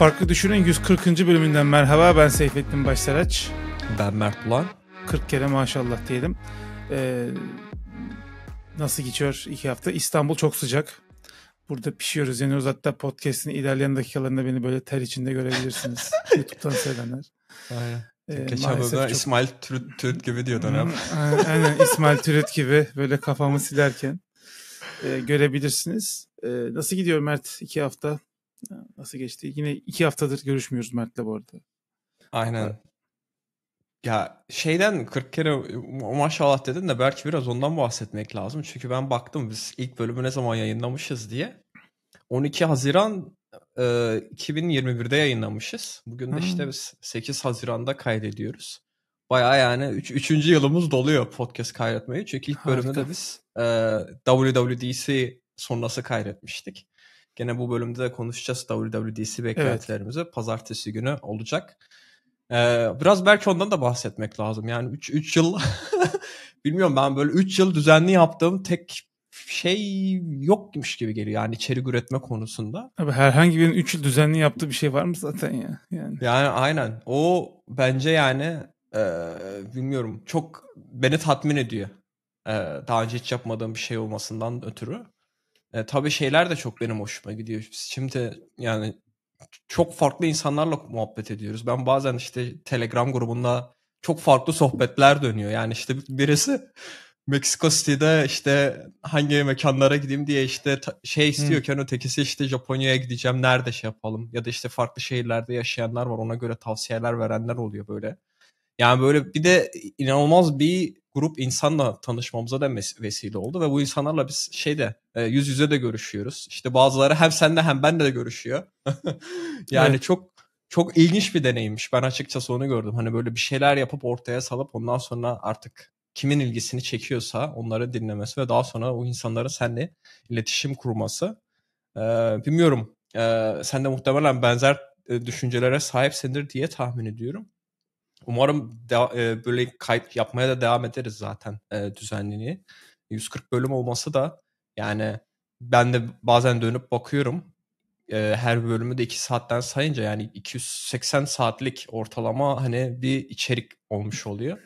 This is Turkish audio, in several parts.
Farklı Düşünün 140. bölümünden merhaba. Ben Seyfettin Başsaraç. Ben Mert Ulan. 40 kere maşallah diyelim. Ee, nasıl geçiyor iki hafta? İstanbul çok sıcak. Burada pişiyoruz, yanıyoruz. Hatta podcast'in ilerleyen dakikalarında beni böyle ter içinde görebilirsiniz. YouTube'dan seyredenler. Aynen. Ee, Geçen çok... İsmail Türüt, Türüt gibi diyordun abi. Hmm, aynen İsmail Türüt gibi böyle kafamı silerken e, görebilirsiniz. E, nasıl gidiyor Mert iki hafta? Nasıl geçti? Yine iki haftadır görüşmüyoruz Mert'le bu arada. Aynen. Ya şeyden 40 kere maşallah dedin de belki biraz ondan bahsetmek lazım. Çünkü ben baktım biz ilk bölümü ne zaman yayınlamışız diye. 12 Haziran e, 2021'de yayınlamışız. Bugün de hmm. işte biz 8 Haziran'da kaydediyoruz. Baya yani 3. Üç, üçüncü yılımız doluyor podcast kaydetmeyi. Çünkü ilk bölümde de biz e, WWDC sonrası kaydetmiştik. Gene bu bölümde de konuşacağız WWDC beklentilerimizi. Evet. Pazartesi günü olacak. Ee, biraz belki ondan da bahsetmek lazım. Yani 3 3 yıl bilmiyorum ben böyle 3 yıl düzenli yaptığım tek şey yokmuş gibi geliyor yani içerik üretme konusunda. Abi herhangi birinin 3 yıl düzenli yaptığı bir şey var mı zaten ya? Yani, yani aynen. O bence yani e, bilmiyorum çok beni tatmin ediyor. E, daha önce hiç yapmadığım bir şey olmasından ötürü. E, tabii şeyler de çok benim hoşuma gidiyor. Şimdi yani çok farklı insanlarla muhabbet ediyoruz. Ben bazen işte Telegram grubunda çok farklı sohbetler dönüyor. Yani işte birisi Meksiko City'de işte hangi mekanlara gideyim diye işte şey istiyorken hmm. ötekisi işte Japonya'ya gideceğim nerede şey yapalım ya da işte farklı şehirlerde yaşayanlar var ona göre tavsiyeler verenler oluyor böyle. Yani böyle bir de inanılmaz bir grup insanla tanışmamıza da vesile oldu ve bu insanlarla biz şeyde e, yüz yüze de görüşüyoruz. İşte bazıları hem senle hem benle de görüşüyor. yani evet. çok çok ilginç bir deneymiş. Ben açıkçası onu gördüm. Hani böyle bir şeyler yapıp ortaya salıp ondan sonra artık kimin ilgisini çekiyorsa onları dinlemesi ve daha sonra o insanların seninle iletişim kurması. Ee, bilmiyorum. Ee, sen de muhtemelen benzer e, düşüncelere sahipsindir diye tahmin ediyorum. Umarım de- e, böyle kayıt yapmaya da devam ederiz zaten e, düzenliliği. 140 bölüm olması da yani ben de bazen dönüp bakıyorum. E, her bölümü de 2 saatten sayınca yani 280 saatlik ortalama hani bir içerik olmuş oluyor.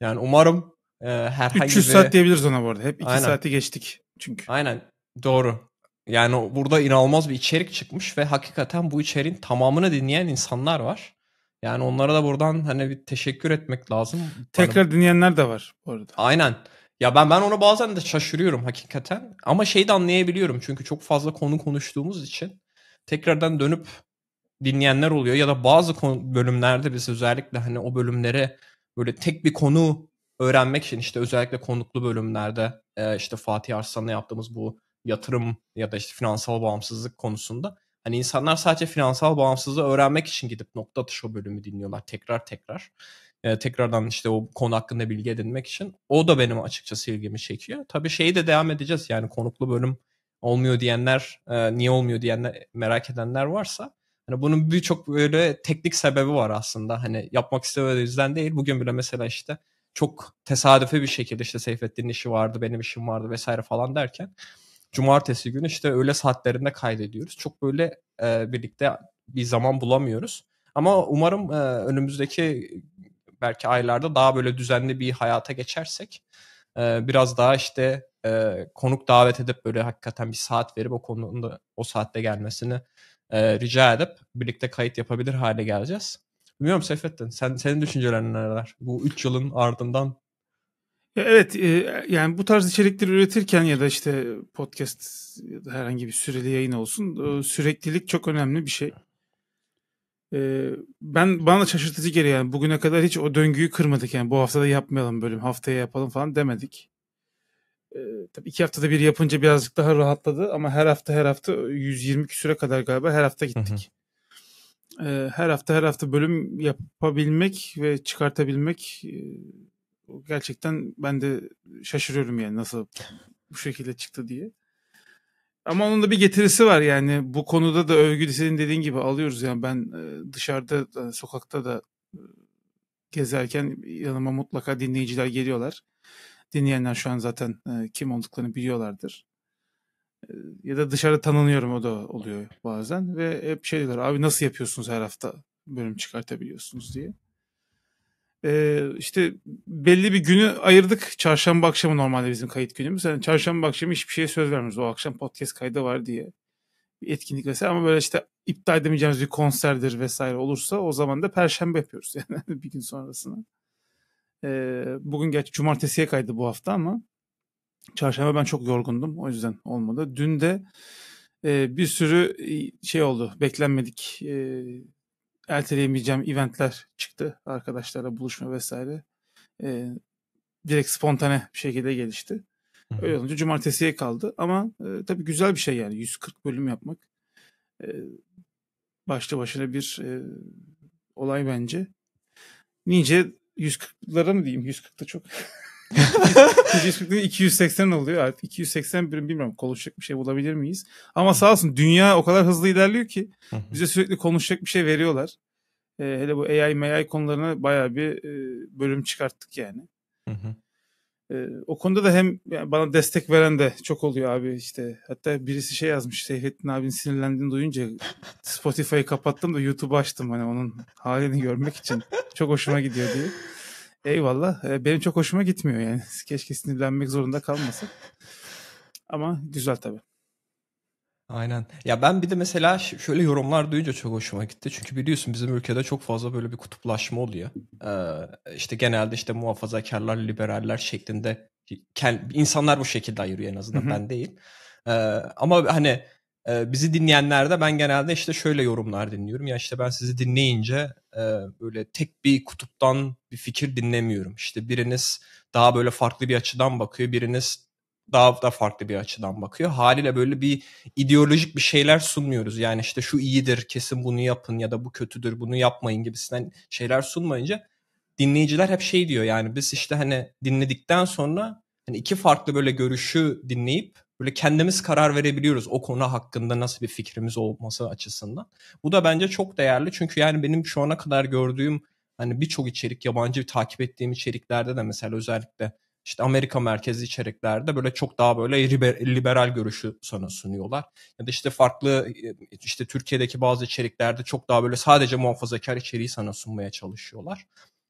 Yani umarım e, herhangi 300 bir... saat diyebiliriz ona bu arada. Hep 2 saati geçtik çünkü. Aynen doğru. Yani burada inanılmaz bir içerik çıkmış ve hakikaten bu içeriğin tamamını dinleyen insanlar var. Yani onlara da buradan hani bir teşekkür etmek lazım. Tekrar Bana... dinleyenler de var bu arada. Aynen. Ya ben ben ona bazen de şaşırıyorum hakikaten. Ama şeyi de anlayabiliyorum çünkü çok fazla konu konuştuğumuz için tekrardan dönüp dinleyenler oluyor ya da bazı konu, bölümlerde biz özellikle hani o bölümlere böyle tek bir konu öğrenmek için işte özellikle konuklu bölümlerde işte Fatih Arslan'la yaptığımız bu yatırım ya da işte finansal bağımsızlık konusunda Hani insanlar sadece finansal bağımsızlığı öğrenmek için gidip nokta atışı o bölümü dinliyorlar tekrar tekrar. E, tekrardan işte o konu hakkında bilgi edinmek için. O da benim açıkçası ilgimi çekiyor. Tabii şeyi de devam edeceğiz. Yani konuklu bölüm olmuyor diyenler, e, niye olmuyor diyenler merak edenler varsa Hani bunun birçok böyle teknik sebebi var aslında. Hani yapmak istemediğimizden değil. Bugün bile mesela işte çok tesadüfi bir şekilde işte Seyfettin'in işi vardı, benim işim vardı vesaire falan derken cumartesi günü işte öğle saatlerinde kaydediyoruz. Çok böyle e, birlikte bir zaman bulamıyoruz. Ama umarım e, önümüzdeki belki aylarda daha böyle düzenli bir hayata geçersek e, biraz daha işte e, konuk davet edip böyle hakikaten bir saat verip o da o saatte gelmesini e, rica edip birlikte kayıt yapabilir hale geleceğiz. Bilmiyorum Seyfettin sen senin düşüncelerin neler? Bu 3 yılın ardından e, evet e, yani bu tarz içerikleri üretirken ya da işte podcast ya da herhangi bir süreli yayın olsun e, süreklilik çok önemli bir şey. ben bana şaşırtıcı geliyor yani bugüne kadar hiç o döngüyü kırmadık yani bu haftada yapmayalım bölüm haftaya yapalım falan demedik. E, tabii iki haftada bir yapınca birazcık daha rahatladı ama her hafta her hafta 120 küsüre kadar galiba her hafta gittik. Hı hı her hafta her hafta bölüm yapabilmek ve çıkartabilmek gerçekten ben de şaşırıyorum yani nasıl bu şekilde çıktı diye. Ama onun da bir getirisi var yani bu konuda da övgü senin dediğin gibi alıyoruz yani ben e, dışarıda da, sokakta da e, gezerken yanıma mutlaka dinleyiciler geliyorlar. Dinleyenler şu an zaten e, kim olduklarını biliyorlardır. Ya da dışarı tanınıyorum o da oluyor bazen ve hep şey diyorlar abi nasıl yapıyorsunuz her hafta bölüm çıkartabiliyorsunuz diye e, işte belli bir günü ayırdık. Çarşamba akşamı normalde bizim kayıt günümüz. Yani çarşamba akşamı hiçbir şeye söz vermiyoruz. O akşam podcast kaydı var diye bir etkinlik vesaire ama böyle işte iptal edemeyeceğimiz bir konserdir vesaire olursa o zaman da perşembe yapıyoruz yani bir gün sonrasına. E, bugün geç cumartesiye kaydı bu hafta ama çarşamba ben çok yorgundum o yüzden olmadı. Dün de e, bir sürü şey oldu beklenmedik e, erteleyemeyeceğim eventler çıktı. Arkadaşlarla buluşma vesaire. E, direkt spontane bir şekilde gelişti. Öyle olunca cumartesiye kaldı ama e, tabii güzel bir şey yani 140 bölüm yapmak. E, başlı başına bir e, olay bence. Nice 140'lara mı diyeyim? 140 da çok. 240 280 oluyor artık. 280 birim bilmiyorum konuşacak bir şey bulabilir miyiz? Ama sağ olsun dünya o kadar hızlı ilerliyor ki bize sürekli konuşacak bir şey veriyorlar. Ee, hele bu AI AI konularına baya bir e, bölüm çıkarttık yani. Ee, o konuda da hem yani bana destek veren de çok oluyor abi işte. Hatta birisi şey yazmış Seyfettin abinin sinirlendiğini duyunca Spotify'ı kapattım da YouTube'u açtım hani onun halini görmek için. Çok hoşuma gidiyor diye. Eyvallah. Ee, benim çok hoşuma gitmiyor yani. Keşke sinirlenmek zorunda kalmasın Ama güzel tabii. Aynen. Ya ben bir de mesela şöyle yorumlar duyunca çok hoşuma gitti. Çünkü biliyorsun bizim ülkede çok fazla böyle bir kutuplaşma oluyor. Ee, işte genelde işte muhafazakarlar, liberaller şeklinde insanlar bu şekilde ayırıyor en azından Hı-hı. ben değil. Ee, ama hani e, bizi dinleyenlerde ben genelde işte şöyle yorumlar dinliyorum. Ya işte ben sizi dinleyince böyle tek bir kutuptan bir fikir dinlemiyorum. İşte biriniz daha böyle farklı bir açıdan bakıyor, biriniz daha da farklı bir açıdan bakıyor. Haliyle böyle bir ideolojik bir şeyler sunmuyoruz. Yani işte şu iyidir, kesin bunu yapın ya da bu kötüdür, bunu yapmayın gibisinden şeyler sunmayınca dinleyiciler hep şey diyor yani biz işte hani dinledikten sonra hani iki farklı böyle görüşü dinleyip böyle kendimiz karar verebiliyoruz o konu hakkında nasıl bir fikrimiz olması açısından. Bu da bence çok değerli çünkü yani benim şu ana kadar gördüğüm hani birçok içerik yabancı takip ettiğim içeriklerde de mesela özellikle işte Amerika merkezli içeriklerde böyle çok daha böyle liberal görüşü sana sunuyorlar. Ya da işte farklı e, işte Türkiye'deki bazı içeriklerde çok daha böyle sadece muhafazakar içeriği sana sunmaya çalışıyorlar.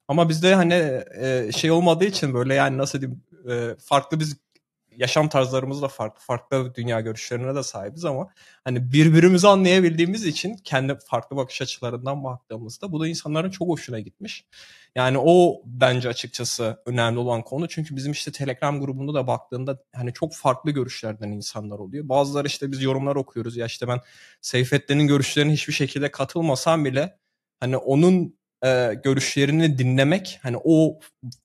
Ama bizde hani e, şey olmadığı için böyle yani nasıl diyeyim e, farklı biz yaşam tarzlarımız da farklı, farklı dünya görüşlerine de sahibiz ama hani birbirimizi anlayabildiğimiz için kendi farklı bakış açılarından baktığımızda bu da insanların çok hoşuna gitmiş. Yani o bence açıkçası önemli olan konu. Çünkü bizim işte Telegram grubunda da baktığında hani çok farklı görüşlerden insanlar oluyor. Bazıları işte biz yorumlar okuyoruz. Ya işte ben Seyfettin'in görüşlerine hiçbir şekilde katılmasam bile hani onun e, görüşlerini dinlemek hani o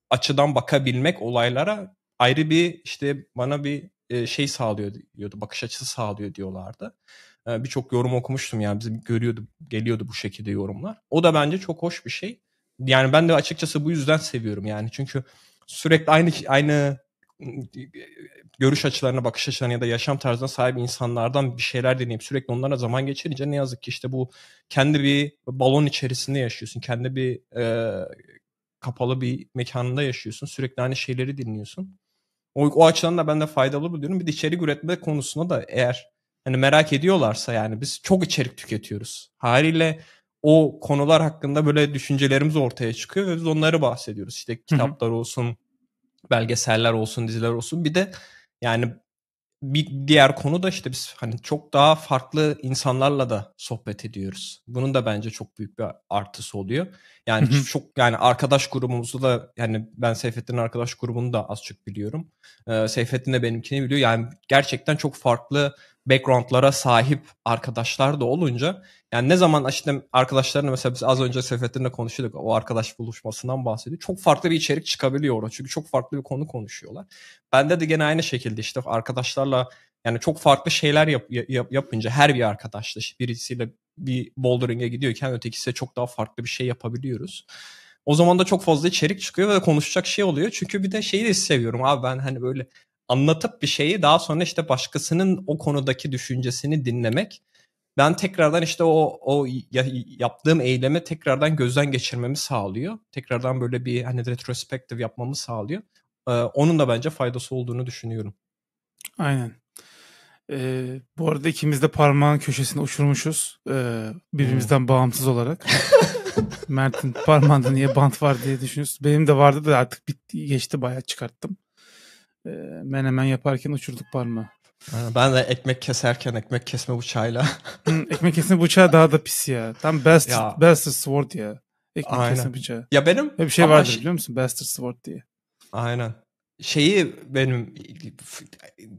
açıdan bakabilmek olaylara ayrı bir işte bana bir e, şey sağlıyor diyordu. Bakış açısı sağlıyor diyorlardı. E, birçok yorum okumuştum yani bizi görüyordu, geliyordu bu şekilde yorumlar. O da bence çok hoş bir şey. Yani ben de açıkçası bu yüzden seviyorum yani. Çünkü sürekli aynı aynı görüş açılarına, bakış açılarına ya da yaşam tarzına sahip insanlardan bir şeyler deneyip sürekli onlara zaman geçirince ne yazık ki işte bu kendi bir balon içerisinde yaşıyorsun. Kendi bir e, kapalı bir mekanında yaşıyorsun. Sürekli aynı şeyleri dinliyorsun. O, o açıdan da ben de faydalı buluyorum. Bir de içerik üretme konusunda da eğer hani merak ediyorlarsa yani biz çok içerik tüketiyoruz. Haliyle o konular hakkında böyle düşüncelerimiz ortaya çıkıyor ve biz onları bahsediyoruz. İşte kitaplar olsun, belgeseller olsun, diziler olsun. Bir de yani bir diğer konu da işte biz hani çok daha farklı insanlarla da sohbet ediyoruz. Bunun da bence çok büyük bir artısı oluyor. Yani çok yani arkadaş grubumuzu da yani ben Seyfettin'in arkadaş grubunu da az çok biliyorum. Ee, Seyfettin de benimkini biliyor. Yani gerçekten çok farklı backgroundlara sahip arkadaşlar da olunca yani ne zaman işte arkadaşlarına mesela biz az önce Seyfettin'le konuştuk. o arkadaş buluşmasından bahsediyor. Çok farklı bir içerik çıkabiliyor orada çünkü çok farklı bir konu konuşuyorlar. Bende de gene aynı şekilde işte arkadaşlarla yani çok farklı şeyler yap, yap, yapınca her bir arkadaşla birisiyle bir bouldering'e gidiyorken ötekisi çok daha farklı bir şey yapabiliyoruz. O zaman da çok fazla içerik çıkıyor ve konuşacak şey oluyor. Çünkü bir de şeyi de seviyorum abi ben hani böyle anlatıp bir şeyi daha sonra işte başkasının o konudaki düşüncesini dinlemek ben tekrardan işte o o yaptığım eyleme tekrardan gözden geçirmemi sağlıyor. Tekrardan böyle bir hani retrospektif yapmamı sağlıyor. Ee, onun da bence faydası olduğunu düşünüyorum. Aynen. Ee, bu arada ikimiz de parmağın köşesine uçurmuşuz. Ee, birbirimizden hmm. bağımsız olarak. Mert'in parmağında niye bant var diye düşünüyorsun. Benim de vardı da artık bitti, geçti bayağı çıkarttım. Ee, menemen yaparken uçurduk parmağı. Ben de ekmek keserken ekmek kesme bıçağıyla. Hmm, ekmek kesme bıçağı daha da pis ya. Tam best ya. bastard sword ya. Ekmek Aynen. kesme bıçağı. Ya benim... Böyle bir şey vardır şey... biliyor musun? best sword diye. Aynen. Şeyi benim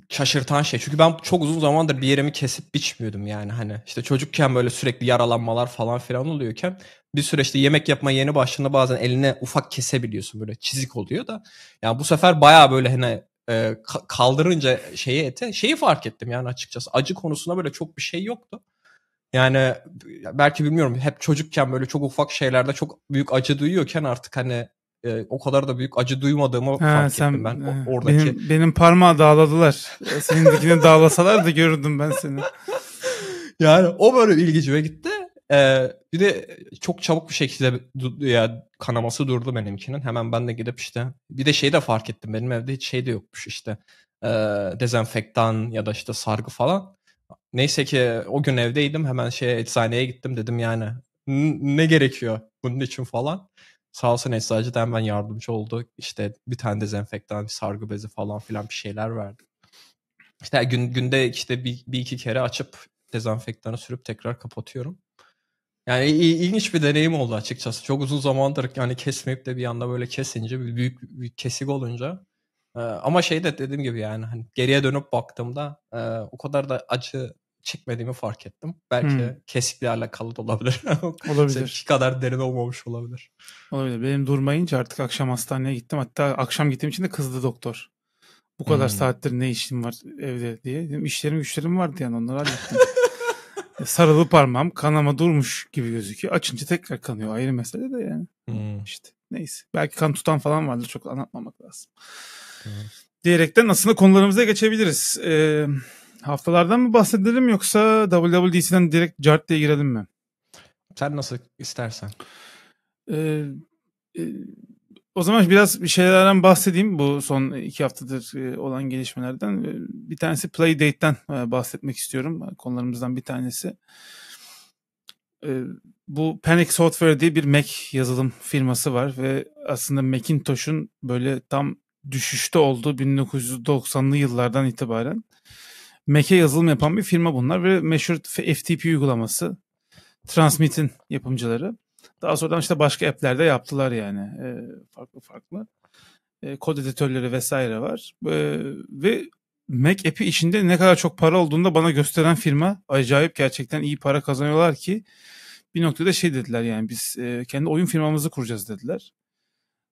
şaşırtan şey. Çünkü ben çok uzun zamandır bir yerimi kesip biçmiyordum yani hani. işte çocukken böyle sürekli yaralanmalar falan filan oluyorken bir süre işte yemek yapma yeni başladığında bazen eline ufak kesebiliyorsun böyle çizik oluyor da. Yani bu sefer baya böyle hani e, kaldırınca şeyi ete şeyi fark ettim yani açıkçası acı konusuna böyle çok bir şey yoktu. Yani belki bilmiyorum hep çocukken böyle çok ufak şeylerde çok büyük acı duyuyorken artık hani e, o kadar da büyük acı duymadığımı ha, fark sen, ettim ben e, oradaki. Benim, benim parmağı dağladılar. Senin dikine dağlasalar da görürdüm ben seni. Yani o böyle ilgicime gitti. Ee, bir de çok çabuk bir şekilde ya kanaması durdu benimkinin. Hemen ben de gidip işte bir de şey de fark ettim. Benim evde hiç şey de yokmuş işte. E, dezenfektan ya da işte sargı falan. Neyse ki o gün evdeydim. Hemen şey eczaneye gittim dedim yani ne gerekiyor bunun için falan. Sağ olsun eczacı da hemen yardımcı oldu. İşte bir tane dezenfektan, bir sargı bezi falan filan bir şeyler verdi. İşte gün, günde işte bir, bir iki kere açıp dezenfektanı sürüp tekrar kapatıyorum. Yani ilginç bir deneyim oldu açıkçası. Çok uzun zamandır yani kesmeyip de bir anda böyle kesince bir büyük bir kesik olunca ee, ama şey de dediğim gibi yani hani geriye dönüp baktığımda e, o kadar da acı çekmediğimi fark ettim. Belki hmm. kesikle alakalı da olabilir. olabilir. Seninki kadar derin olmamış olabilir. Olabilir. Benim durmayınca artık akşam hastaneye gittim. Hatta akşam gittiğim için de kızdı doktor. Bu kadar hmm. saattir ne işim var evde diye. Dedim, işlerim güçlerim vardı yani onları hallettim. Sarılı parmağım kanama durmuş gibi gözüküyor. Açınca tekrar kanıyor. Ayrı mesele de yani. Hmm. İşte neyse. Belki kan tutan falan vardı. Çok anlatmamak lazım. Hmm. Diyerekten aslında konularımıza geçebiliriz. Ee, haftalardan mı bahsedelim yoksa WWDC'den direkt cart diye girelim mi? Sen nasıl istersen. Ee, e, o zaman biraz bir şeylerden bahsedeyim bu son iki haftadır e, olan gelişmelerden. E, bir tanesi Playdate'den e, bahsetmek istiyorum. Konularımızdan bir tanesi. Bu Panic Software diye bir Mac yazılım firması var ve aslında Macintosh'un böyle tam düşüşte olduğu 1990'lı yıllardan itibaren Mac'e yazılım yapan bir firma bunlar ve meşhur FTP uygulaması Transmit'in yapımcıları. Daha sonradan işte başka app'lerde yaptılar yani e, farklı farklı. E, kod editörleri vesaire var. E, ve Mac app'i içinde ne kadar çok para olduğunu da bana gösteren firma acayip gerçekten iyi para kazanıyorlar ki bir noktada şey dediler yani biz e, kendi oyun firmamızı kuracağız dediler.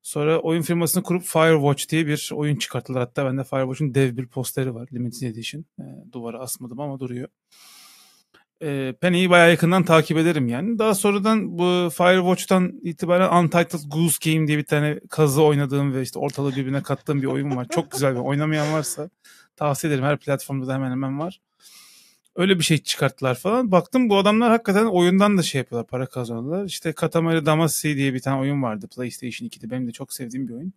Sonra oyun firmasını kurup Firewatch diye bir oyun çıkarttılar. Hatta bende Firewatch'un dev bir posteri var. Limited Edition. E, duvara asmadım ama duruyor e, Penny'i bayağı yakından takip ederim yani. Daha sonradan bu Firewatch'tan itibaren Untitled Goose Game diye bir tane kazı oynadığım ve işte ortalığı birbirine kattığım bir oyun var. Çok güzel bir oynamayan varsa tavsiye ederim. Her platformda da hemen hemen var. Öyle bir şey çıkarttılar falan. Baktım bu adamlar hakikaten oyundan da şey yapıyorlar. Para kazanıyorlar. İşte Katamari Damacy diye bir tane oyun vardı. PlayStation 2'de. Benim de çok sevdiğim bir oyun.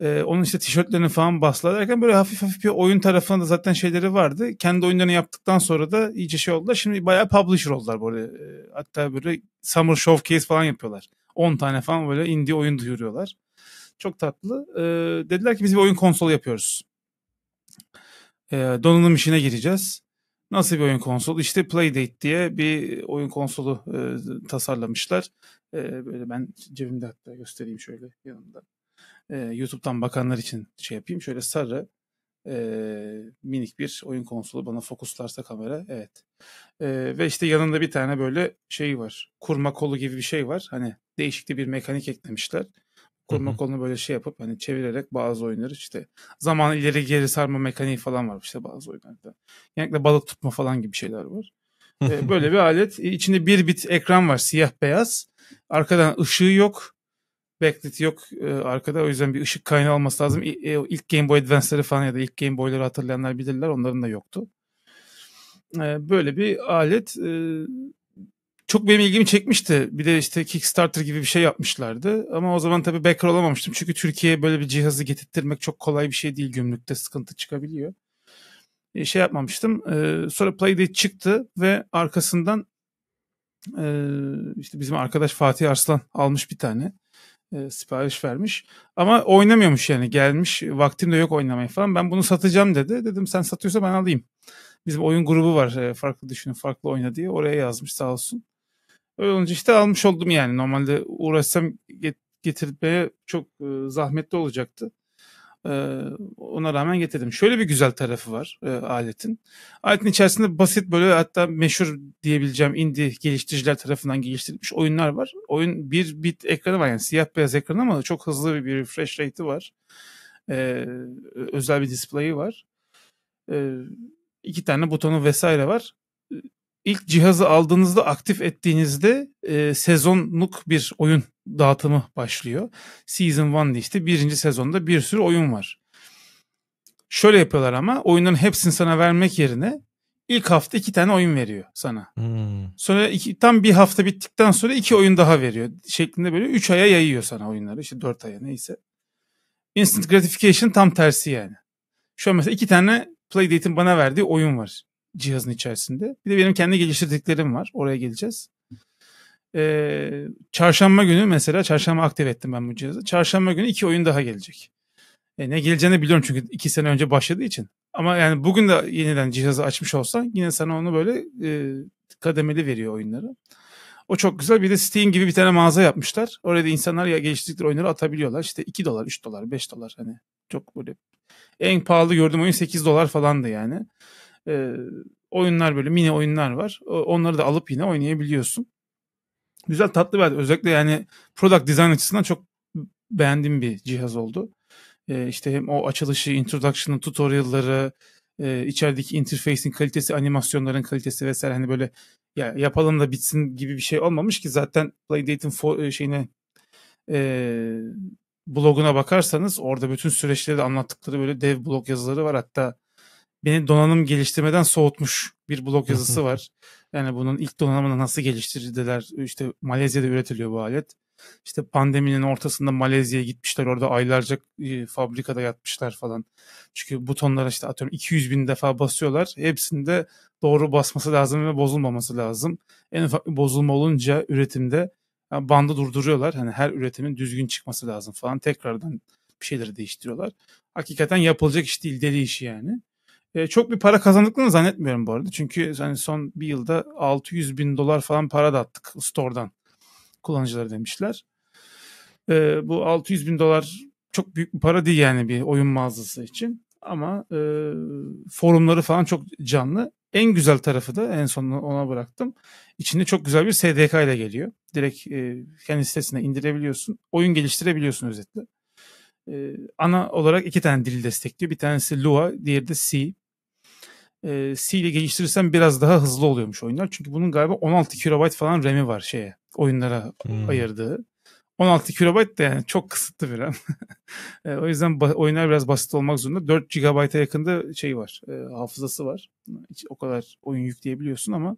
Ee, onun işte tişörtlerini falan baslarken böyle hafif hafif bir oyun tarafında da zaten şeyleri vardı. Kendi oyunlarını yaptıktan sonra da iyice şey oldular. Şimdi bayağı publisher oldular böyle. Ee, hatta böyle Summer Showcase falan yapıyorlar. 10 tane falan böyle indie oyun duyuruyorlar. Çok tatlı. Ee, dediler ki biz bir oyun konsolu yapıyoruz. Ee, donanım işine gireceğiz. Nasıl bir oyun konsolu? İşte Playdate diye bir oyun konsolu e, tasarlamışlar. E, böyle ben cebimde hatta göstereyim şöyle yanımda e, YouTube'dan bakanlar için şey yapayım. Şöyle sarı e, minik bir oyun konsolu bana fokuslarsa kamera. Evet. E, ve işte yanında bir tane böyle şey var. Kurma kolu gibi bir şey var. Hani değişikli bir mekanik eklemişler. Kurma hı kolunu böyle şey yapıp hani çevirerek bazı oyunları işte zaman ileri geri sarma mekaniği falan var işte bazı oyunlarda. Genellikle balık tutma falan gibi şeyler var. E, böyle bir alet. İçinde bir bit ekran var siyah beyaz. Arkadan ışığı yok backlit yok e, arkada. O yüzden bir ışık kaynağı olması lazım. E, ilk Game Boy Advance'leri falan ya da ilk Game Boy'ları hatırlayanlar bilirler. Onların da yoktu. E, böyle bir alet. E, çok benim ilgimi çekmişti. Bir de işte Kickstarter gibi bir şey yapmışlardı. Ama o zaman tabii backer olamamıştım. Çünkü Türkiye'ye böyle bir cihazı getirtmek çok kolay bir şey değil. Gümrükte sıkıntı çıkabiliyor. E, şey yapmamıştım. E, sonra Playdate çıktı ve arkasından e, işte bizim arkadaş Fatih Arslan almış bir tane e, sipariş vermiş. Ama oynamıyormuş yani gelmiş vaktim de yok oynamaya falan. Ben bunu satacağım dedi. Dedim sen satıyorsa ben alayım. Bizim oyun grubu var e, farklı düşünün farklı oyna diye oraya yazmış sağ olsun. Öyle olunca işte almış oldum yani. Normalde uğraşsam get- getirmeye çok e, zahmetli olacaktı. Ee, ona rağmen getirdim. Şöyle bir güzel tarafı var e, aletin. Aletin içerisinde basit böyle hatta meşhur diyebileceğim indie geliştiriciler tarafından geliştirilmiş oyunlar var. Oyun bir bit ekranı var yani siyah beyaz ekranı ama çok hızlı bir, bir refresh rate'i var. Ee, özel bir display'i var. Ee, iki tane butonu vesaire var ilk cihazı aldığınızda aktif ettiğinizde e, sezonluk bir oyun dağıtımı başlıyor. Season 1 diye işte birinci sezonda bir sürü oyun var. Şöyle yapıyorlar ama oyunların hepsini sana vermek yerine ilk hafta iki tane oyun veriyor sana. Hmm. Sonra iki, tam bir hafta bittikten sonra iki oyun daha veriyor şeklinde böyle üç aya yayıyor sana oyunları işte dört aya neyse. Instant gratification tam tersi yani. Şu an mesela iki tane Playdate'in bana verdiği oyun var cihazın içerisinde. Bir de benim kendi geliştirdiklerim var. Oraya geleceğiz. Ee, çarşamba günü mesela çarşamba aktif ettim ben bu cihazı. Çarşamba günü iki oyun daha gelecek. E, ne geleceğini biliyorum çünkü iki sene önce başladığı için. Ama yani bugün de yeniden cihazı açmış olsan yine sana onu böyle e, kademeli veriyor oyunları. O çok güzel. Bir de Steam gibi bir tane mağaza yapmışlar. Orada da insanlar ya geliştirdikleri oyunları atabiliyorlar. İşte 2 dolar, 3 dolar, 5 dolar hani çok böyle en pahalı gördüğüm oyun 8 dolar falandı yani e, oyunlar böyle mini oyunlar var. Onları da alıp yine oynayabiliyorsun. Güzel tatlı bir özellikle yani product design açısından çok beğendiğim bir cihaz oldu. E, işte hem o açılışı, introduction'ın tutorial'ları, e, içerideki interface'in kalitesi, animasyonların kalitesi vesaire hani böyle ya yapalım da bitsin gibi bir şey olmamış ki zaten Playdate'in for, e, şeyine e, bloguna bakarsanız orada bütün süreçleri de anlattıkları böyle dev blog yazıları var. Hatta beni donanım geliştirmeden soğutmuş bir blog yazısı var. Yani bunun ilk donanımını nasıl geliştirdiler? İşte Malezya'da üretiliyor bu alet. İşte pandeminin ortasında Malezya'ya gitmişler. Orada aylarca e, fabrikada yatmışlar falan. Çünkü butonlara işte atıyorum 200 bin defa basıyorlar. Hepsinde doğru basması lazım ve bozulmaması lazım. En ufak bir bozulma olunca üretimde e, bandı durduruyorlar. Hani her üretimin düzgün çıkması lazım falan. Tekrardan bir şeyleri değiştiriyorlar. Hakikaten yapılacak iş değil. Deli iş yani. E, çok bir para kazandıklarını zannetmiyorum bu arada. Çünkü hani son bir yılda 600 bin dolar falan para da attık store'dan kullanıcıları demişler. E, bu 600 bin dolar çok büyük bir para değil yani bir oyun mağazası için. Ama e, forumları falan çok canlı. En güzel tarafı da en sonunu ona bıraktım. İçinde çok güzel bir SDK ile geliyor. Direkt e, kendi sitesine indirebiliyorsun. Oyun geliştirebiliyorsun özetle. E, ana olarak iki tane dili destekliyor. Bir tanesi Lua, diğeri de C. E, C ile geliştirirsen biraz daha hızlı oluyormuş oyunlar. Çünkü bunun galiba 16 kilobayt falan RAM'i var şeye oyunlara hmm. ayırdığı. 16 kilobayt da yani çok kısıtlı bir RAM. e, o yüzden oyunlar biraz basit olmak zorunda. 4 GB'a yakında şey var, e, hafızası var. Hiç o kadar oyun yükleyebiliyorsun ama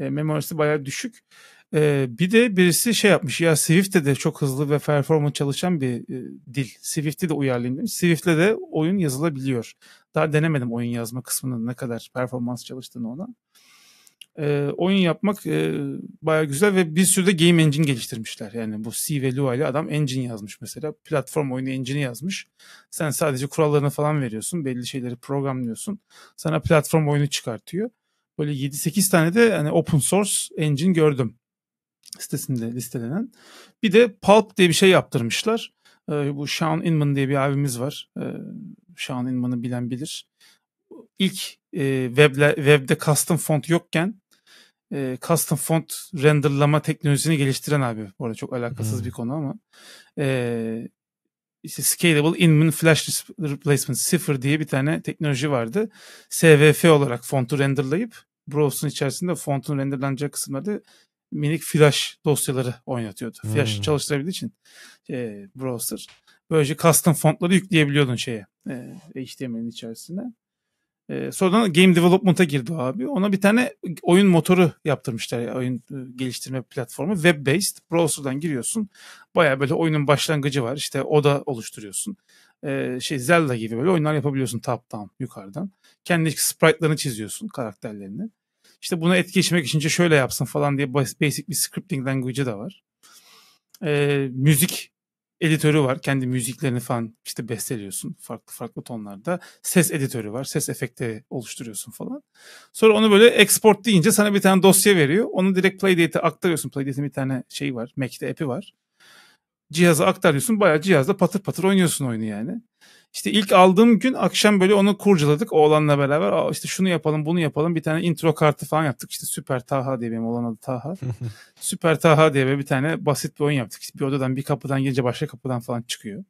e, memorisi bayağı düşük. Ee, bir de birisi şey yapmış ya Swift'te de çok hızlı ve performans çalışan bir e, dil. Swift'i de uyarlayayım demiş. Swift'le de oyun yazılabiliyor. Daha denemedim oyun yazma kısmının ne kadar performans çalıştığını ona. Ee, oyun yapmak e, baya güzel ve bir sürü de game engine geliştirmişler. Yani bu C ve Lua ile adam engine yazmış mesela. Platform oyunu engine'i yazmış. Sen sadece kurallarını falan veriyorsun. Belli şeyleri programlıyorsun. Sana platform oyunu çıkartıyor. Böyle 7-8 tane de hani open source engine gördüm sitesinde listelenen. Bir de Pulp diye bir şey yaptırmışlar. Ee, bu Sean Inman diye bir abimiz var. Ee, Sean Inman'ı bilen bilir. İlk e, webde custom font yokken e, custom font renderlama teknolojisini geliştiren abi. Bu arada çok alakasız hmm. bir konu ama. E, Scalable Inman Flash Replacement 0 diye bir tane teknoloji vardı. SVF olarak fontu renderlayıp browser'ın içerisinde fontun renderlanacağı kısımları minik flash dosyaları oynatıyordu. Hmm. Flash çalıştırabildiği için e, browser. Böylece custom fontları yükleyebiliyordun şeye e, HTML'in içerisine. E, sonradan game development'a girdi abi. Ona bir tane oyun motoru yaptırmışlar. Ya, oyun e, geliştirme platformu. Web based. Browser'dan giriyorsun. Baya böyle oyunun başlangıcı var. İşte oda oluşturuyorsun. E, şey Zelda gibi böyle oyunlar yapabiliyorsun top down yukarıdan. Kendi sprite'larını çiziyorsun karakterlerini. İşte bunu etkileşmek için şöyle yapsın falan diye basic bir scripting language'ı da var. Ee, müzik editörü var. Kendi müziklerini falan işte besteliyorsun farklı farklı tonlarda. Ses editörü var. Ses efekti oluşturuyorsun falan. Sonra onu böyle export deyince sana bir tane dosya veriyor. Onu direkt Playdate'e aktarıyorsun. Playdate'in bir tane şey var. Mac'te app'i var. Cihaza aktarıyorsun. Bayağı cihazda patır patır oynuyorsun oyunu yani. İşte ilk aldığım gün akşam böyle onu kurcaladık oğlanla beraber. Aa, işte şunu yapalım bunu yapalım bir tane intro kartı falan yaptık. İşte Süper Taha diye benim oğlan adı Taha. Süper Taha diye bir tane basit bir oyun yaptık. İşte bir odadan bir kapıdan girince başka kapıdan falan çıkıyor.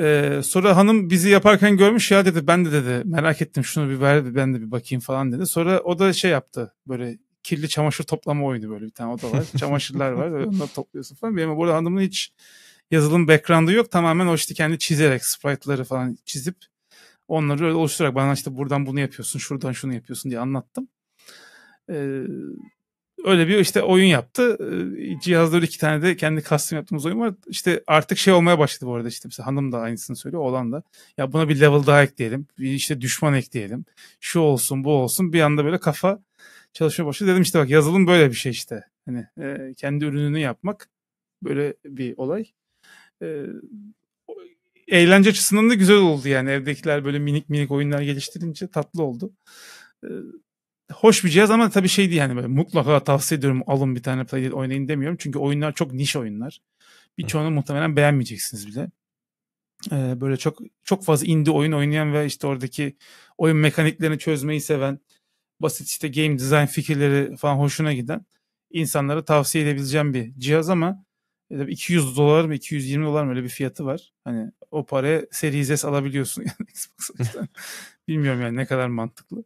Ee, sonra hanım bizi yaparken görmüş ya dedi ben de dedi merak ettim şunu bir ver ben de bir bakayım falan dedi. Sonra o da şey yaptı böyle kirli çamaşır toplama oyunu böyle bir tane oda var. Çamaşırlar var onları topluyorsun falan. Benim burada hanımın hiç yazılım background'ı yok. Tamamen o işte kendi çizerek sprite'ları falan çizip onları öyle oluşturarak bana işte buradan bunu yapıyorsun, şuradan şunu yapıyorsun diye anlattım. Ee, öyle bir işte oyun yaptı. Ee, cihazları iki tane de kendi custom yaptığımız oyun var. İşte artık şey olmaya başladı bu arada işte mesela hanım da aynısını söylüyor, oğlan da. Ya buna bir level daha ekleyelim, bir işte düşman ekleyelim. Şu olsun, bu olsun. Bir anda böyle kafa çalışmaya başladı. Dedim işte bak yazılım böyle bir şey işte. Hani e, kendi ürününü yapmak böyle bir olay eğlence açısından da güzel oldu yani evdekiler böyle minik minik oyunlar geliştirince tatlı oldu. E, hoş bir cihaz ama tabii şeydi yani böyle mutlaka tavsiye ediyorum alın bir tane Playdate oynayın demiyorum. Çünkü oyunlar çok niş oyunlar. Birçoğunu muhtemelen beğenmeyeceksiniz bile. Ee, böyle çok çok fazla indie oyun oynayan ve işte oradaki oyun mekaniklerini çözmeyi seven, basit işte game design fikirleri falan hoşuna giden insanlara tavsiye edebileceğim bir cihaz ama e ya 200 dolar mı 220 dolar mı öyle bir fiyatı var. Hani o paraya Series S alabiliyorsun yani Xbox'tan. Bilmiyorum yani ne kadar mantıklı.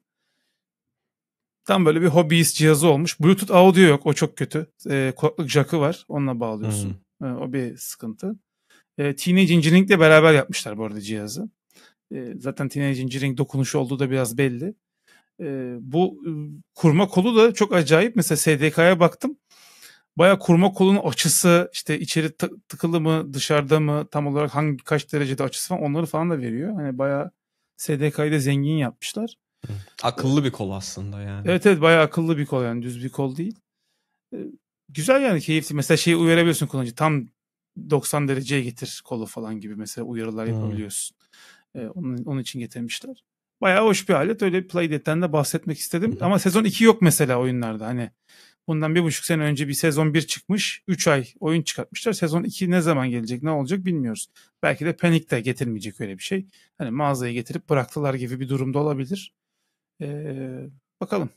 Tam böyle bir hobbyist cihazı olmuş. Bluetooth audio yok. O çok kötü. E, kulaklık jack'ı var. Onunla bağlıyorsun. Hmm. E, o bir sıkıntı. E, Teenage Engineering ile beraber yapmışlar bu arada cihazı. E, zaten Teenage Engineering dokunuşu olduğu da biraz belli. E, bu e, kurma kolu da çok acayip. Mesela SDK'ya baktım baya kurma kolunun açısı işte içeri tıkılı mı dışarıda mı tam olarak hangi kaç derecede açısı falan onları falan da veriyor. Hani baya SDK'yı da zengin yapmışlar. Akıllı bir kol aslında yani. Evet evet baya akıllı bir kol yani düz bir kol değil. Ee, güzel yani keyifli. Mesela şeyi uyarabiliyorsun kullanıcı tam 90 dereceye getir kolu falan gibi mesela uyarılar yapabiliyorsun. Hmm. Ee, onun, onun için getirmişler. Bayağı hoş bir alet. Öyle Playdead'den de bahsetmek istedim. Hmm. Ama sezon 2 yok mesela oyunlarda. Hani Bundan bir buçuk sene önce bir sezon 1 çıkmış. 3 ay oyun çıkartmışlar. Sezon 2 ne zaman gelecek ne olacak bilmiyoruz. Belki de panik de getirmeyecek öyle bir şey. Hani mağazaya getirip bıraktılar gibi bir durumda olabilir. Ee, bakalım.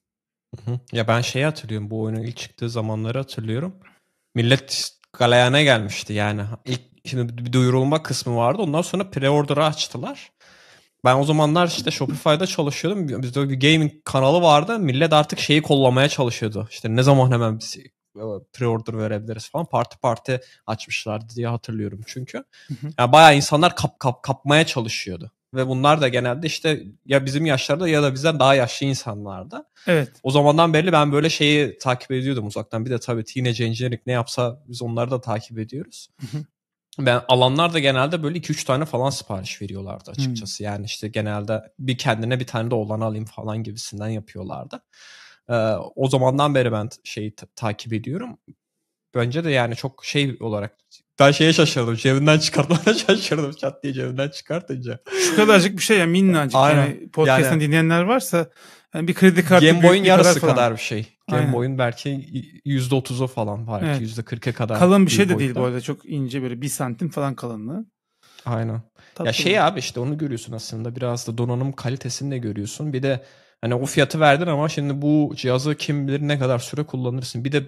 Ya ben şeyi hatırlıyorum. Bu oyunun ilk çıktığı zamanları hatırlıyorum. Millet galayana gelmişti yani. ilk şimdi bir duyurulma kısmı vardı. Ondan sonra pre-order'ı açtılar. Ben o zamanlar işte Shopify'da çalışıyordum. Bizde bir gaming kanalı vardı. Millet artık şeyi kollamaya çalışıyordu. İşte ne zaman hemen biz e, pre-order verebiliriz falan. Parti parti açmışlardı diye hatırlıyorum çünkü. Hı Yani bayağı insanlar kap kap kapmaya çalışıyordu. Ve bunlar da genelde işte ya bizim yaşlarda ya da bizden daha yaşlı insanlardı. Evet. O zamandan beri ben böyle şeyi takip ediyordum uzaktan. Bir de tabii Teenage Engineering ne yapsa biz onları da takip ediyoruz ben alanlar da genelde böyle 2-3 tane falan sipariş veriyorlardı açıkçası. Hmm. Yani işte genelde bir kendine bir tane de olan alayım falan gibisinden yapıyorlardı. Ee, o zamandan beri ben şeyi t- takip ediyorum. Bence de yani çok şey olarak ben şeye şaşırdım. Cebinden çıkartmana şaşırdım. Çat diye cebinden çıkartınca. Şu kadarcık bir şey ya minnacık. Aynen. Yani podcast'ını yani, dinleyenler varsa yani bir kredi kartı Game Boy'un yarısı kadar, kadar bir şey. Game Boy'un belki %30'u falan belki evet. %40'a kadar. Kalın bir şey de değil bu arada. Çok ince böyle bir santim falan kalınlığı. Aynen. Tatlı ya şey mi? abi işte onu görüyorsun aslında. Biraz da donanım kalitesini de görüyorsun. Bir de hani o fiyatı verdin ama şimdi bu cihazı kim bilir ne kadar süre kullanırsın. Bir de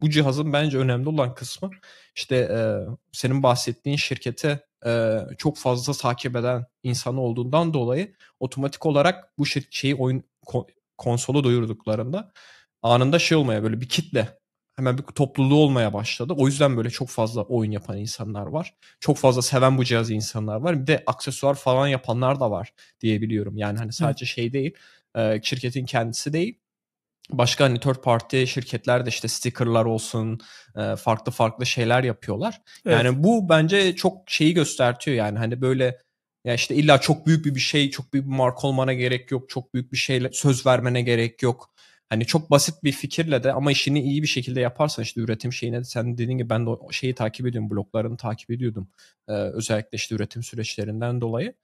bu cihazın bence önemli olan kısmı işte e, senin bahsettiğin şirkete e, çok fazla takip eden insan olduğundan dolayı otomatik olarak bu şir- şeyi oyun konsolu duyurduklarında anında şey olmaya böyle bir kitle hemen bir topluluğu olmaya başladı. O yüzden böyle çok fazla oyun yapan insanlar var. Çok fazla seven bu cihazı insanlar var. Bir de aksesuar falan yapanlar da var diyebiliyorum. Yani hani sadece Hı. şey değil, şirketin kendisi değil. Başka hani third party şirketler de işte stickerlar olsun, farklı farklı şeyler yapıyorlar. Evet. Yani bu bence çok şeyi göstertiyor yani hani böyle ya işte illa çok büyük bir bir şey, çok büyük bir marka olmana gerek yok, çok büyük bir şeyle söz vermene gerek yok hani çok basit bir fikirle de ama işini iyi bir şekilde yaparsan işte üretim şeyine de sen dediğin gibi ben de o şeyi takip ediyorum bloklarını takip ediyordum ee, özellikle işte üretim süreçlerinden dolayı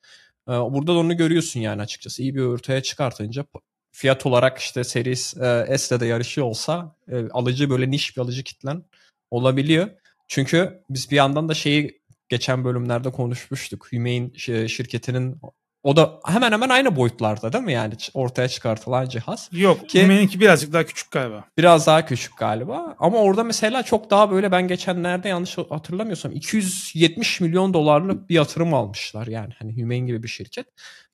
ee, burada da onu görüyorsun yani açıkçası iyi bir ortaya çıkartınca fiyat olarak işte Series e, S'le de yarışıyor olsa e, alıcı böyle niş bir alıcı kitlen olabiliyor. Çünkü biz bir yandan da şeyi geçen bölümlerde konuşmuştuk. Humane şirketinin o da hemen hemen aynı boyutlarda değil mi yani ortaya çıkartılan cihaz? Yok ki Lumen'inki birazcık daha küçük galiba. Biraz daha küçük galiba ama orada mesela çok daha böyle ben geçenlerde yanlış hatırlamıyorsam 270 milyon dolarlık bir yatırım almışlar yani hani Humane gibi bir şirket.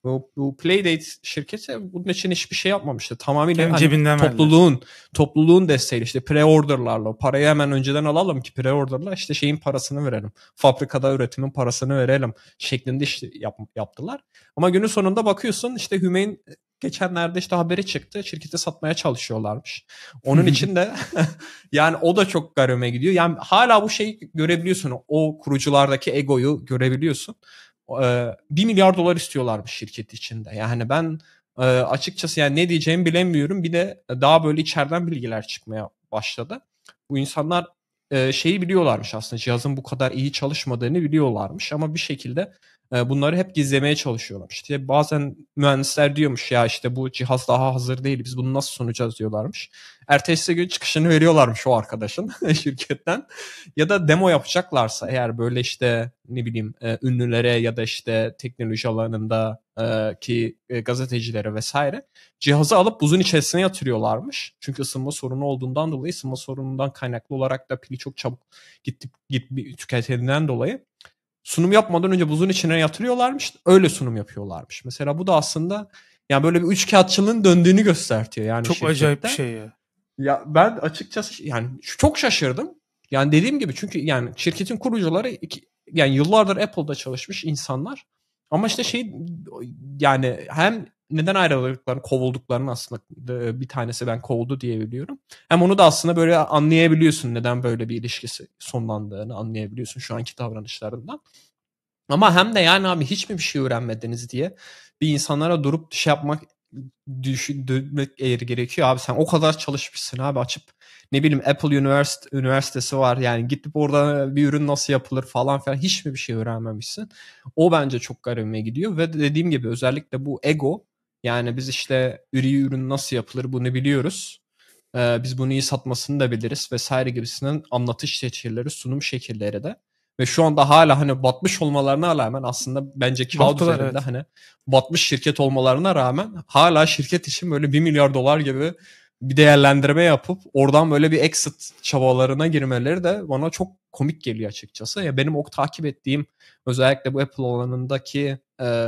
Bu, bu Playdate şirketi bunun için hiçbir şey yapmamıştı. Tamamıyla hani cebinden topluluğun verdi. topluluğun desteğiyle işte pre-order'larla parayı hemen önceden alalım ki pre-order'la işte şeyin parasını verelim. Fabrikada üretimin parasını verelim şeklinde işte yap, yaptılar. Ama günün sonunda bakıyorsun işte Hümeyn e, geçenlerde işte haberi çıktı. Şirketi satmaya çalışıyorlarmış. Onun için de yani o da çok garime gidiyor. Yani hala bu şeyi görebiliyorsun. O kuruculardaki egoyu görebiliyorsun. 1 milyar dolar istiyorlarmış şirket içinde. Yani ben açıkçası yani ne diyeceğimi bilemiyorum. Bir de daha böyle içeriden bilgiler çıkmaya başladı. Bu insanlar şeyi biliyorlarmış aslında cihazın bu kadar iyi çalışmadığını biliyorlarmış ama bir şekilde ee, bunları hep gizlemeye çalışıyorlarmış. İşte bazen mühendisler diyormuş ya işte bu cihaz daha hazır değil biz bunu nasıl sunacağız diyorlarmış. Ertesi gün çıkışını veriyorlarmış o arkadaşın şirketten. Ya da demo yapacaklarsa eğer böyle işte ne bileyim e, ünlülere ya da işte teknoloji alanında e, ki e, gazetecilere vesaire cihazı alıp buzun içerisine yatırıyorlarmış. Çünkü ısınma sorunu olduğundan dolayı ısınma sorunundan kaynaklı olarak da pili çok çabuk gitip git tüketildiğinden dolayı sunum yapmadan önce buzun içine yatırıyorlarmış. Öyle sunum yapıyorlarmış. Mesela bu da aslında yani böyle bir üç kağıtçılığın döndüğünü göstertiyor. Yani çok şirkette. acayip bir şey ya. Ya ben açıkçası yani çok şaşırdım. Yani dediğim gibi çünkü yani şirketin kurucuları iki, yani yıllardır Apple'da çalışmış insanlar. Ama işte şey yani hem neden ayrıldıklarını, kovulduklarını aslında e, bir tanesi ben kovuldu diye biliyorum. Hem onu da aslında böyle anlayabiliyorsun neden böyle bir ilişkisi sonlandığını anlayabiliyorsun şu anki davranışlarından. Ama hem de yani abi hiç mi bir şey öğrenmediniz diye bir insanlara durup şey yapmak düşünmek gerekiyor abi sen o kadar çalışmışsın abi açıp ne bileyim Apple Üniversite, üniversitesi var yani gidip orada bir ürün nasıl yapılır falan filan hiç mi bir şey öğrenmemişsin o bence çok garibime gidiyor ve dediğim gibi özellikle bu ego yani biz işte üreyi ürün nasıl yapılır bunu biliyoruz. Ee, biz bunu iyi satmasını da biliriz vesaire gibisinin anlatış şekilleri, sunum şekilleri de. Ve şu anda hala hani batmış olmalarına rağmen aslında bence kağıt Battılar, üzerinde evet. hani batmış şirket olmalarına rağmen hala şirket için böyle 1 milyar dolar gibi bir değerlendirme yapıp oradan böyle bir exit çabalarına girmeleri de bana çok komik geliyor açıkçası. Ya benim o takip ettiğim özellikle bu Apple alanındaki e,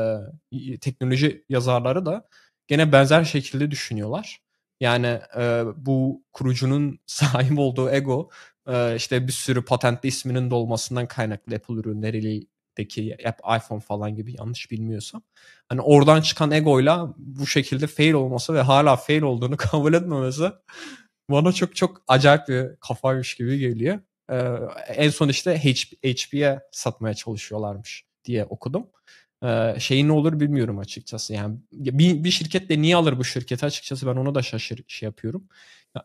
teknoloji yazarları da gene benzer şekilde düşünüyorlar. Yani e, bu kurucunun sahip olduğu ego e, işte bir sürü patentli isminin dolmasından kaynaklı Apple ürünleriyle Android'deki app iPhone falan gibi yanlış bilmiyorsam. Hani oradan çıkan egoyla bu şekilde fail olması ve hala fail olduğunu kabul etmemesi bana çok çok acayip bir kafaymış gibi geliyor. Ee, en son işte HP, HP'ye satmaya çalışıyorlarmış diye okudum. Ee, şeyi ne olur bilmiyorum açıkçası. Yani bir, bir şirket de niye alır bu şirketi açıkçası ben onu da şaşır şey yapıyorum.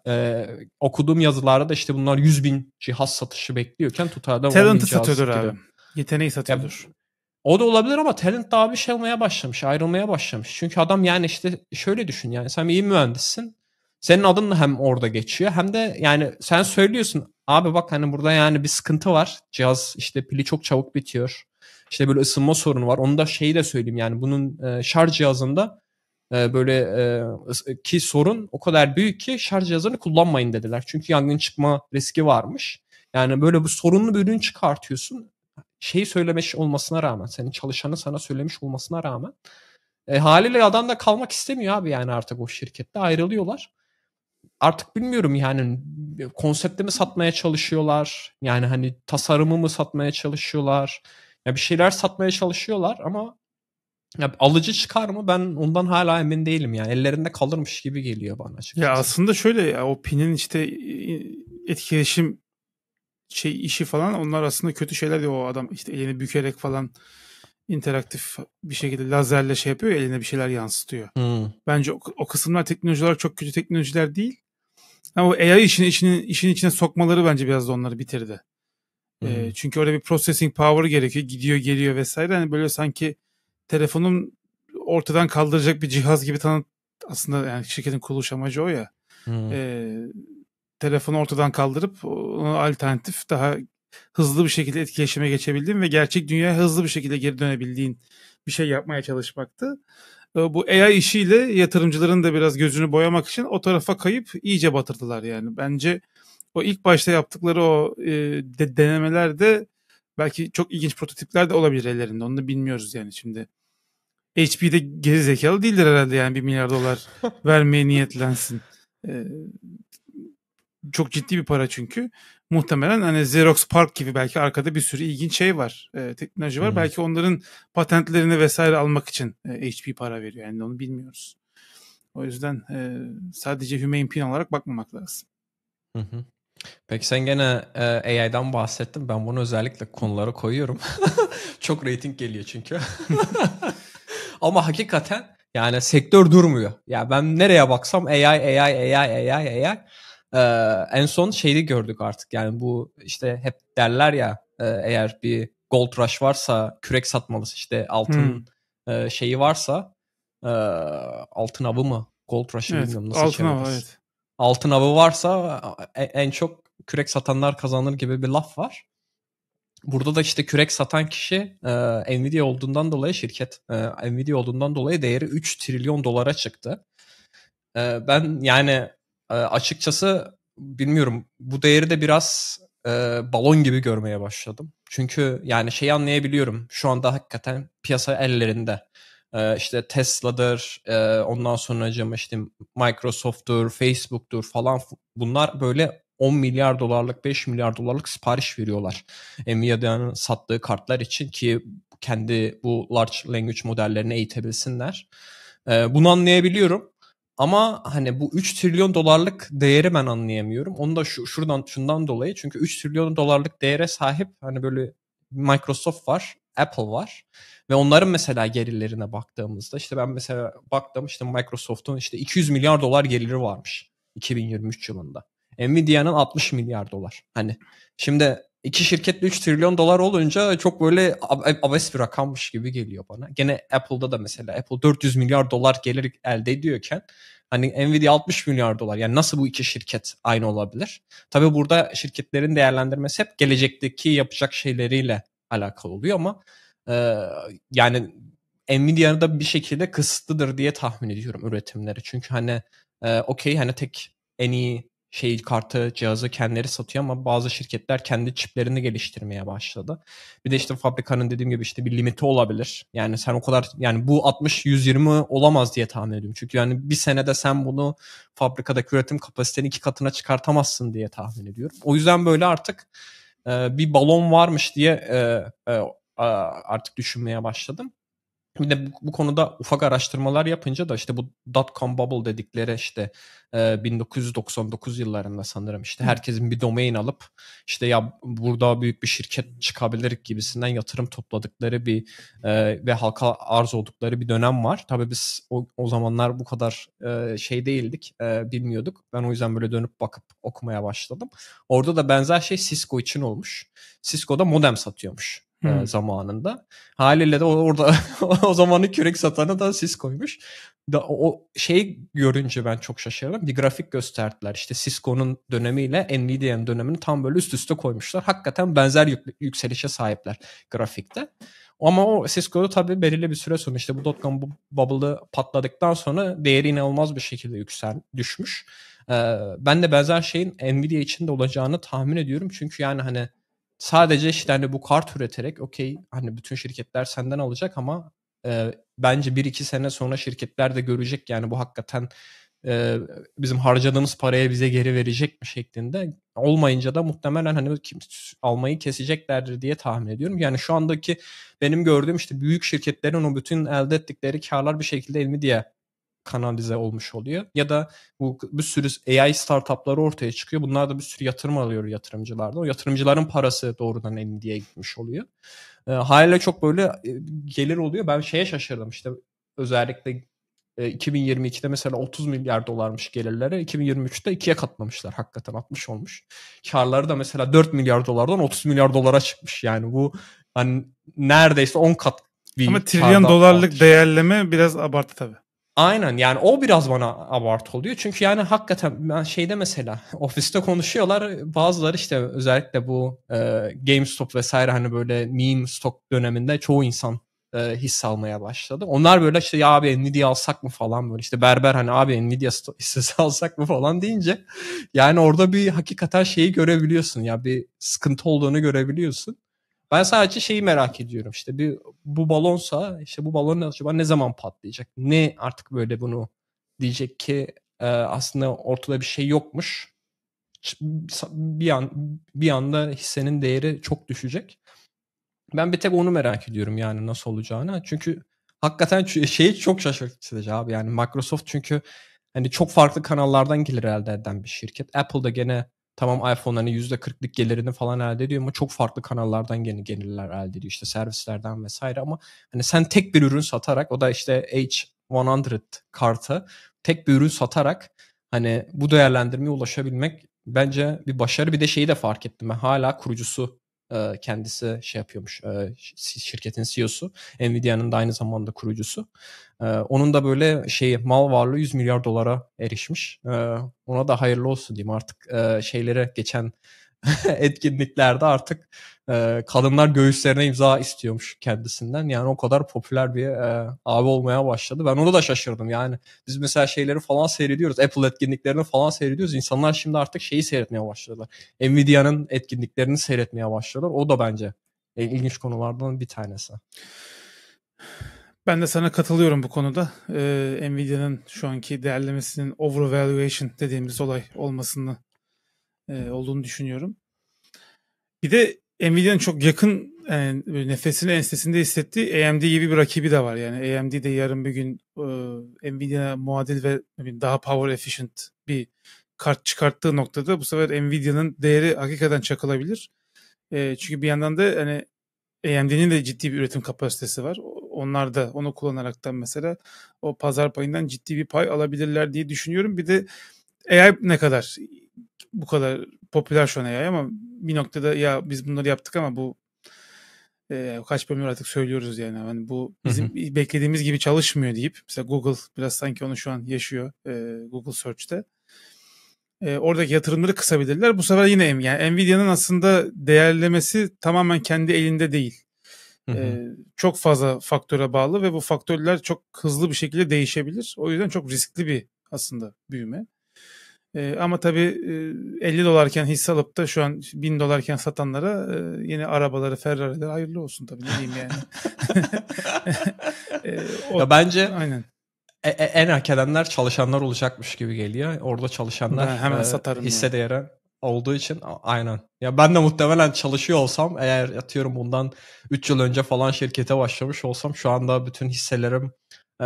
Ee, okuduğum yazılarda da işte bunlar 100 bin cihaz satışı bekliyorken tutarda Talent'ı satıyordur gibi. Yeteneği satıyordur. Ya, o da olabilir ama talent daha bir şey olmaya başlamış, ayrılmaya başlamış. Çünkü adam yani işte şöyle düşün yani sen iyi mühendissin. Senin adın da hem orada geçiyor hem de yani sen söylüyorsun abi bak hani burada yani bir sıkıntı var. Cihaz işte pili çok çabuk bitiyor. İşte böyle ısınma sorunu var. Onu da şeyi de söyleyeyim yani bunun e, şarj cihazında e, böyle e, ki sorun o kadar büyük ki şarj cihazını kullanmayın dediler. Çünkü yangın çıkma riski varmış. Yani böyle bu sorunlu bir ürün çıkartıyorsun şeyi söylemiş olmasına rağmen senin çalışanı sana söylemiş olmasına rağmen e, haliyle adam da kalmak istemiyor abi yani artık o şirkette ayrılıyorlar. Artık bilmiyorum yani konsepti mi satmaya çalışıyorlar? Yani hani tasarımı mı satmaya çalışıyorlar? Ya bir şeyler satmaya çalışıyorlar ama ya alıcı çıkar mı? Ben ondan hala emin değilim yani. Ellerinde kalırmış gibi geliyor bana açıkçası. Ya aslında şöyle ya o pinin işte e, e, etkileşim şey işi falan onlar aslında kötü şeyler diyor o adam işte elini bükerek falan interaktif bir şekilde lazerle şey yapıyor ya, eline bir şeyler yansıtıyor. Hmm. Bence o, o kısımlar teknolojiler çok kötü teknolojiler değil. Ama o AI işini, işini, işin içine sokmaları bence biraz da onları bitirdi. Hmm. E, çünkü orada bir processing power gerekiyor. Gidiyor geliyor vesaire. Hani böyle sanki telefonun ortadan kaldıracak bir cihaz gibi tanıt aslında yani şirketin kuruluş amacı o ya. Hmm. E, telefonu ortadan kaldırıp alternatif daha hızlı bir şekilde etkileşime geçebildiğin ve gerçek dünyaya hızlı bir şekilde geri dönebildiğin bir şey yapmaya çalışmaktı. Bu AI işiyle yatırımcıların da biraz gözünü boyamak için o tarafa kayıp iyice batırdılar yani. Bence o ilk başta yaptıkları o e, de, denemelerde belki çok ilginç prototipler de olabilir ellerinde. Onu da bilmiyoruz yani şimdi. HP'de geri zekalı değildir herhalde yani bir milyar dolar vermeye niyetlensin. Ee, çok ciddi bir para çünkü. Muhtemelen hani Xerox Park gibi belki arkada bir sürü ilginç şey var, e, teknoloji var. Hmm. Belki onların patentlerini vesaire almak için e, HP para veriyor. Yani onu bilmiyoruz. O yüzden e, sadece Humane Pin olarak bakmamak lazım. Hı hı. Peki sen gene e, AI'dan bahsettin. Ben bunu özellikle konulara koyuyorum. Çok rating geliyor çünkü. Ama hakikaten yani sektör durmuyor. Ya ben nereye baksam AI, AI, AI, AI, AI. Ee, en son şeyi gördük artık yani bu işte hep derler ya eğer bir gold rush varsa kürek satmalısın işte altın hmm. e, şeyi varsa e, altın avı mı gold rush'ı evet, bilmiyorum nasıl altın avı, evet. Altın avı varsa e, e, en çok kürek satanlar kazanır gibi bir laf var. Burada da işte kürek satan kişi e, Nvidia olduğundan dolayı şirket e, Nvidia olduğundan dolayı değeri 3 trilyon dolara çıktı. E, ben yani e, açıkçası bilmiyorum bu değeri de biraz e, balon gibi görmeye başladım. Çünkü yani şeyi anlayabiliyorum şu anda hakikaten piyasa ellerinde. E, işte Tesla'dır, e, ondan sonra cama işte Microsoft'tur, Facebook'tur falan bunlar böyle 10 milyar dolarlık 5 milyar dolarlık sipariş veriyorlar. Nvidia'nın sattığı kartlar için ki kendi bu large language modellerini eğitebilsinler. bunu anlayabiliyorum. Ama hani bu 3 trilyon dolarlık değeri ben anlayamıyorum. Onu da şu, şuradan şundan dolayı çünkü 3 trilyon dolarlık değere sahip hani böyle Microsoft var, Apple var ve onların mesela gelirlerine baktığımızda işte ben mesela baktım işte Microsoft'un işte 200 milyar dolar geliri varmış 2023 yılında. Nvidia'nın 60 milyar dolar. Hani şimdi İki şirketle 3 trilyon dolar olunca çok böyle ab- abes bir rakammış gibi geliyor bana. Gene Apple'da da mesela Apple 400 milyar dolar gelir elde ediyorken hani Nvidia 60 milyar dolar. Yani nasıl bu iki şirket aynı olabilir? Tabii burada şirketlerin değerlendirmesi hep gelecekteki yapacak şeyleriyle alakalı oluyor ama e, yani Nvidia'nın da bir şekilde kısıtlıdır diye tahmin ediyorum üretimleri. Çünkü hani e, okey hani tek en iyi şey kartı, cihazı kendileri satıyor ama bazı şirketler kendi çiplerini geliştirmeye başladı. Bir de işte fabrikanın dediğim gibi işte bir limiti olabilir. Yani sen o kadar yani bu 60 120 olamaz diye tahmin ediyorum. Çünkü yani bir senede sen bunu fabrikadaki üretim kapasitenin iki katına çıkartamazsın diye tahmin ediyorum. O yüzden böyle artık e, bir balon varmış diye e, e, artık düşünmeye başladım. Bir de bu, bu konuda ufak araştırmalar yapınca da işte bu dotcom bubble dedikleri işte e, 1999 yıllarında sanırım işte herkesin bir domain alıp işte ya burada büyük bir şirket çıkabilir gibisinden yatırım topladıkları bir e, ve halka arz oldukları bir dönem var. Tabii biz o, o zamanlar bu kadar e, şey değildik, e, bilmiyorduk. Ben o yüzden böyle dönüp bakıp okumaya başladım. Orada da benzer şey Cisco için olmuş. Cisco da modem satıyormuş hmm. zamanında. Haliyle de orada o zamanın kürek satanı da siz koymuş. Da, o şey görünce ben çok şaşırdım. Bir grafik gösterdiler. İşte Cisco'nun dönemiyle Nvidia'nın dönemini tam böyle üst üste koymuşlar. Hakikaten benzer yükselişe sahipler grafikte. Ama o Cisco'da tabii belirli bir süre sonra işte bu dotcom bubble'ı patladıktan sonra değeri inanılmaz bir şekilde yüksel düşmüş. Ee, ben de benzer şeyin Nvidia için de olacağını tahmin ediyorum. Çünkü yani hani sadece işte hani bu kart üreterek okey hani bütün şirketler senden alacak ama e, bence 1-2 sene sonra şirketler de görecek yani bu hakikaten e, bizim harcadığımız paraya bize geri verecek mi şeklinde olmayınca da muhtemelen hani kim, almayı keseceklerdir diye tahmin ediyorum. Yani şu andaki benim gördüğüm işte büyük şirketlerin o bütün elde ettikleri karlar bir şekilde elmi diye kanalize olmuş oluyor. Ya da bu bir sürü AI startupları ortaya çıkıyor. Bunlar da bir sürü yatırım alıyor yatırımcılardan. O yatırımcıların parası doğrudan NVIDIA'ya gitmiş oluyor. E, ee, haliyle çok böyle e, gelir oluyor. Ben şeye şaşırdım işte özellikle 2022'de e, mesela 30 milyar dolarmış gelirleri 2023'te ikiye katlamışlar hakikaten 60 olmuş. Karları da mesela 4 milyar dolardan 30 milyar dolara çıkmış yani bu hani neredeyse 10 kat bir Ama trilyon dolarlık artış. değerleme biraz abartı tabii. Aynen yani o biraz bana abartı oluyor. Çünkü yani hakikaten ben şeyde mesela ofiste konuşuyorlar bazıları işte özellikle bu e, GameStop vesaire hani böyle meme stock döneminde çoğu insan e, hisse almaya başladı. Onlar böyle işte ya abi Nvidia alsak mı falan böyle işte berber hani abi Nvidia hissesi alsak mı falan deyince yani orada bir hakikaten şeyi görebiliyorsun ya bir sıkıntı olduğunu görebiliyorsun. Ben sadece şeyi merak ediyorum. İşte bir bu balonsa işte bu balon acaba ne zaman patlayacak? Ne artık böyle bunu diyecek ki e, aslında ortada bir şey yokmuş. Bir an bir anda hissenin değeri çok düşecek. Ben bir tek onu merak ediyorum yani nasıl olacağını. Çünkü hakikaten şeyi çok şaşırtıcı abi. Yani Microsoft çünkü hani çok farklı kanallardan gelir elde eden bir şirket. Apple da gene Tamam iPhone'ların %40'lık hani gelirini falan elde ediyor ama çok farklı kanallardan yeni gelirler elde ediyor. işte servislerden vesaire ama hani sen tek bir ürün satarak o da işte H100 kartı tek bir ürün satarak hani bu değerlendirmeye ulaşabilmek bence bir başarı. Bir de şeyi de fark ettim ben hala kurucusu kendisi şey yapıyormuş şirketin CEO'su. Nvidia'nın da aynı zamanda kurucusu. Onun da böyle şey mal varlığı 100 milyar dolara erişmiş. Ona da hayırlı olsun diyeyim artık şeylere geçen etkinliklerde artık e, kadınlar göğüslerine imza istiyormuş kendisinden. Yani o kadar popüler bir e, abi olmaya başladı. Ben onu da şaşırdım yani. Biz mesela şeyleri falan seyrediyoruz. Apple etkinliklerini falan seyrediyoruz. İnsanlar şimdi artık şeyi seyretmeye başladılar. Nvidia'nın etkinliklerini seyretmeye başladılar. O da bence en ilginç konulardan bir tanesi. Ben de sana katılıyorum bu konuda. Ee, Nvidia'nın şu anki değerlemesinin overvaluation dediğimiz olay olmasını e, olduğunu düşünüyorum. Bir de Nvidia'nın çok yakın e, yani nefesini ensesinde hissettiği AMD gibi bir rakibi de var. Yani AMD de yarın bir gün e, Nvidia muadil ve daha power efficient bir kart çıkarttığı noktada bu sefer Nvidia'nın değeri hakikaten çakılabilir. E, çünkü bir yandan da hani AMD'nin de ciddi bir üretim kapasitesi var. Onlar da onu kullanarak da mesela o pazar payından ciddi bir pay alabilirler diye düşünüyorum. Bir de AI ne kadar bu kadar popüler şu an AI ama bir noktada ya biz bunları yaptık ama bu e, kaç bölümdür artık söylüyoruz yani. Hani bu bizim hı hı. beklediğimiz gibi çalışmıyor deyip mesela Google biraz sanki onu şu an yaşıyor e, Google Search'te. E, oradaki yatırımları kısabilirler. Bu sefer yine yani Nvidia'nın aslında değerlemesi tamamen kendi elinde değil. Hı hı. E, çok fazla faktöre bağlı ve bu faktörler çok hızlı bir şekilde değişebilir. O yüzden çok riskli bir aslında büyüme. Ee, ama tabii e, 50 dolarken hisse alıp da şu an 1000 dolarken satanlara e, yeni arabaları, Ferrari'ler hayırlı olsun tabii ne diyeyim yani. E, o, ya bence aynen. E, e, en hak edenler çalışanlar olacakmış gibi geliyor. Orada çalışanlar ben hemen satarım hisse yani. değeri olduğu için aynen. Ya ben de muhtemelen çalışıyor olsam eğer atıyorum bundan 3 yıl önce falan şirkete başlamış olsam şu anda bütün hisselerim e,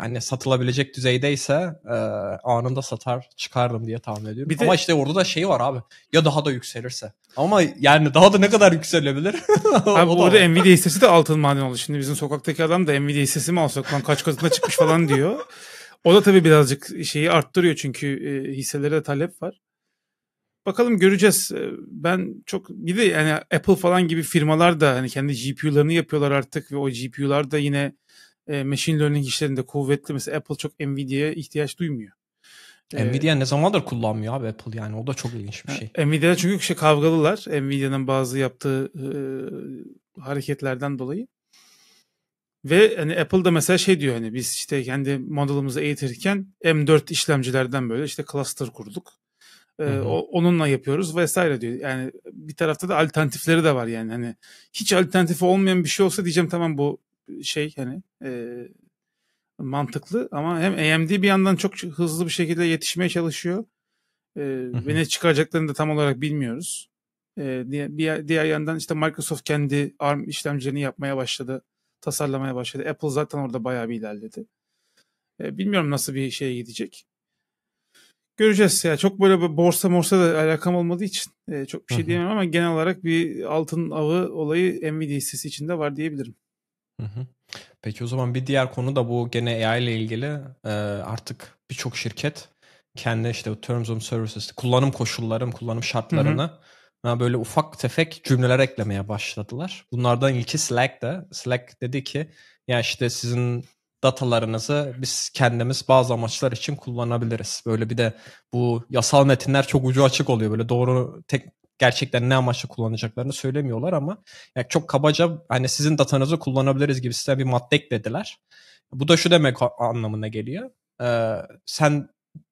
hani satılabilecek düzeydeyse e, anında satar çıkardım diye tahmin ediyorum. Bir de... Ama işte orada da şey var abi. Ya daha da yükselirse. Ama yani daha da ne kadar yükselebilir? abi bu arada Nvidia hissesi de altın madeni oldu. Şimdi bizim sokaktaki adam da Nvidia hissesi mi alsak lan kaç katına çıkmış falan diyor. O da tabii birazcık şeyi arttırıyor çünkü e, hisselere talep var. Bakalım göreceğiz. E, ben çok bir de yani Apple falan gibi firmalar da hani kendi GPU'larını yapıyorlar artık ve o GPU'lar da yine e, machine learning işlerinde kuvvetli. Mesela Apple çok Nvidia'ya ihtiyaç duymuyor. E, Nvidia ee, ne zamandır kullanmıyor abi Apple yani o da çok ilginç bir şey. Nvidia çünkü şey kavgalılar. Nvidia'nın bazı yaptığı e, hareketlerden dolayı. Ve hani Apple da mesela şey diyor hani biz işte kendi modelimizi eğitirken M4 işlemcilerden böyle işte cluster kurduk. Ee, hı hı. onunla yapıyoruz vesaire diyor. Yani bir tarafta da alternatifleri de var yani. Hani hiç alternatifi olmayan bir şey olsa diyeceğim tamam bu şey hani e, mantıklı ama hem AMD bir yandan çok hızlı bir şekilde yetişmeye çalışıyor. E, ve ne çıkaracaklarını da tam olarak bilmiyoruz. E, diğer, diğer yandan işte Microsoft kendi ARM işlemcilerini yapmaya başladı. Tasarlamaya başladı. Apple zaten orada bayağı bir ilerledi. E, bilmiyorum nasıl bir şeye gidecek. Göreceğiz ya. Çok böyle borsa morsa da alakam olmadığı için e, çok bir şey diyemem ama genel olarak bir altın avı olayı Nvidia hissesi içinde var diyebilirim. Peki o zaman bir diğer konu da bu gene AI ile ilgili ee, artık birçok şirket kendi işte Terms of Services, kullanım koşullarım, kullanım şartlarını hı hı. böyle ufak tefek cümleler eklemeye başladılar. Bunlardan ilki Slack da Slack dedi ki ya işte sizin datalarınızı biz kendimiz bazı amaçlar için kullanabiliriz. Böyle bir de bu yasal metinler çok ucu açık oluyor. Böyle doğru tek gerçekten ne amaçla kullanacaklarını söylemiyorlar ama yani çok kabaca hani sizin datanızı kullanabiliriz gibi size bir madde eklediler. Bu da şu demek anlamına geliyor. Ee, sen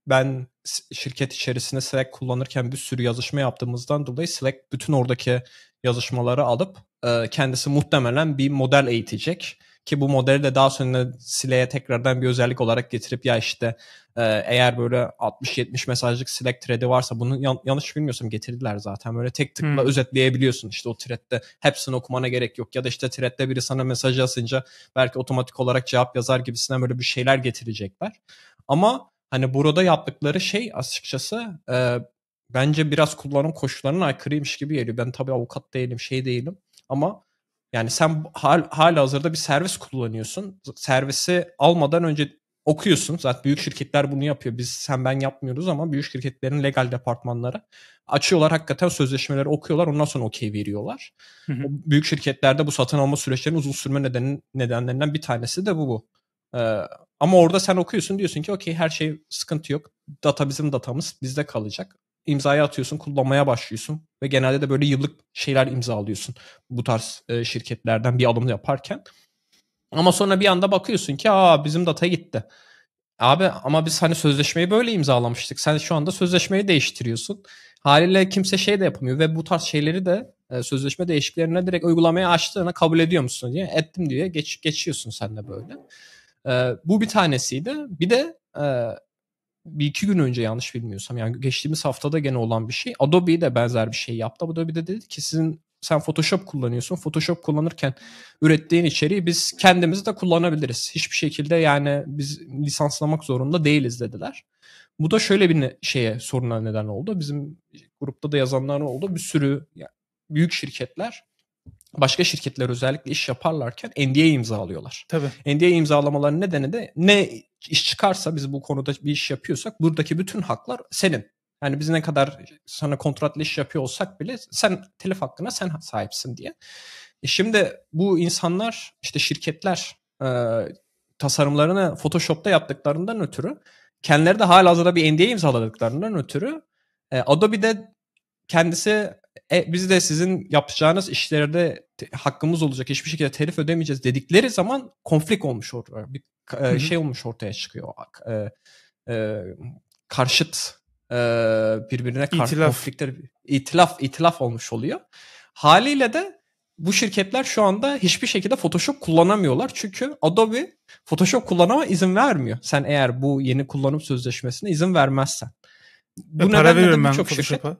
ben şirket içerisinde Slack kullanırken bir sürü yazışma yaptığımızdan dolayı Slack bütün oradaki yazışmaları alıp e, kendisi muhtemelen bir model eğitecek ki bu modeli de daha sonra Slack'e tekrardan bir özellik olarak getirip ya işte e, eğer böyle 60-70 mesajlık select thread'i varsa bunu yan, yanlış bilmiyorsam getirdiler zaten. Böyle tek tıkla hmm. özetleyebiliyorsun işte o thread'de hepsini okumana gerek yok. Ya da işte thread'de biri sana mesaj yazınca belki otomatik olarak cevap yazar gibisinden böyle bir şeyler getirecekler. Ama hani burada yaptıkları şey açıkçası e, bence biraz kullanım koşullarına aykırıymış gibi geliyor. Ben tabii avukat değilim, şey değilim ama yani sen hal, hala hazırda bir servis kullanıyorsun. Servisi almadan önce okuyorsun. Zaten büyük şirketler bunu yapıyor. Biz sen ben yapmıyoruz ama büyük şirketlerin legal departmanları açıyorlar hakikaten sözleşmeleri okuyorlar. Ondan sonra okey veriyorlar. Hı hı. Büyük şirketlerde bu satın alma süreçlerinin uzun sürme nedeni, nedenlerinden bir tanesi de bu bu. Ee, ama orada sen okuyorsun diyorsun ki okey her şey sıkıntı yok. Data bizim datamız bizde kalacak imzaya atıyorsun, kullanmaya başlıyorsun ve genelde de böyle yıllık şeyler imzalıyorsun bu tarz e, şirketlerden bir alım yaparken. Ama sonra bir anda bakıyorsun ki aa bizim data gitti. Abi ama biz hani sözleşmeyi böyle imzalamıştık. Sen şu anda sözleşmeyi değiştiriyorsun. Haliyle kimse şey de yapamıyor ve bu tarz şeyleri de e, sözleşme değişiklerine direkt uygulamaya açtığına kabul ediyor musun diye ettim diye geç, geçiyorsun sen de böyle. E, bu bir tanesiydi. Bir de e, bir iki gün önce yanlış bilmiyorsam yani geçtiğimiz haftada gene olan bir şey. Adobe de benzer bir şey yaptı. Adobe de dedi ki sizin sen Photoshop kullanıyorsun. Photoshop kullanırken ürettiğin içeriği biz kendimiz de kullanabiliriz. Hiçbir şekilde yani biz lisanslamak zorunda değiliz dediler. Bu da şöyle bir ne, şeye soruna neden oldu. Bizim grupta da yazanlar oldu. Bir sürü yani büyük şirketler başka şirketler özellikle iş yaparlarken NDA imzalıyorlar. Tabii. NDA imzalamaların nedeni de ne iş çıkarsa biz bu konuda bir iş yapıyorsak buradaki bütün haklar senin. Yani biz ne kadar sana kontratlı iş yapıyor olsak bile sen telif hakkına sen sahipsin diye. E şimdi bu insanlar işte şirketler e, tasarımlarını Photoshop'ta yaptıklarından ötürü kendileri de hala hazırda bir NDA imzaladıklarından ötürü e, Adobe'de kendisi e, biz de sizin yapacağınız işlerde te, hakkımız olacak hiçbir şekilde telif ödemeyeceğiz dedikleri zaman konflik olmuş ortaya bir e, şey olmuş ortaya çıkıyor. E, e, karşıt e, birbirine karşı itilaf. konflikler itilaf itilaf olmuş oluyor. Haliyle de bu şirketler şu anda hiçbir şekilde Photoshop kullanamıyorlar. Çünkü Adobe Photoshop kullanma izin vermiyor. Sen eğer bu yeni kullanım sözleşmesine izin vermezsen. Bu ya e, para veriyorum ben Photoshop'a. Şirket,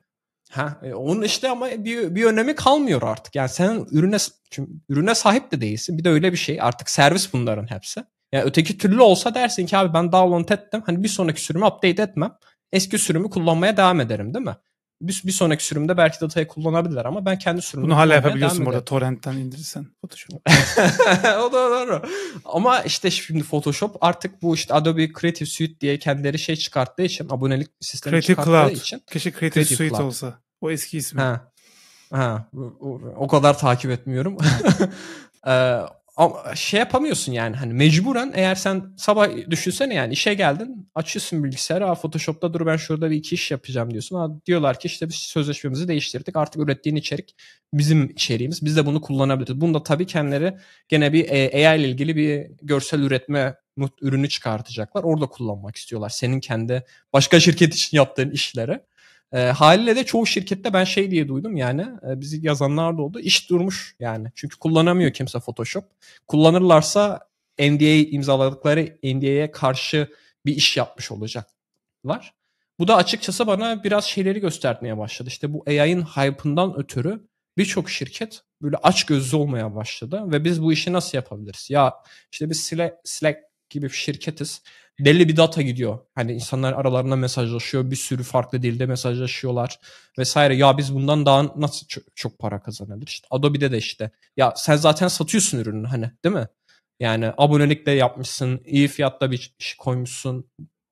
Ha, e, onun işte ama bir, bir önemi kalmıyor artık. Yani sen ürüne çünkü ürüne sahip de değilsin. Bir de öyle bir şey. Artık servis bunların hepsi. Yani öteki türlü olsa dersin ki abi ben download ettim. Hani bir sonraki sürümü update etmem. Eski sürümü kullanmaya devam ederim değil mi? bir, bir sonraki sürümde belki datayı kullanabilirler ama ben kendi sürümümde... Bunu hala yapabiliyorsun burada torrentten indirirsen Photoshop. o da doğru. Ama işte şimdi Photoshop artık bu işte Adobe Creative Suite diye kendileri şey çıkarttığı için abonelik sistemi Creative çıkarttığı Cloud. için. Keşke Creative, Creative Suite Cloud. olsa. O eski ismi. Ha. Ha, o, o kadar takip etmiyorum. ama şey yapamıyorsun yani hani mecburen eğer sen sabah düşünsene yani işe geldin açıyorsun bilgisayarı Aa, Photoshop'ta dur ben şurada bir iki iş yapacağım diyorsun. Aa, diyorlar ki işte biz sözleşmemizi değiştirdik artık ürettiğin içerik bizim içeriğimiz biz de bunu kullanabiliriz. Bunda tabii kendileri gene bir e, AI ile ilgili bir görsel üretme ürünü çıkartacaklar orada kullanmak istiyorlar senin kendi başka şirket için yaptığın işlere. E, ee, haliyle de çoğu şirkette ben şey diye duydum yani e, bizi yazanlar da oldu. İş durmuş yani. Çünkü kullanamıyor kimse Photoshop. Kullanırlarsa NDA imzaladıkları NDA'ya karşı bir iş yapmış olacaklar. Bu da açıkçası bana biraz şeyleri göstermeye başladı. İşte bu AI'ın hype'ından ötürü birçok şirket böyle aç gözlü olmaya başladı ve biz bu işi nasıl yapabiliriz? Ya işte biz Slack, Slack gibi bir şirketiz belli bir data gidiyor. Hani insanlar aralarında mesajlaşıyor. Bir sürü farklı dilde mesajlaşıyorlar vesaire. Ya biz bundan daha nasıl çok, çok para kazanabilir? İşte Adobe'de de işte. Ya sen zaten satıyorsun ürünü hani değil mi? Yani abonelikle yapmışsın, iyi fiyatta bir şey koymuşsun.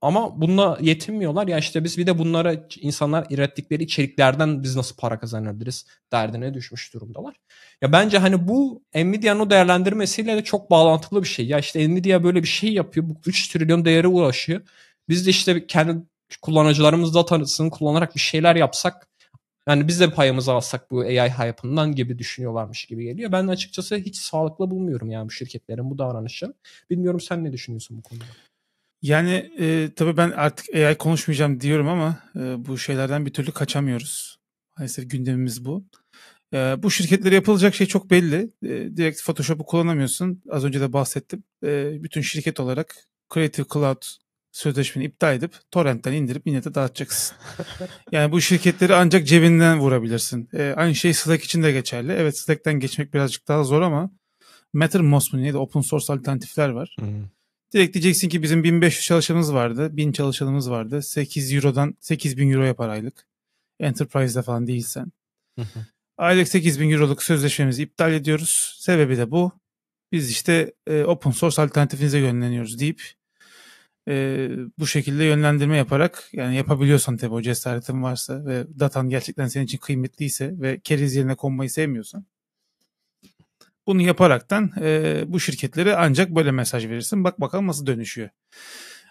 Ama bununla yetinmiyorlar. Ya işte biz bir de bunlara insanlar ürettikleri içeriklerden biz nasıl para kazanabiliriz derdine düşmüş durumdalar. Ya bence hani bu Nvidia'nın o değerlendirmesiyle de çok bağlantılı bir şey. Ya işte Nvidia böyle bir şey yapıyor. Bu 3 trilyon değeri ulaşıyor. Biz de işte kendi kullanıcılarımız datasını kullanarak bir şeyler yapsak yani biz de payımızı alsak bu AI hype'ından gibi düşünüyorlarmış gibi geliyor. Ben açıkçası hiç sağlıklı bulmuyorum yani bu şirketlerin bu davranışı. Bilmiyorum sen ne düşünüyorsun bu konuda? Yani e, tabii ben artık AI konuşmayacağım diyorum ama e, bu şeylerden bir türlü kaçamıyoruz. Maalesef gündemimiz bu. E, bu şirketlere yapılacak şey çok belli. E, direkt Photoshop'u kullanamıyorsun. Az önce de bahsettim. E, bütün şirket olarak Creative Cloud sözleşmeni iptal edip torrentten indirip yine de dağıtacaksın. yani bu şirketleri ancak cebinden vurabilirsin. E, aynı şey Slack için de geçerli. Evet Slack'ten geçmek birazcık daha zor ama Mattermost mu neydi? Open source alternatifler var. Hmm. Direkt diyeceksin ki bizim 1500 çalışanımız vardı, 1000 çalışanımız vardı. 8 Euro'dan 8000 Euro yapar aylık. Enterprise'da falan değilsen. aylık 8000 Euro'luk sözleşmemizi iptal ediyoruz. Sebebi de bu. Biz işte e, open source alternatifinize yönleniyoruz deyip e, bu şekilde yönlendirme yaparak yani yapabiliyorsan tabii o cesaretin varsa ve datan gerçekten senin için kıymetliyse ve keriz yerine konmayı sevmiyorsan bunu yaparaktan e, bu şirketlere ancak böyle mesaj verirsin. Bak bakalım nasıl dönüşüyor.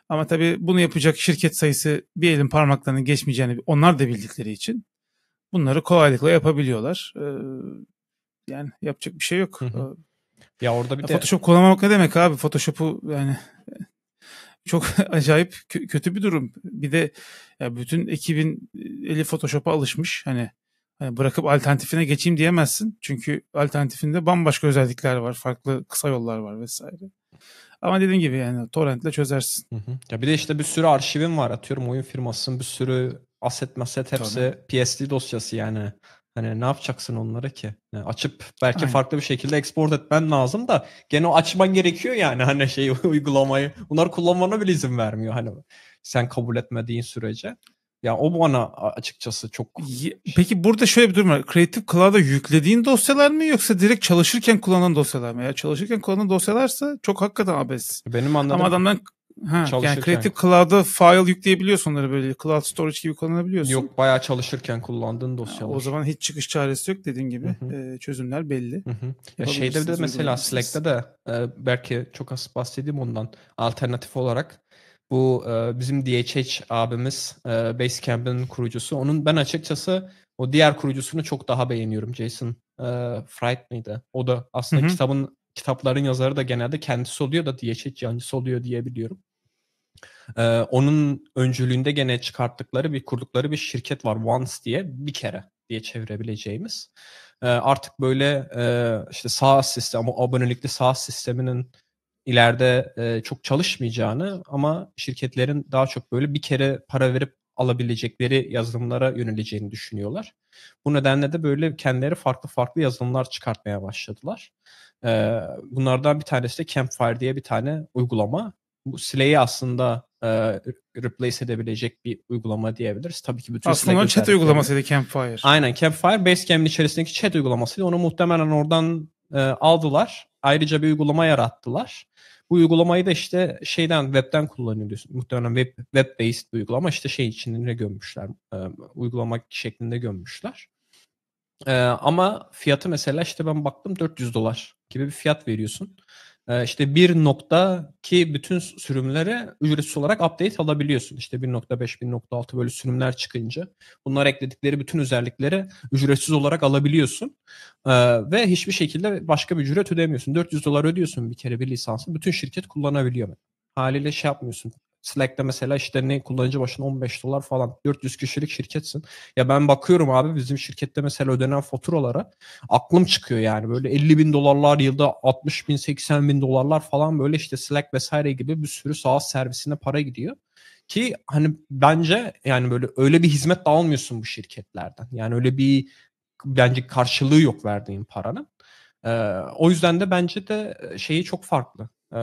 Ama tabii bunu yapacak şirket sayısı bir elin parmaklarının geçmeyeceğini onlar da bildikleri için bunları kolaylıkla yapabiliyorlar. E, yani yapacak bir şey yok. Hı hı. E, ya orada bir de Photoshop kullanmamak ne demek abi? Photoshop'u yani çok acayip kötü bir durum. Bir de ya bütün ekibin eli Photoshop'a alışmış. Hani yani bırakıp alternatifine geçeyim diyemezsin. Çünkü alternatifinde bambaşka özellikler var. Farklı kısa yollar var vesaire. Ama dediğim gibi yani torrentle çözersin. Hı hı. Ya bir de işte bir sürü arşivim var. Atıyorum oyun firmasının bir sürü asset maset hepsi PSD dosyası yani. Hani ne yapacaksın onları ki? Yani açıp belki Aynen. farklı bir şekilde export etmen lazım da gene o açman gerekiyor yani hani şey uygulamayı. Bunlar kullanmana bile izin vermiyor hani sen kabul etmediğin sürece. Yani o bana açıkçası çok... Peki burada şöyle bir durum var. Creative Cloud'a yüklediğin dosyalar mı yoksa direkt çalışırken kullanılan dosyalar mı? Ya çalışırken kullanılan dosyalarsa çok hakikaten abes. E, benim anladığım... Ama adamdan Ha, yani Creative Cloud'a file yükleyebiliyorsun onları böyle cloud storage gibi kullanabiliyorsun. Yok bayağı çalışırken kullandığın dosyalar. Ha, o zaman hiç çıkış çaresi yok dediğin gibi. Hı -hı. E, çözümler belli. Hı -hı. Ya şeyde de mesela Slack'ta de e, belki çok az bahsedeyim ondan alternatif olarak bu e, bizim DHH abimiz e, Basecamp'in kurucusu. Onun ben açıkçası o diğer kurucusunu çok daha beğeniyorum. Jason e, Fright mıydı? O da aslında Hı-hı. kitabın kitapların yazarı da genelde kendisi oluyor da DHH yancısı oluyor diyebiliyorum biliyorum. E, onun öncülüğünde gene çıkarttıkları bir kurdukları bir şirket var Once diye bir kere diye çevirebileceğimiz. Ee, artık böyle e, işte SaaS sistem, o abonelikli SaaS sisteminin ileride e, çok çalışmayacağını ama şirketlerin daha çok böyle bir kere para verip alabilecekleri yazılımlara yöneleceğini düşünüyorlar. Bu nedenle de böyle kendileri farklı farklı yazılımlar çıkartmaya başladılar. E, bunlardan bir tanesi de Campfire diye bir tane uygulama. Bu Slay'i aslında e, replace edebilecek bir uygulama diyebiliriz. Tabii ki bütün Aslında chat uygulamasıydı Campfire. Aynen Campfire Basecamp'in içerisindeki chat uygulamasıydı. Onu muhtemelen oradan e, aldılar ayrıca bir uygulama yarattılar. Bu uygulamayı da işte şeyden webten kullanıyoruz. Muhtemelen web web based bir uygulama işte şey içine gömmüşler. E, uygulama şeklinde gömmüşler. E, ama fiyatı mesela işte ben baktım 400 dolar gibi bir fiyat veriyorsun. Ee, işte ki bütün sürümlere ücretsiz olarak update alabiliyorsun. İşte 1.5, 1.6 böyle sürümler çıkınca bunlar ekledikleri bütün özellikleri ücretsiz olarak alabiliyorsun. Ee, ve hiçbir şekilde başka bir ücret ödemiyorsun. 400 dolar ödüyorsun bir kere bir lisansı. Bütün şirket kullanabiliyor. Haliyle şey yapmıyorsun. Slack'te mesela işte ne kullanıcı başına 15 dolar falan 400 kişilik şirketsin. Ya ben bakıyorum abi bizim şirkette mesela ödenen faturalara aklım çıkıyor yani böyle 50 bin dolarlar yılda 60 bin 80 bin dolarlar falan böyle işte Slack vesaire gibi bir sürü SaaS servisine para gidiyor. Ki hani bence yani böyle öyle bir hizmet de almıyorsun bu şirketlerden. Yani öyle bir bence karşılığı yok verdiğin paranın. Ee, o yüzden de bence de şeyi çok farklı e,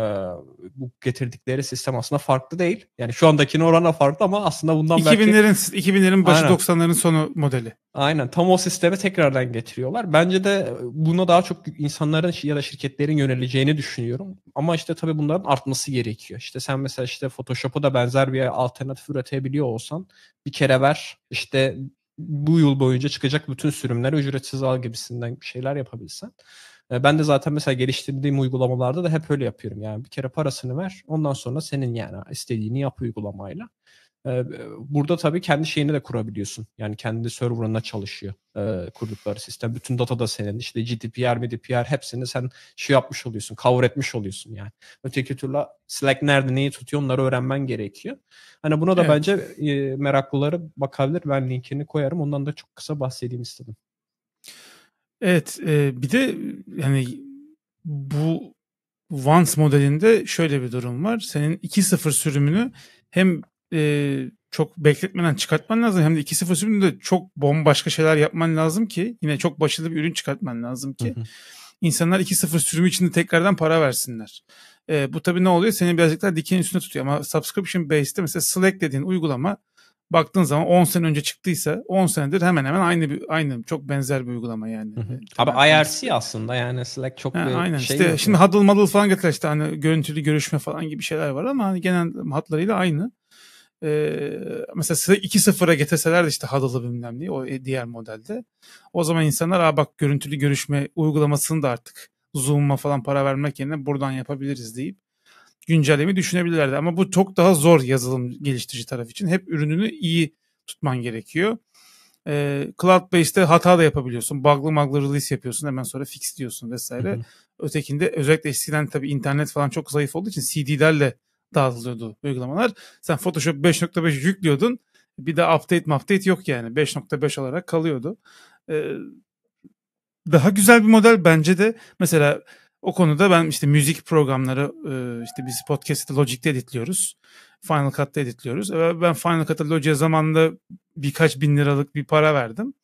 bu getirdikleri sistem aslında farklı değil. Yani şu andakine oranla farklı ama aslında bundan 2000'lerin, belki... 2000'lerin başı Aynen. 90'ların sonu modeli. Aynen tam o sisteme tekrardan getiriyorlar. Bence de buna daha çok insanların ya da şirketlerin yöneleceğini düşünüyorum. Ama işte tabii bunların artması gerekiyor. İşte sen mesela işte Photoshop'u da benzer bir alternatif üretebiliyor olsan bir kere ver işte bu yıl boyunca çıkacak bütün sürümler ücretsiz al gibisinden şeyler yapabilsen e, ben de zaten mesela geliştirdiğim uygulamalarda da hep öyle yapıyorum. Yani bir kere parasını ver ondan sonra senin yani istediğini yap uygulamayla. E, burada tabii kendi şeyini de kurabiliyorsun. Yani kendi server'ına çalışıyor e, kurdukları sistem. Bütün data da senin. İşte GDPR, MDPR hepsini sen şey yapmış oluyorsun. Cover etmiş oluyorsun yani. Öteki türlü Slack nerede neyi tutuyor onları öğrenmen gerekiyor. Hani buna da evet. bence meraklıları bakabilir. Ben linkini koyarım. Ondan da çok kısa bahsedeyim istedim. Evet e, bir de yani bu Vans modelinde şöyle bir durum var. Senin 2-0 sürümünü hem e, çok bekletmeden çıkartman lazım hem de 2-0 sürümünde çok bombaşka şeyler yapman lazım ki yine çok başarılı bir ürün çıkartman lazım ki insanlar 2-0 sürümü içinde tekrardan para versinler. E, bu tabii ne oluyor? Seni birazcık daha diken üstüne tutuyor ama subscription based'de mesela Slack dediğin uygulama baktığın zaman 10 sene önce çıktıysa 10 senedir hemen hemen aynı bir aynı çok benzer bir uygulama yani. Abi IRC aslında yani Slack çok ha, bir aynen. şey. İşte yok şimdi huddle muddle falan getirdi işte hani görüntülü görüşme falan gibi şeyler var ama hani genel hatlarıyla aynı. Ee, mesela 2.0'a getirseler de işte huddle'ı bilmem diye o e, diğer modelde. O zaman insanlar Aa, bak görüntülü görüşme uygulamasını da artık Zoom'a falan para vermek yerine buradan yapabiliriz deyip güncellemi düşünebilirlerdi. Ama bu çok daha zor yazılım geliştirici taraf için. Hep ürününü iyi tutman gerekiyor. E, ee, cloud based'te hata da yapabiliyorsun. Bug'lı mug'lı release yapıyorsun. Hemen sonra fix diyorsun vesaire. Hı hı. Ötekinde özellikle eskiden tabii internet falan çok zayıf olduğu için CD'lerle dağıtılıyordu uygulamalar. Sen Photoshop 5.5 yüklüyordun. Bir de update update yok yani. 5.5 olarak kalıyordu. Ee, daha güzel bir model bence de mesela o konuda ben işte müzik programları e, işte biz podcast'ı Logic'te editliyoruz. Final Cut'ta editliyoruz. Ben Final Cut'ta Logic'e zamanında birkaç bin liralık bir para verdim.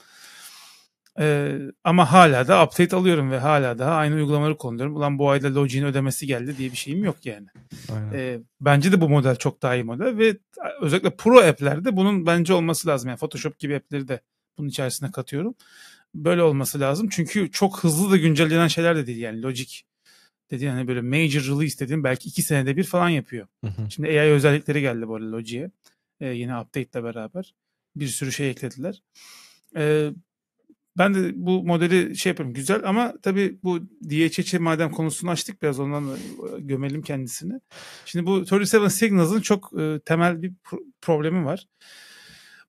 E, ama hala da update alıyorum ve hala daha aynı uygulamaları kullanıyorum. Ulan bu ayda Logic'in ödemesi geldi diye bir şeyim yok yani. Aynen. E, bence de bu model çok daha iyi model ve özellikle pro app'lerde bunun bence olması lazım. Yani Photoshop gibi app'leri de bunun içerisine katıyorum böyle olması lazım. Çünkü çok hızlı da güncellenen şeyler de değil yani Logic dediğin hani böyle major release dediğin belki iki senede bir falan yapıyor. Hı hı. Şimdi AI özellikleri geldi bu arada Logic'e. Ee, yeni update ile beraber bir sürü şey eklediler. Ee, ben de bu modeli şey yapıyorum güzel ama tabii bu DHH madem konusunu açtık biraz ondan e, gömelim kendisini. Şimdi bu 37 Signals'ın çok e, temel bir pro- problemi var.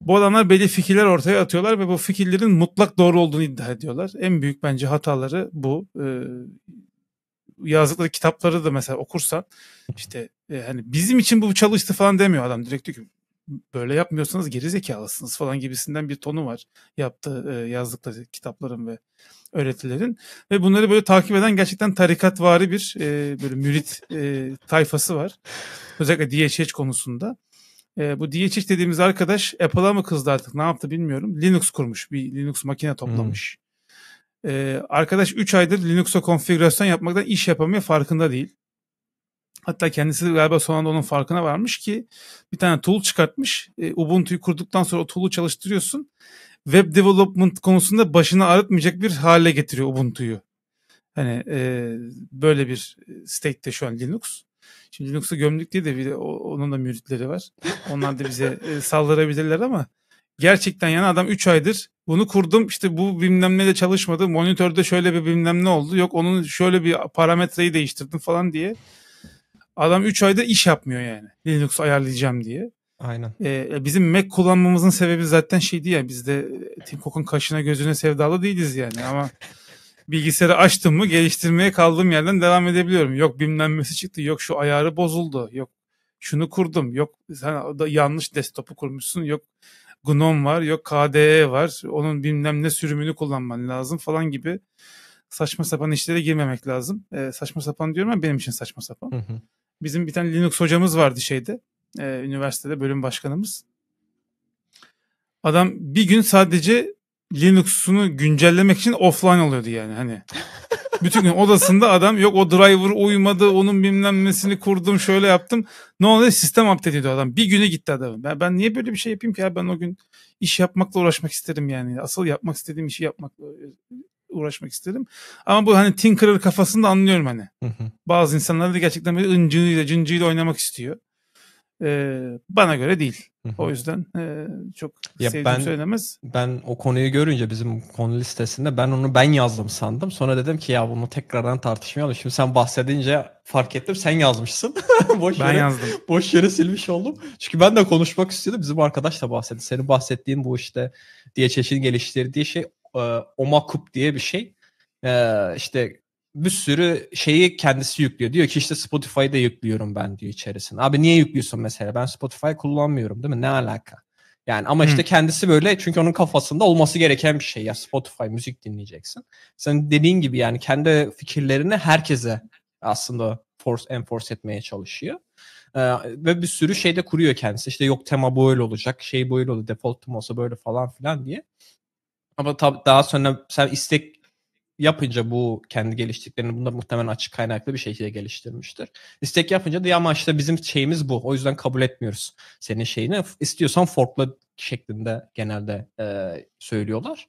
Bu adamlar belli fikirler ortaya atıyorlar ve bu fikirlerin mutlak doğru olduğunu iddia ediyorlar. En büyük bence hataları bu. Ee, yazdıkları kitapları da mesela okursan işte e, hani bizim için bu çalıştı falan demiyor adam. Direkt diyor ki böyle yapmıyorsanız geri zekalısınız falan gibisinden bir tonu var yaptığı e, yazdıkları kitapların ve öğretilerin ve bunları böyle takip eden gerçekten tarikatvari bir e, böyle mürit e, tayfası var özellikle DHH konusunda e, bu DHH dediğimiz arkadaş Apple'a mı kızdı artık ne yaptı bilmiyorum. Linux kurmuş. Bir Linux makine toplamış. Hmm. E, arkadaş 3 aydır Linux'a konfigürasyon yapmaktan iş yapamıyor farkında değil. Hatta kendisi de galiba son anda onun farkına varmış ki bir tane tool çıkartmış. E, Ubuntu'yu kurduktan sonra o tool'u çalıştırıyorsun. Web development konusunda başını arıtmayacak bir hale getiriyor Ubuntu'yu. Hani e, böyle bir de şu an Linux. Şimdi Linux'a gömdük diye de bir de onun da müritleri var. Onlar da bize e, saldırabilirler ama gerçekten yani adam 3 aydır bunu kurdum işte bu bilmem ne de çalışmadı. Monitörde şöyle bir bilmem ne oldu. Yok onun şöyle bir parametreyi değiştirdim falan diye. Adam 3 ayda iş yapmıyor yani. Linux ayarlayacağım diye. Aynen. Ee, bizim Mac kullanmamızın sebebi zaten şeydi ya de e, Tim Cook'un kaşına gözüne sevdalı değiliz yani ama bilgisayarı açtım mı geliştirmeye kaldığım yerden devam edebiliyorum. Yok bilmemesi çıktı, yok şu ayarı bozuldu, yok şunu kurdum, yok sen da yanlış desktopu kurmuşsun, yok GNOME var, yok KDE var, onun bilmem ne sürümünü kullanman lazım falan gibi saçma sapan işlere girmemek lazım. E, saçma sapan diyorum ama benim için saçma sapan. Hı hı. Bizim bir tane Linux hocamız vardı şeyde, e, üniversitede bölüm başkanımız. Adam bir gün sadece Linux'unu güncellemek için offline oluyordu yani hani. Bütün gün odasında adam yok o driver uymadı onun bilmem kurdum şöyle yaptım. Ne oldu sistem update ediyor adam. Bir güne gitti adam. Ben, ben niye böyle bir şey yapayım ki ya ben o gün iş yapmakla uğraşmak isterim yani. Asıl yapmak istediğim işi yapmakla uğraşmak isterim. Ama bu hani tinkerer kafasında anlıyorum hani. Bazı insanlar da gerçekten böyle ıncığıyla cıncığıyla oynamak istiyor. Ee, bana göre değil. O yüzden e, çok ya sevdiğim ben, söylenemez. Ben o konuyu görünce bizim konu listesinde ben onu ben yazdım sandım. Sonra dedim ki ya bunu tekrardan tartışmayalım. Şimdi sen bahsedince fark ettim sen yazmışsın. boş ben yere, yazdım. Boş yere silmiş oldum. Çünkü ben de konuşmak istiyordum. Bizim arkadaş da bahsetti. Senin bahsettiğin bu işte diye DHH'in geliştirdiği şey e, Omakup diye bir şey. E, işte bir sürü şeyi kendisi yüklüyor. Diyor ki işte Spotify'da yüklüyorum ben diyor içerisine. Abi niye yüklüyorsun mesela? Ben Spotify kullanmıyorum değil mi? Ne alaka? Yani ama Hı. işte kendisi böyle çünkü onun kafasında olması gereken bir şey ya Spotify müzik dinleyeceksin. Sen dediğin gibi yani kendi fikirlerini herkese aslında force enforce etmeye çalışıyor. Ee, ve bir sürü şey de kuruyor kendisi. İşte yok tema böyle olacak, şey böyle olur, default olsa böyle falan filan diye. Ama tab- daha sonra sen istek yapınca bu kendi geliştiklerini bunda muhtemelen açık kaynaklı bir şekilde geliştirmiştir. İstek yapınca da ama işte bizim şeyimiz bu. O yüzden kabul etmiyoruz senin şeyini. İstiyorsan forkla şeklinde genelde e, söylüyorlar.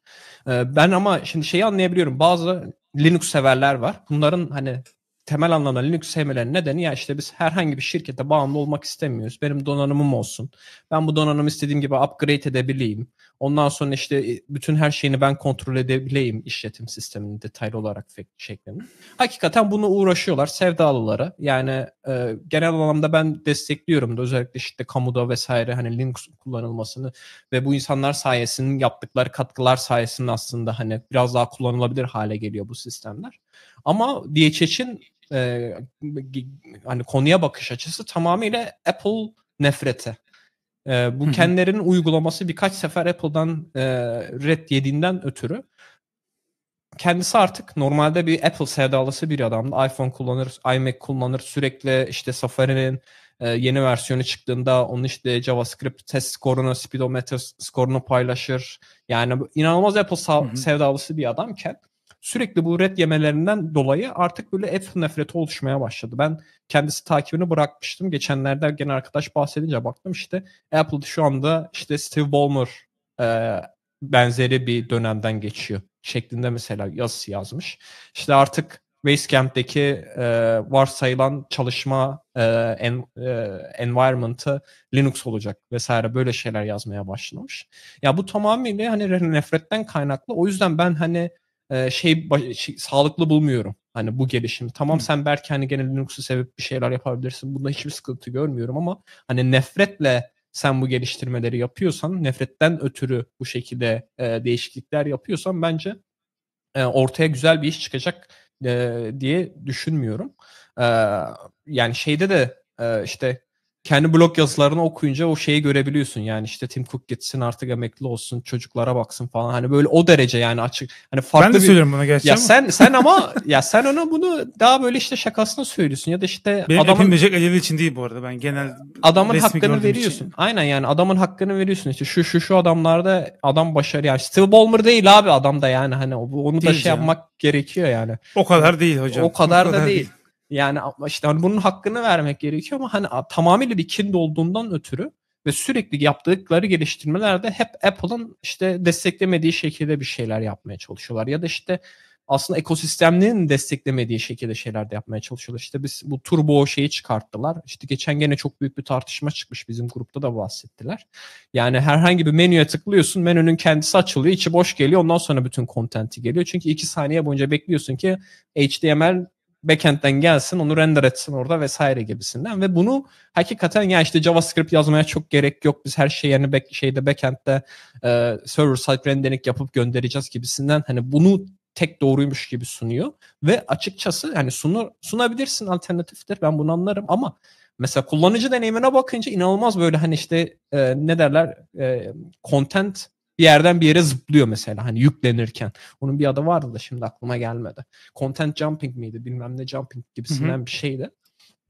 E, ben ama şimdi şeyi anlayabiliyorum. Bazı Linux severler var. Bunların hani temel anlamda Linux sevmelerinin nedeni ya işte biz herhangi bir şirkete bağımlı olmak istemiyoruz. Benim donanımım olsun. Ben bu donanımı istediğim gibi upgrade edebileyim. Ondan sonra işte e, bütün her şeyini ben kontrol edebileyim işletim sisteminin detaylı olarak şeklini. Hakikaten bunu uğraşıyorlar sevdalıları. Yani e, genel anlamda ben destekliyorum da özellikle işte kamuda vesaire hani Linux kullanılmasını ve bu insanlar sayesinin yaptıkları katkılar sayesinde aslında hani biraz daha kullanılabilir hale geliyor bu sistemler. Ama DHH'in e, hani konuya bakış açısı tamamıyla Apple nefreti. E, bu kendilerinin uygulaması birkaç sefer Apple'dan e, red yediğinden ötürü kendisi artık normalde bir Apple sevdalısı bir adamdı. iPhone kullanır, iMac kullanır. Sürekli işte Safari'nin e, yeni versiyonu çıktığında onun işte JavaScript test skorunu, speedometer skorunu paylaşır. Yani inanılmaz Apple hı sevdalısı bir adamken sürekli bu red yemelerinden dolayı artık böyle et nefreti oluşmaya başladı. Ben kendisi takibini bırakmıştım. Geçenlerde gene arkadaş bahsedince baktım işte Apple şu anda işte Steve Ballmer e, benzeri bir dönemden geçiyor şeklinde mesela yazısı yazmış. İşte artık Basecamp'teki e, varsayılan çalışma e, en, e, environment'ı Linux olacak vesaire böyle şeyler yazmaya başlamış. Ya bu tamamıyla hani nefretten kaynaklı. O yüzden ben hani şey, şey, sağlıklı bulmuyorum. Hani bu gelişim. Tamam sen belki hani genel Linux'u sevip bir şeyler yapabilirsin. Bunda hiçbir sıkıntı görmüyorum ama hani nefretle sen bu geliştirmeleri yapıyorsan, nefretten ötürü bu şekilde e, değişiklikler yapıyorsan bence e, ortaya güzel bir iş çıkacak e, diye düşünmüyorum. E, yani şeyde de e, işte kendi blog yazılarını okuyunca o şeyi görebiliyorsun. Yani işte Tim Cook gitsin artık emekli olsun, çocuklara baksın falan. Hani böyle o derece yani açık. Hani farklı ben de bir... söylüyorum bunu gerçi Ya ama. sen sen ama ya sen ona bunu daha böyle işte şakasına söylüyorsun ya da işte Benim adamın epinmeyecek eceli için değil bu arada. Ben genel adamın hakkını veriyorsun. Için. Aynen yani adamın hakkını veriyorsun. İşte şu şu şu adamlarda adam başarı yani Steve Ballmer değil abi adam da yani hani onu değil da şey canım. yapmak gerekiyor yani. O kadar değil hocam. O kadar, o kadar da değil. değil. Yani işte hani bunun hakkını vermek gerekiyor ama hani tamamıyla bir kind olduğundan ötürü ve sürekli yaptıkları geliştirmelerde hep Apple'ın işte desteklemediği şekilde bir şeyler yapmaya çalışıyorlar. Ya da işte aslında ekosistemlerin desteklemediği şekilde şeyler de yapmaya çalışıyorlar. İşte biz bu turbo şeyi çıkarttılar. İşte geçen gene çok büyük bir tartışma çıkmış bizim grupta da bahsettiler. Yani herhangi bir menüye tıklıyorsun menünün kendisi açılıyor içi boş geliyor ondan sonra bütün kontenti geliyor. Çünkü iki saniye boyunca bekliyorsun ki HTML backend'den gelsin onu render etsin orada vesaire gibisinden ve bunu hakikaten ya işte JavaScript yazmaya çok gerek yok biz her şeyi yani back, şeyde backend'de e, server side rendering yapıp göndereceğiz gibisinden hani bunu tek doğruymuş gibi sunuyor ve açıkçası hani sunur sunabilirsin alternatiftir ben bunu anlarım ama mesela kullanıcı deneyimine bakınca inanılmaz böyle hani işte e, ne derler e, content bir yerden bir yere zıplıyor mesela hani yüklenirken. Onun bir adı vardı da şimdi aklıma gelmedi. Content jumping miydi bilmem ne jumping gibisinden hı bir şeydi.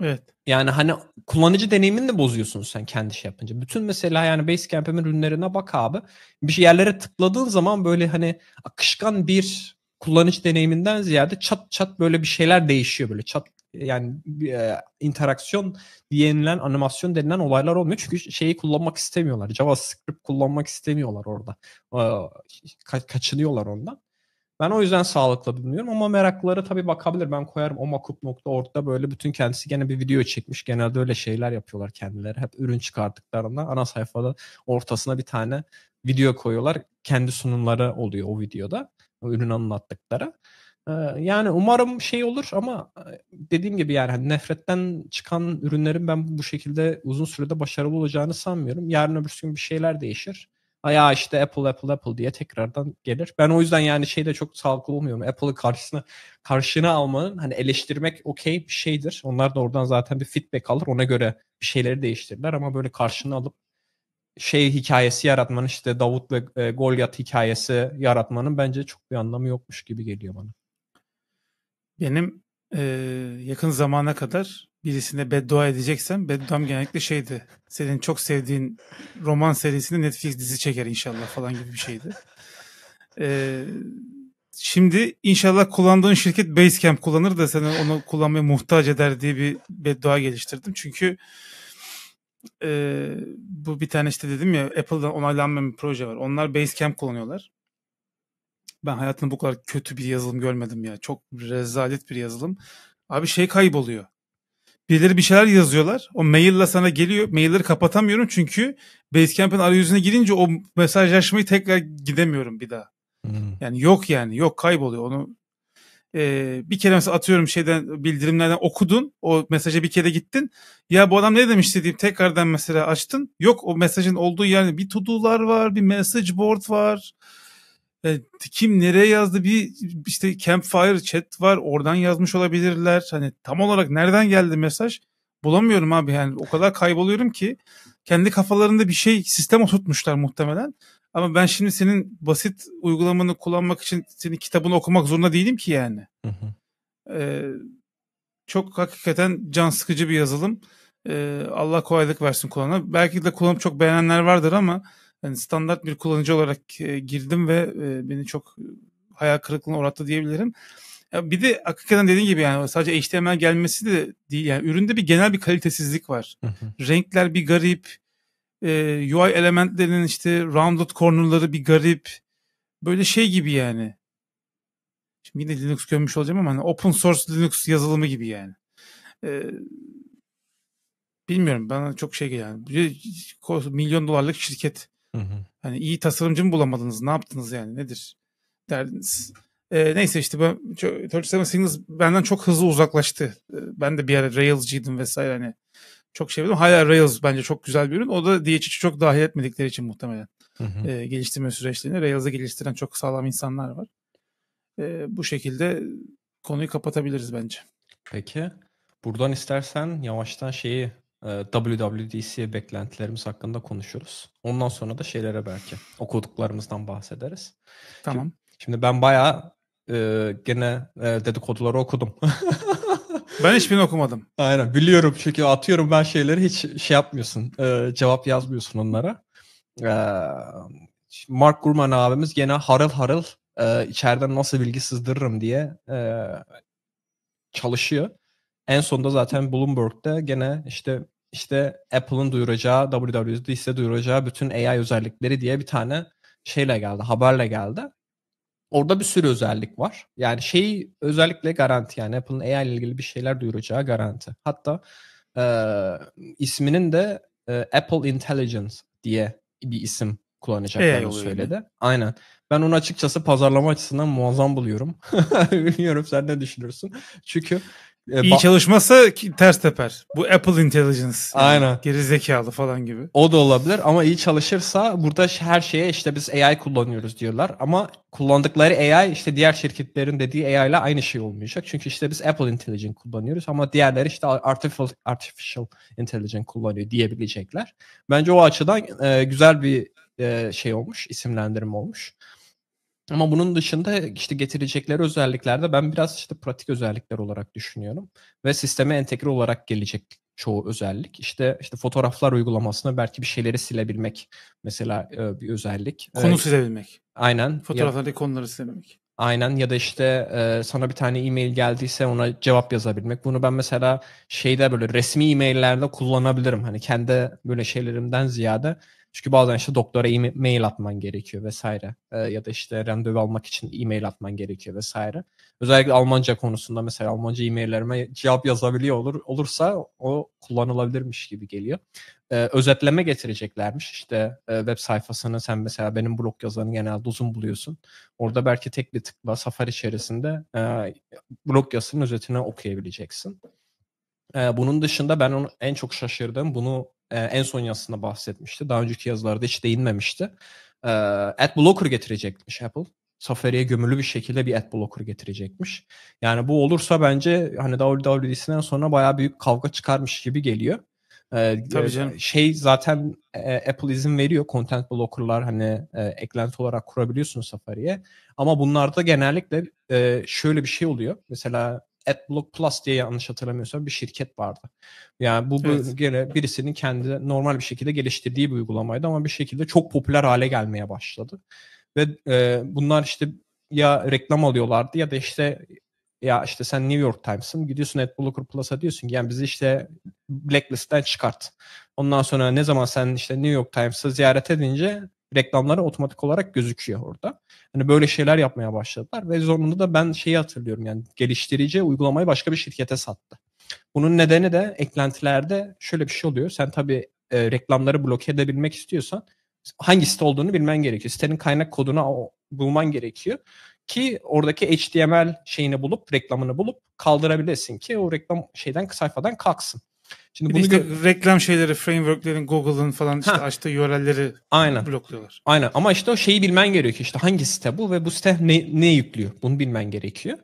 Evet. Yani hani kullanıcı deneyimini de bozuyorsun sen kendi şey yapınca. Bütün mesela yani Basecamp'imin ürünlerine bak abi. Bir şey yerlere tıkladığın zaman böyle hani akışkan bir kullanıcı deneyiminden ziyade çat çat böyle bir şeyler değişiyor böyle çat yani e, interaksiyon yenilen animasyon denilen olaylar olmuyor. Çünkü şeyi kullanmak istemiyorlar. JavaScript kullanmak istemiyorlar orada. E, kaçınıyorlar ondan. Ben o yüzden sağlıklı bilmiyorum ama merakları tabii bakabilir. Ben koyarım omakup.org'da böyle bütün kendisi gene bir video çekmiş. Genelde öyle şeyler yapıyorlar kendileri. Hep ürün çıkarttıklarında ana sayfada ortasına bir tane video koyuyorlar. Kendi sunumları oluyor o videoda. O ürün anlattıkları yani umarım şey olur ama dediğim gibi yani hani nefretten çıkan ürünlerin ben bu şekilde uzun sürede başarılı olacağını sanmıyorum. Yarın öbür gün bir şeyler değişir. Ya işte Apple Apple Apple diye tekrardan gelir. Ben o yüzden yani şeyde çok sağlıklı olmuyorum. Apple'ı karşısına karşına almanın hani eleştirmek okey bir şeydir. Onlar da oradan zaten bir feedback alır. Ona göre bir şeyleri değiştirirler ama böyle karşına alıp şey hikayesi yaratmanın işte Davut ve Goliath hikayesi yaratmanın bence çok bir anlamı yokmuş gibi geliyor bana. Benim e, yakın zamana kadar birisine beddua edeceksem bedduam genellikle şeydi. Senin çok sevdiğin roman serisinde Netflix dizi çeker inşallah falan gibi bir şeydi. E, şimdi inşallah kullandığın şirket Basecamp kullanır da seni onu kullanmaya muhtaç eder diye bir beddua geliştirdim. Çünkü e, bu bir tane işte dedim ya Apple'dan onaylanmayan bir proje var. Onlar Basecamp kullanıyorlar ben hayatımda bu kadar kötü bir yazılım görmedim ya. Çok rezalet bir yazılım. Abi şey kayboluyor. Birileri bir şeyler yazıyorlar. O maille sana geliyor. Mailleri kapatamıyorum çünkü Basecamp'in arayüzüne girince o mesajlaşmayı tekrar gidemiyorum bir daha. Hmm. Yani yok yani yok kayboluyor. Onu e, bir kere mesela atıyorum şeyden bildirimlerden okudun. O mesaja bir kere gittin. Ya bu adam ne demişti diyeyim tekrardan mesela açtın. Yok o mesajın olduğu yani bir to do'lar var, bir message board var e, kim nereye yazdı bir işte campfire chat var oradan yazmış olabilirler. Hani tam olarak nereden geldi mesaj bulamıyorum abi yani o kadar kayboluyorum ki kendi kafalarında bir şey sistem oturtmuşlar muhtemelen. Ama ben şimdi senin basit uygulamanı kullanmak için senin kitabını okumak zorunda değilim ki yani. Hı hı. Ee, çok hakikaten can sıkıcı bir yazılım. Ee, Allah kolaylık versin kullanana. Belki de kullanıp çok beğenenler vardır ama hani standart bir kullanıcı olarak e, girdim ve e, beni çok e, hayal kırıklığına uğrattı diyebilirim. Ya bir de hakikaten dediğin gibi yani sadece HTML gelmesi de değil yani üründe bir genel bir kalitesizlik var. Hı hı. Renkler bir garip, UI elementlerinin işte rounded cornerları bir garip. Böyle şey gibi yani. Şimdi yine Linux görmüş olacağım ama hani open source Linux yazılımı gibi yani. bilmiyorum bana çok şey geliyor. Yani. Milyon dolarlık şirket Hı hı. Hani iyi tasarımcı mı bulamadınız? Ne yaptınız yani? Nedir? Derdiniz. E, neyse işte ben Turkish Seven Signals benden çok hızlı uzaklaştı. E, ben de bir ara Rails'ciydim vesaire hani çok şey bildim. Hala Rails bence çok güzel bir ürün. O da DHH'i çok dahil etmedikleri için muhtemelen. Hı hı. E, geliştirme süreçlerini Rails'ı geliştiren çok sağlam insanlar var. E, bu şekilde konuyu kapatabiliriz bence. Peki. Buradan istersen yavaştan şeyi ee, WWDC beklentilerimiz hakkında konuşuruz. Ondan sonra da şeylere belki okuduklarımızdan bahsederiz. Tamam. Şimdi, şimdi ben bayağı e, gene e, dedikoduları okudum. ben hiçbirini okumadım. Aynen biliyorum çünkü atıyorum ben şeyleri hiç şey yapmıyorsun. E, cevap yazmıyorsun onlara. E, Mark Gurman abimiz gene harıl harıl e, içeriden nasıl bilgi sızdırırım diye e, çalışıyor. En sonunda zaten Bloomberg'de gene işte işte Apple'ın duyuracağı, WWDC'de duyuracağı bütün AI özellikleri diye bir tane şeyle geldi, haberle geldi. Orada bir sürü özellik var. Yani şey özellikle garanti yani Apple'ın AI ile ilgili bir şeyler duyuracağı garanti. Hatta e, isminin de e, Apple Intelligence diye bir isim kullanacaklarını AI ee, söyledi. Yani. Aynen. Ben onu açıkçası pazarlama açısından muazzam buluyorum. Bilmiyorum sen ne düşünürsün. Çünkü e, İyi çalışmasa ters teper. Bu Apple Intelligence. Yani Aynen. Geri zekalı falan gibi. O da olabilir ama iyi çalışırsa burada her şeye işte biz AI kullanıyoruz diyorlar. Ama kullandıkları AI işte diğer şirketlerin dediği AI ile aynı şey olmayacak. Çünkü işte biz Apple Intelligence kullanıyoruz ama diğerleri işte Artificial, Artificial Intelligence kullanıyor diyebilecekler. Bence o açıdan e, güzel bir e, şey olmuş, isimlendirme olmuş. Ama bunun dışında işte getirecekleri özelliklerde ben biraz işte pratik özellikler olarak düşünüyorum. Ve sisteme entegre olarak gelecek çoğu özellik. İşte işte fotoğraflar uygulamasında belki bir şeyleri silebilmek mesela e, bir özellik. Konu silebilmek. Aynen. fotoğraflarda konuları silebilmek. Aynen ya da işte e, sana bir tane e-mail geldiyse ona cevap yazabilmek. Bunu ben mesela şeyde böyle resmi e-maillerde kullanabilirim. Hani kendi böyle şeylerimden ziyade çünkü bazen işte doktora e-mail atman gerekiyor vesaire. E, ya da işte randevu almak için e-mail atman gerekiyor vesaire. Özellikle Almanca konusunda mesela Almanca e-maillerime cevap yazabiliyor olur olursa o kullanılabilirmiş gibi geliyor. E, özetleme getireceklermiş. işte e, web sayfasını sen mesela benim blog yazanı genelde uzun buluyorsun. Orada belki tek bir tıkla Safari içerisinde e, blog yazının özetini okuyabileceksin bunun dışında ben onu en çok şaşırdım. Bunu en son yazısında bahsetmişti. Daha önceki yazılarda hiç değinmemişti. E, ad getirecekmiş Apple. Safari'ye gömülü bir şekilde bir ad blocker getirecekmiş. Yani bu olursa bence hani WWDC'den sonra bayağı büyük kavga çıkarmış gibi geliyor. Tabii canım. Şey zaten Apple izin veriyor. Content blocker'lar hani e, eklenti olarak kurabiliyorsun Safari'ye. Ama bunlarda genellikle şöyle bir şey oluyor. Mesela AdBlock Plus diye yanlış hatırlamıyorsam bir şirket vardı. Yani bu evet. birisinin kendi normal bir şekilde geliştirdiği bir uygulamaydı ama bir şekilde çok popüler hale gelmeye başladı. Ve e, bunlar işte ya reklam alıyorlardı ya da işte ya işte sen New York Times'ın gidiyorsun AdBlocker Plus'a diyorsun ki yani bizi işte blacklist'ten çıkart. Ondan sonra ne zaman sen işte New York Times'ı ziyaret edince reklamları otomatik olarak gözüküyor orada. Hani böyle şeyler yapmaya başladılar ve sonunda da ben şeyi hatırlıyorum yani geliştirici uygulamayı başka bir şirkete sattı. Bunun nedeni de eklentilerde şöyle bir şey oluyor. Sen tabii e, reklamları bloke edebilmek istiyorsan hangi site olduğunu bilmen gerekiyor. Sitenin kaynak kodunu bulman gerekiyor ki oradaki HTML şeyini bulup reklamını bulup kaldırabilesin ki o reklam şeyden sayfadan kalksın. Şimdi bir bunu işte gö- reklam şeyleri, frameworklerin, Google'ın falan işte ha. açtığı URL'leri Aynen. blokluyorlar. Aynen ama işte o şeyi bilmen gerekiyor ki işte hangi site bu ve bu site ne, ne yüklüyor bunu bilmen gerekiyor.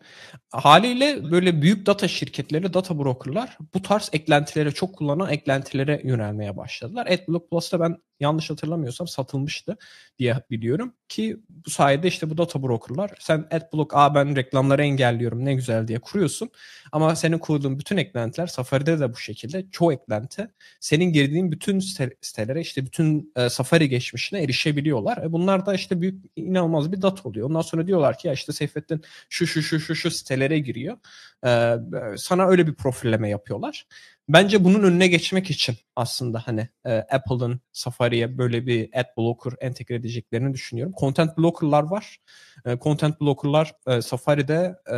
Haliyle böyle büyük data şirketleri, data brokerlar bu tarz eklentilere çok kullanan eklentilere yönelmeye başladılar. AdBlock Plus'ta ben yanlış hatırlamıyorsam satılmıştı diye biliyorum ki bu sayede işte bu data brokerlar sen adblock a ben reklamları engelliyorum ne güzel diye kuruyorsun ama senin kurduğun bütün eklentiler Safari'de de bu şekilde çoğu eklenti senin girdiğin bütün sitelere işte bütün e, Safari geçmişine erişebiliyorlar. E bunlar da işte büyük inanılmaz bir data oluyor. Ondan sonra diyorlar ki ya işte Seyfettin şu şu şu şu şu sitelere giriyor. E, e sana öyle bir profilleme yapıyorlar. Bence bunun önüne geçmek için aslında hani e, Apple'ın Safari'ye böyle bir ad blocker entegre edeceklerini düşünüyorum. Content blocker'lar var. E, content blocker'lar e, Safari'de e,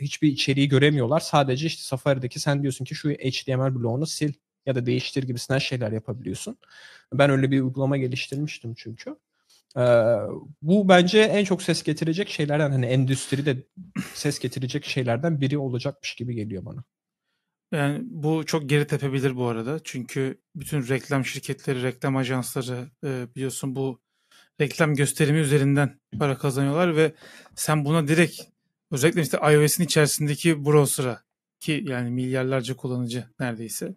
hiçbir içeriği göremiyorlar. Sadece işte Safari'deki sen diyorsun ki şu HTML bloğunu sil ya da değiştir gibisinden şeyler yapabiliyorsun. Ben öyle bir uygulama geliştirmiştim çünkü. Ee, bu bence en çok ses getirecek şeylerden hani endüstride ses getirecek şeylerden biri olacakmış gibi geliyor bana. Yani bu çok geri tepebilir bu arada. Çünkü bütün reklam şirketleri, reklam ajansları e, biliyorsun bu reklam gösterimi üzerinden para kazanıyorlar ve sen buna direkt özellikle işte iOS'in içerisindeki browser'a ki yani milyarlarca kullanıcı neredeyse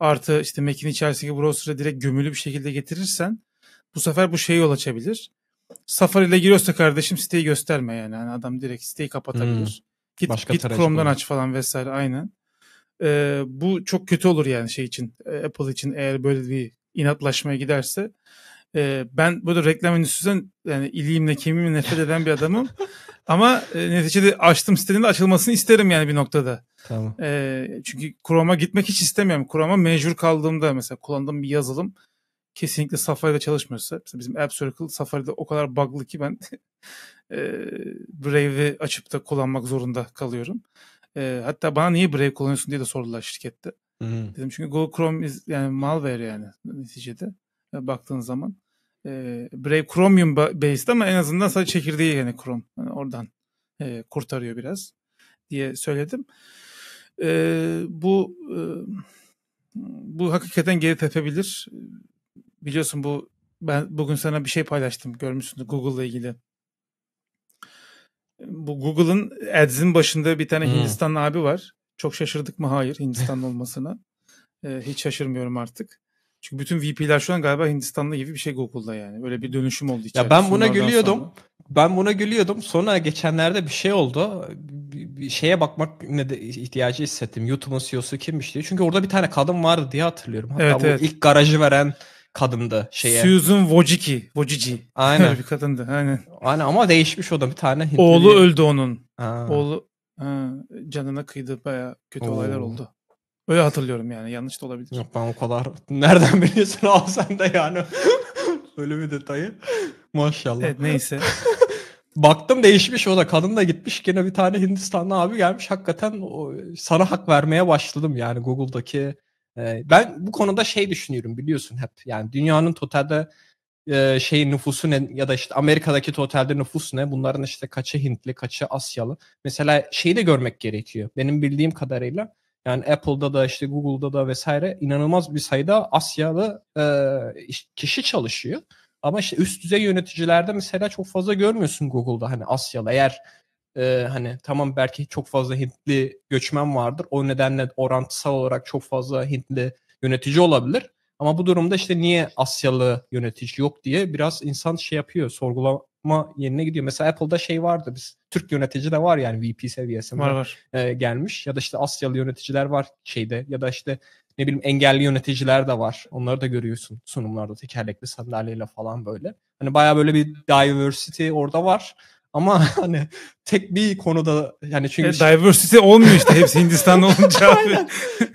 artı işte Mac'in içerisindeki browser'a direkt gömülü bir şekilde getirirsen bu sefer bu şeyi yol açabilir. Safari ile giriyorsa kardeşim siteyi gösterme yani. yani adam direkt siteyi kapatabilir. Hmm. Git, Başka git Chrome'dan olur. aç falan vesaire aynen. E, bu çok kötü olur yani şey için Apple için eğer böyle bir inatlaşmaya giderse. E, ben böyle reklam endüstrisinden yani iliğimle kemiğimle nefret eden bir adamım. Ama e, neticede açtım sitenin açılmasını isterim yani bir noktada. Tamam. E, çünkü Chrome'a gitmek hiç istemiyorum. Chrome'a mecbur kaldığımda mesela kullandığım bir yazılım kesinlikle Safari'de çalışmıyorsa. Mesela bizim App Circle Safari'de o kadar bug'lı ki ben e, Brave'i açıp da kullanmak zorunda kalıyorum. E, hatta bana niye Brave kullanıyorsun diye de sordular şirkette. Hı-hı. Dedim çünkü Google Chrome is, yani malware yani neticede e, baktığın zaman. E, Brave Chromium based ama en azından sadece çekirdeği yani Chrome. Yani oradan e, kurtarıyor biraz diye söyledim. E, bu e, bu hakikaten geri tepebilir. Biliyorsun bu ben bugün sana bir şey paylaştım görmüşsündür ile ilgili bu Google'ın Ads'in başında bir tane hmm. Hindistanlı abi var. Çok şaşırdık mı? Hayır Hindistanlı olmasına. Ee, hiç şaşırmıyorum artık. Çünkü bütün VP'ler şu an galiba Hindistanlı gibi bir şey Google'da yani. Öyle bir dönüşüm oldu içeride. Ya ben buna gülüyordum. Sonra. Ben buna gülüyordum. Sonra geçenlerde bir şey oldu. Bir, bir şeye bakmak ihtiyacı hissettim. YouTube'un CEO'su kimmiş diye. Çünkü orada bir tane kadın vardı diye hatırlıyorum. Hatta evet, bu evet. ilk garajı veren kadındı şeye. Susan Wojcicki. Wojcicki. Aynen. bir kadındı. Aynen. Aynen ama değişmiş o da bir tane. Hintli Oğlu diye. öldü onun. Ha. Oğlu ha, canına kıydı. Baya kötü Oo. olaylar oldu. Öyle hatırlıyorum yani. Yanlış da olabilir. Yok ben o kadar. Nereden biliyorsun abi sen de yani. Öyle bir detayı. Maşallah. Evet neyse. Baktım değişmiş o da. Kadın da gitmiş gene bir tane Hindistanlı abi gelmiş. Hakikaten sana hak vermeye başladım yani Google'daki ben bu konuda şey düşünüyorum biliyorsun hep. Yani dünyanın totalde şey nüfusu ne ya da işte Amerika'daki totalde nüfus ne? Bunların işte kaçı Hintli, kaçı Asyalı. Mesela şeyi de görmek gerekiyor. Benim bildiğim kadarıyla yani Apple'da da işte Google'da da vesaire inanılmaz bir sayıda Asyalı e, kişi çalışıyor. Ama işte üst düzey yöneticilerde mesela çok fazla görmüyorsun Google'da hani Asyalı. Eğer e, hani tamam belki çok fazla Hintli göçmen vardır. O nedenle orantısal olarak çok fazla Hintli yönetici olabilir. Ama bu durumda işte niye Asyalı yönetici yok diye biraz insan şey yapıyor, sorgulama yerine gidiyor. Mesela Apple'da şey vardı biz. Türk yönetici de var yani VP seviyesinde var, var. E, gelmiş. Ya da işte Asyalı yöneticiler var şeyde. Ya da işte ne bileyim engelli yöneticiler de var. Onları da görüyorsun sunumlarda tekerlekli sandalyeyle falan böyle. Hani baya böyle bir diversity orada var. Ama hani tek bir konuda yani çünkü... E, diversity olmuyor işte hepsi Hindistan olunca abi.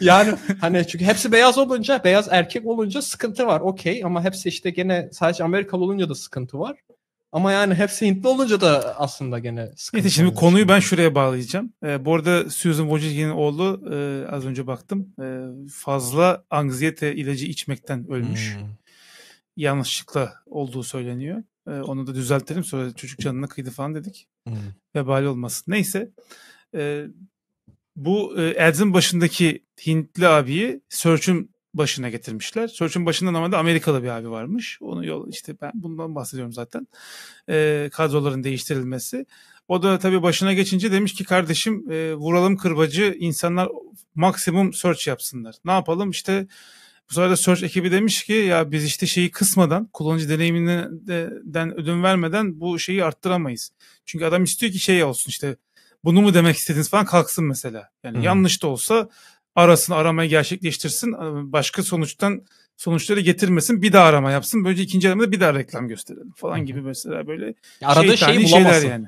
yani hani çünkü hepsi beyaz olunca, beyaz erkek olunca sıkıntı var okey ama hepsi işte gene sadece Amerikalı olunca da sıkıntı var. Ama yani hepsi Hintli olunca da aslında gene sıkıntı. Evet, şimdi konuyu ben şuraya bağlayacağım. Ee, bu arada Susan Wojcicki'nin oğlu e, az önce baktım e, fazla anksiyete ilacı içmekten ölmüş. Hmm. Yanlışlıkla olduğu söyleniyor. Ee, onu da düzeltelim sonra çocuk canına kıydı falan dedik. Hmm. Vebali olmasın. Neyse. Ee, bu e, Ads'in başındaki Hintli abiyi Search'ün başına getirmişler. Search'ün başında normalde Amerikalı bir abi varmış. Onu yol işte ben bundan bahsediyorum zaten. E, kadroların değiştirilmesi. O da tabii başına geçince demiş ki kardeşim e, vuralım kırbacı insanlar maksimum search yapsınlar. Ne yapalım işte bu sefer de search ekibi demiş ki ya biz işte şeyi kısmadan kullanıcı deneyiminden ödün vermeden bu şeyi arttıramayız. Çünkü adam istiyor ki şey olsun işte bunu mu demek istediniz falan kalksın mesela. Yani hı yanlış da olsa arasın aramayı gerçekleştirsin başka sonuçtan sonuçları getirmesin bir daha arama yapsın. Böylece ikinci aramada bir daha reklam gösterelim falan hı gibi mesela böyle. Aradığı şey şeyi bulamazsın. Yani.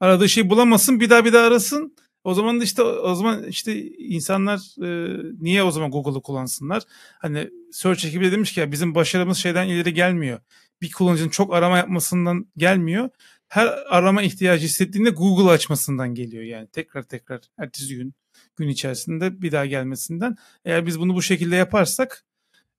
Aradığı şeyi bulamasın bir daha bir daha arasın o zaman işte o zaman işte insanlar e, niye o zaman Google'ı kullansınlar? Hani search ekibi de demiş ki ya bizim başarımız şeyden ileri gelmiyor. Bir kullanıcının çok arama yapmasından gelmiyor. Her arama ihtiyacı hissettiğinde Google açmasından geliyor yani tekrar tekrar ertesi gün gün içerisinde bir daha gelmesinden. Eğer biz bunu bu şekilde yaparsak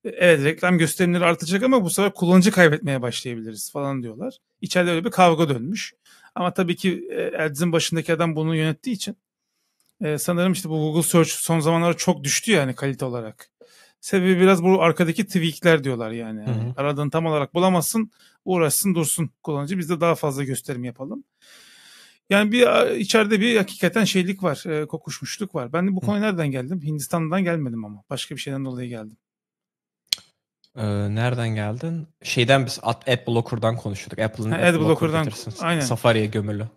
e, evet reklam gösterimleri artacak ama bu sefer kullanıcı kaybetmeye başlayabiliriz falan diyorlar. İçeride öyle bir kavga dönmüş. Ama tabii ki Erdiz'in başındaki adam bunu yönettiği için e, sanırım işte bu Google Search son zamanlarda çok düştü yani kalite olarak. Sebebi biraz bu arkadaki tweakler diyorlar yani. Hı hı. Hani Aradığını tam olarak bulamazsın, uğraşsın dursun kullanıcı. Biz de daha fazla gösterim yapalım. Yani bir içeride bir hakikaten şeylik var, e, kokuşmuşluk var. Ben bu konu nereden geldim? Hindistan'dan gelmedim ama. Başka bir şeyden dolayı geldim. Ee, nereden geldin? Şeyden biz Ad Blocker'dan konuşuyorduk. Apple'ın Ad Blocker'dan. Aynen. Safari'ye gömülü.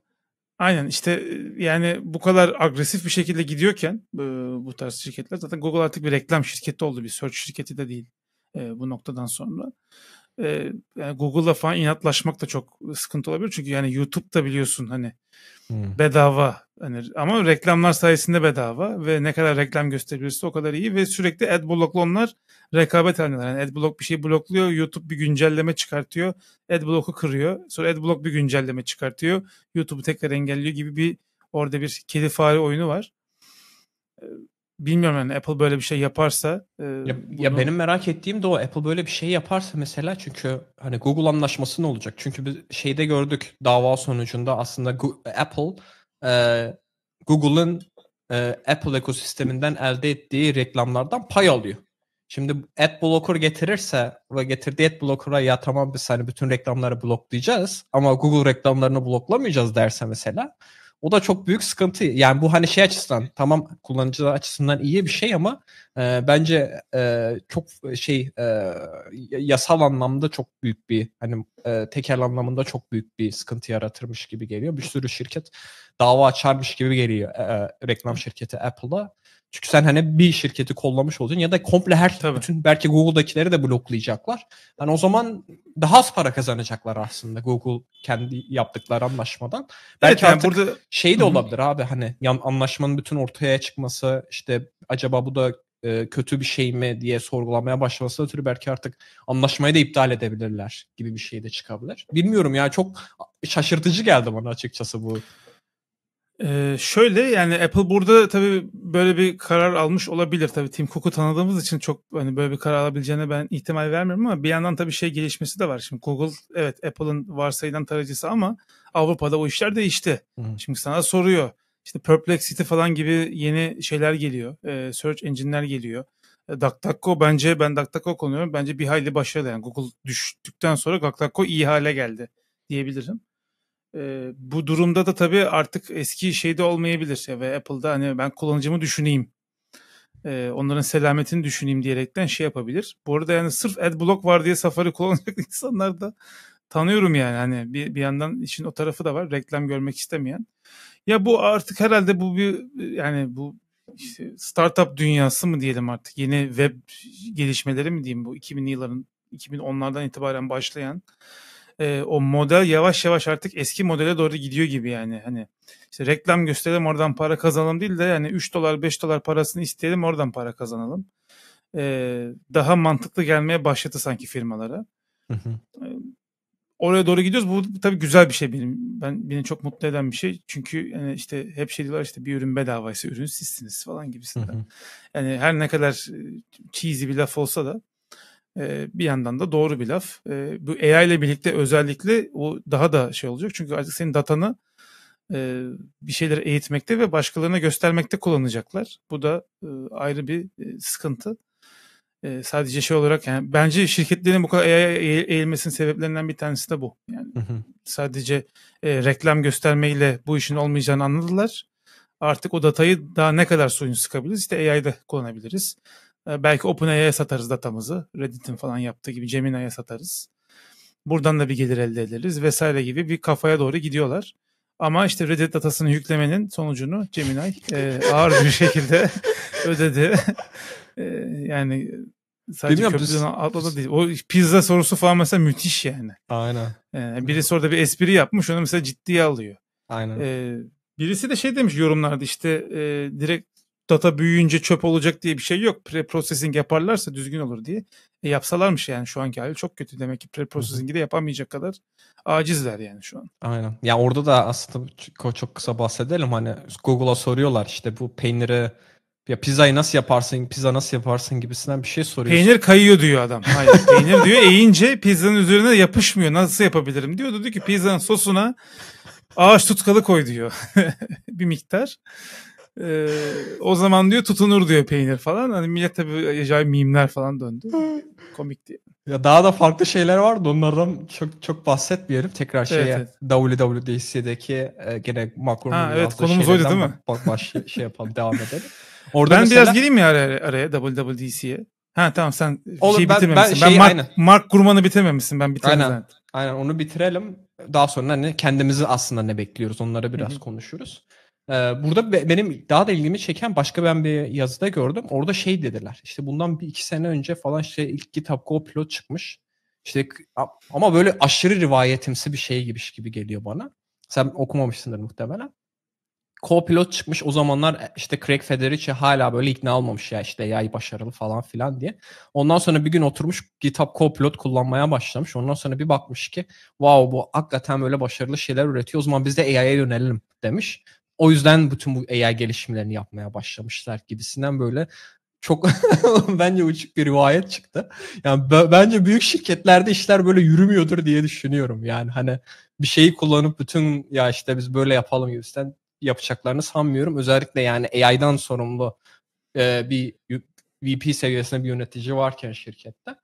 Aynen işte e, yani bu kadar agresif bir şekilde gidiyorken e, bu tarz şirketler zaten Google artık bir reklam şirketi oldu bir search şirketi de değil e, bu noktadan sonra e, yani Google'la falan inatlaşmak da çok sıkıntı olabilir. Çünkü yani YouTube da biliyorsun hani hmm. bedava hani ama reklamlar sayesinde bedava ve ne kadar reklam gösterebilirse o kadar iyi ve sürekli adblock'la onlar rekabet halindeler. Yani adblock bir şey blokluyor, YouTube bir güncelleme çıkartıyor, adblock'u kırıyor. Sonra adblock bir güncelleme çıkartıyor, YouTube'u tekrar engelliyor gibi bir orada bir kedi fare oyunu var. Ee, bilmiyorum yani Apple böyle bir şey yaparsa. E, ya, bunu... ya benim merak ettiğim de o Apple böyle bir şey yaparsa mesela çünkü hani Google anlaşması ne olacak? Çünkü biz şeyde gördük dava sonucunda aslında Apple e, Google'ın e, Apple ekosisteminden elde ettiği reklamlardan pay alıyor. Şimdi ad blocker getirirse ve getirdiği ad blocker'a ya tamam biz hani bütün reklamları bloklayacağız ama Google reklamlarını bloklamayacağız derse mesela o da çok büyük sıkıntı. Yani bu hani şey açısından tamam kullanıcılar açısından iyi bir şey ama e, bence e, çok şey e, yasal anlamda çok büyük bir hani e, tekel anlamında çok büyük bir sıkıntı yaratırmış gibi geliyor. Bir sürü şirket dava açarmış gibi geliyor e, e reklam şirketi Apple'a. Çünkü sen hani bir şirketi kollamış olacaksın ya da komple her Tabii. bütün belki Google'dakileri de bloklayacaklar. Hani o zaman daha az para kazanacaklar aslında Google kendi yaptıkları anlaşmadan. Belki evet, yani artık burada şey de olabilir abi hani yan anlaşmanın bütün ortaya çıkması işte acaba bu da e, kötü bir şey mi diye sorgulamaya başlaması ötürü belki artık anlaşmayı da iptal edebilirler gibi bir şey de çıkabilir. Bilmiyorum ya çok şaşırtıcı geldi bana açıkçası bu ee, şöyle yani Apple burada tabii böyle bir karar almış olabilir. Tabii Tim Cook'u tanıdığımız için çok hani böyle bir karar alabileceğine ben ihtimal vermiyorum ama bir yandan tabii şey gelişmesi de var. Şimdi Google evet Apple'ın varsayılan tarayıcısı ama Avrupa'da o işler değişti. Hı. Şimdi sana soruyor. İşte Perplexity falan gibi yeni şeyler geliyor. E, search engine'ler geliyor. E, DuckDuckGo bence ben DuckDuckGo konuyorum. Bence bir hayli başarılı yani Google düştükten sonra DuckDuckGo iyi hale geldi diyebilirim. E, bu durumda da tabii artık eski şeyde olmayabilir ve Apple'da hani ben kullanıcımı düşüneyim. E, onların selametini düşüneyim diyerekten şey yapabilir. Bu arada yani sırf adblock var diye Safari kullanacak insanlar da tanıyorum yani hani bir, bir yandan için o tarafı da var reklam görmek istemeyen. Ya bu artık herhalde bu bir yani bu işte startup dünyası mı diyelim artık yeni web gelişmeleri mi diyeyim bu 2000'li yılların 2010'lardan itibaren başlayan e, o model yavaş yavaş artık eski modele doğru gidiyor gibi yani. Hani işte reklam gösterelim oradan para kazanalım değil de yani 3 dolar 5 dolar parasını isteyelim oradan para kazanalım. E, daha mantıklı gelmeye başladı sanki firmalara. Hı hı. oraya doğru gidiyoruz. Bu tabii güzel bir şey benim. Ben beni çok mutlu eden bir şey. Çünkü yani işte hep şey diyorlar işte bir ürün bedavaysa ürün sizsiniz falan gibisinden. Hı hı. Yani her ne kadar cheesy bir laf olsa da ee, bir yandan da doğru bir laf. Ee, bu AI ile birlikte özellikle o daha da şey olacak. Çünkü artık senin datanı e, bir şeyleri eğitmekte ve başkalarına göstermekte kullanacaklar. Bu da e, ayrı bir e, sıkıntı. Sadece şey olarak yani bence şirketlerin bu kadar AI'ya eğilmesinin sebeplerinden bir tanesi de bu. Yani hı hı. sadece reklam göstermeyle bu işin olmayacağını anladılar artık o datayı daha ne kadar suyunu sıkabiliriz? İşte AI'da kullanabiliriz. E, belki OpenAI'ye satarız datamızı. Reddit'in falan yaptığı gibi Gemini'ye satarız. Buradan da bir gelir elde ederiz vesaire gibi bir kafaya doğru gidiyorlar. Ama işte Reddit datasını yüklemenin sonucunu Gemini e, ağır bir şekilde ödedi. e, yani sadece Bilmiyorum, köprüden atladı değil. O pizza sorusu falan mesela müthiş yani. Aynen. E, birisi orada bir espri yapmış onu mesela ciddiye alıyor. Aynen. E, birisi de şey demiş yorumlarda işte e, direkt data büyüyünce çöp olacak diye bir şey yok. Pre-processing yaparlarsa düzgün olur diye. E yapsalarmış yani şu anki hali çok kötü demek ki pre-processing'i de yapamayacak kadar acizler yani şu an. Aynen. Ya orada da aslında çok, kısa bahsedelim hani Google'a soruyorlar işte bu peyniri ya pizzayı nasıl yaparsın, pizza nasıl yaparsın gibisinden bir şey soruyor. Peynir kayıyor diyor adam. Hayır peynir diyor eğince pizzanın üzerine yapışmıyor. Nasıl yapabilirim diyor. Dedi ki pizzanın sosuna ağaç tutkalı koy diyor. bir miktar. Ee, o zaman diyor tutunur diyor peynir falan. Hani millet tabii acayip mimler falan döndü. Komik diye. Ya daha da farklı şeyler vardı. Onlardan çok çok bahsetmeyelim. Tekrar şeye evet, evet. WWDC'deki e, gene Macron'un ha, evet, konumuz oydu değil mi? Bak baş şey yapalım devam edelim. Orada ben mesela... biraz gireyim mi araya, araya WWDC'ye? Ha tamam sen Oğlum, şeyi ben, bitirmemişsin. Ben, şeyi, Mark, aynen. Mark Kurman'ı bitirmemişsin. Ben bitirdim aynen. zaten. Aynen onu bitirelim. Daha sonra hani kendimizi aslında ne bekliyoruz Onları biraz Hı-hı. konuşuruz. Ee, burada benim daha da ilgimi çeken başka ben bir yazıda gördüm. Orada şey dediler. İşte bundan bir iki sene önce falan işte ilk kitap GitHub pilot çıkmış. İşte ama böyle aşırı rivayetimsi bir şey gibi gibi geliyor bana. Sen okumamışsındır muhtemelen. Co pilot çıkmış o zamanlar e, işte Craig Federici hala böyle ikna olmamış ya işte yay başarılı falan filan diye. Ondan sonra bir gün oturmuş GitHub pilot kullanmaya başlamış. Ondan sonra bir bakmış ki wow bu hakikaten böyle başarılı şeyler üretiyor. O zaman biz de AI'ye yönelelim demiş o yüzden bütün bu AI gelişimlerini yapmaya başlamışlar gibisinden böyle çok bence uçuk bir rivayet çıktı. Yani bence büyük şirketlerde işler böyle yürümüyordur diye düşünüyorum. Yani hani bir şeyi kullanıp bütün ya işte biz böyle yapalım gibisinden yapacaklarını sanmıyorum. Özellikle yani AI'dan sorumlu e, bir VP seviyesinde bir yönetici varken şirkette.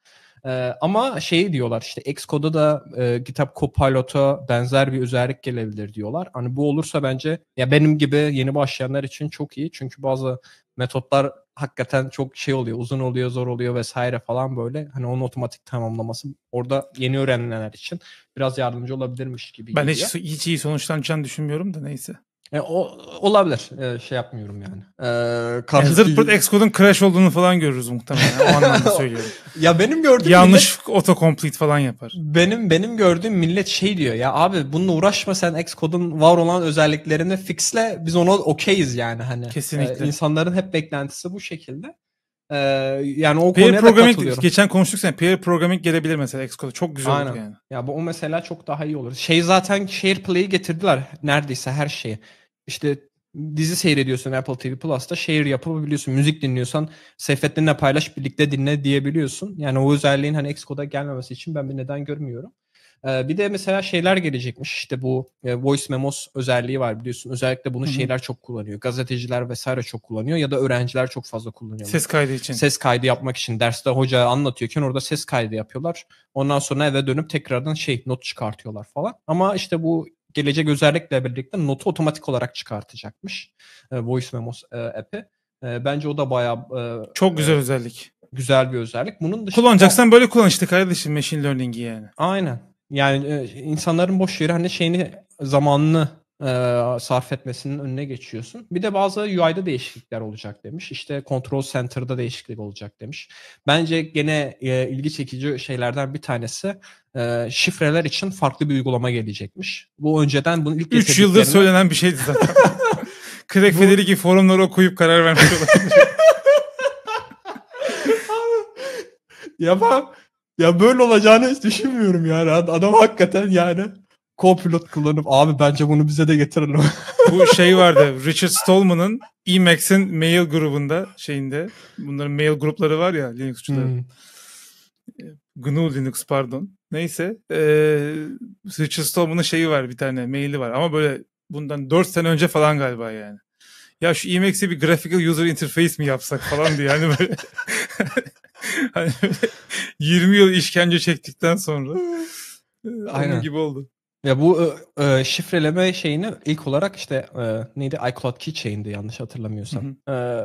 Ee, ama şey diyorlar işte Xcode'a da e, GitHub Copilot'a benzer bir özellik gelebilir diyorlar. Hani bu olursa bence ya benim gibi yeni başlayanlar için çok iyi. Çünkü bazı metotlar hakikaten çok şey oluyor. Uzun oluyor, zor oluyor vesaire falan böyle. Hani onun otomatik tamamlaması orada yeni öğrenenler için biraz yardımcı olabilirmiş gibi. Ben geliyor. hiç, hiç iyi sonuçlanacağını düşünmüyorum da neyse. E, o olabilir. E, şey yapmıyorum yani. E, karşı yani Zırt Xcode'un crash olduğunu falan görürüz muhtemelen. O anlamda söylüyorum. ya benim gördüğüm yanlış millet, autocomplete falan yapar. Benim benim gördüğüm millet şey diyor ya abi bununla uğraşma sen Xcode'un var olan özelliklerini fixle biz ona okeyiz yani hani. Kesinlikle. E, insanların hep beklentisi bu şekilde. Ee, yani o pair konuya programming, da katılıyorum. Geçen konuştuk sen pair programming gelebilir mesela Xcode'a. Çok güzel Aynen. olur yani. Ya bu o mesela çok daha iyi olur. Şey zaten share play'i getirdiler neredeyse her şeye. İşte dizi seyrediyorsun Apple TV Plus'ta share yapabiliyorsun. Müzik dinliyorsan Seyfettin'le paylaş birlikte dinle diyebiliyorsun. Yani o özelliğin hani Xcode'a gelmemesi için ben bir neden görmüyorum. Bir de mesela şeyler gelecekmiş işte bu voice memos özelliği var biliyorsun. Özellikle bunu Hı-hı. şeyler çok kullanıyor. Gazeteciler vesaire çok kullanıyor ya da öğrenciler çok fazla kullanıyor. Ses kaydı için. Ses kaydı yapmak için. Derste hoca anlatıyorken orada ses kaydı yapıyorlar. Ondan sonra eve dönüp tekrardan şey not çıkartıyorlar falan. Ama işte bu gelecek özellikle birlikte notu otomatik olarak çıkartacakmış. Voice Memos app'i. Bence o da bayağı... Çok güzel e, özellik. Güzel bir özellik. Bunun dışında... Kullanacaksan böyle kullan işte kardeşim machine learning'i yani. Aynen yani e, insanların boş yere hani şeyini zamanını e, sarf etmesinin önüne geçiyorsun. Bir de bazı UI'da değişiklikler olacak demiş. İşte Control Center'da değişiklik olacak demiş. Bence gene e, ilgi çekici şeylerden bir tanesi e, şifreler için farklı bir uygulama gelecekmiş. Bu önceden bunu ilk 3 yıldır söylenen bir şeydi zaten. Crack Federiki forumları okuyup karar vermiş olabilir. ya ya böyle olacağını hiç düşünmüyorum yani. Adam hakikaten yani co-pilot kullanıp abi bence bunu bize de getirelim. Bu şey vardı Richard Stallman'ın Emacs'in mail grubunda şeyinde bunların mail grupları var ya Linux'çuların. Hmm. GNU Linux pardon. Neyse. Ee, Richard Stallman'ın şeyi var bir tane maili var ama böyle bundan 4 sene önce falan galiba yani. Ya şu Emacs'e bir graphical user interface mi yapsak falan diye yani böyle hani 20 yıl işkence çektikten sonra e, aynı gibi oldu. Ya bu e, e, şifreleme şeyini ilk olarak işte e, neydi iCloud Keychain'di yanlış hatırlamıyorsam. E,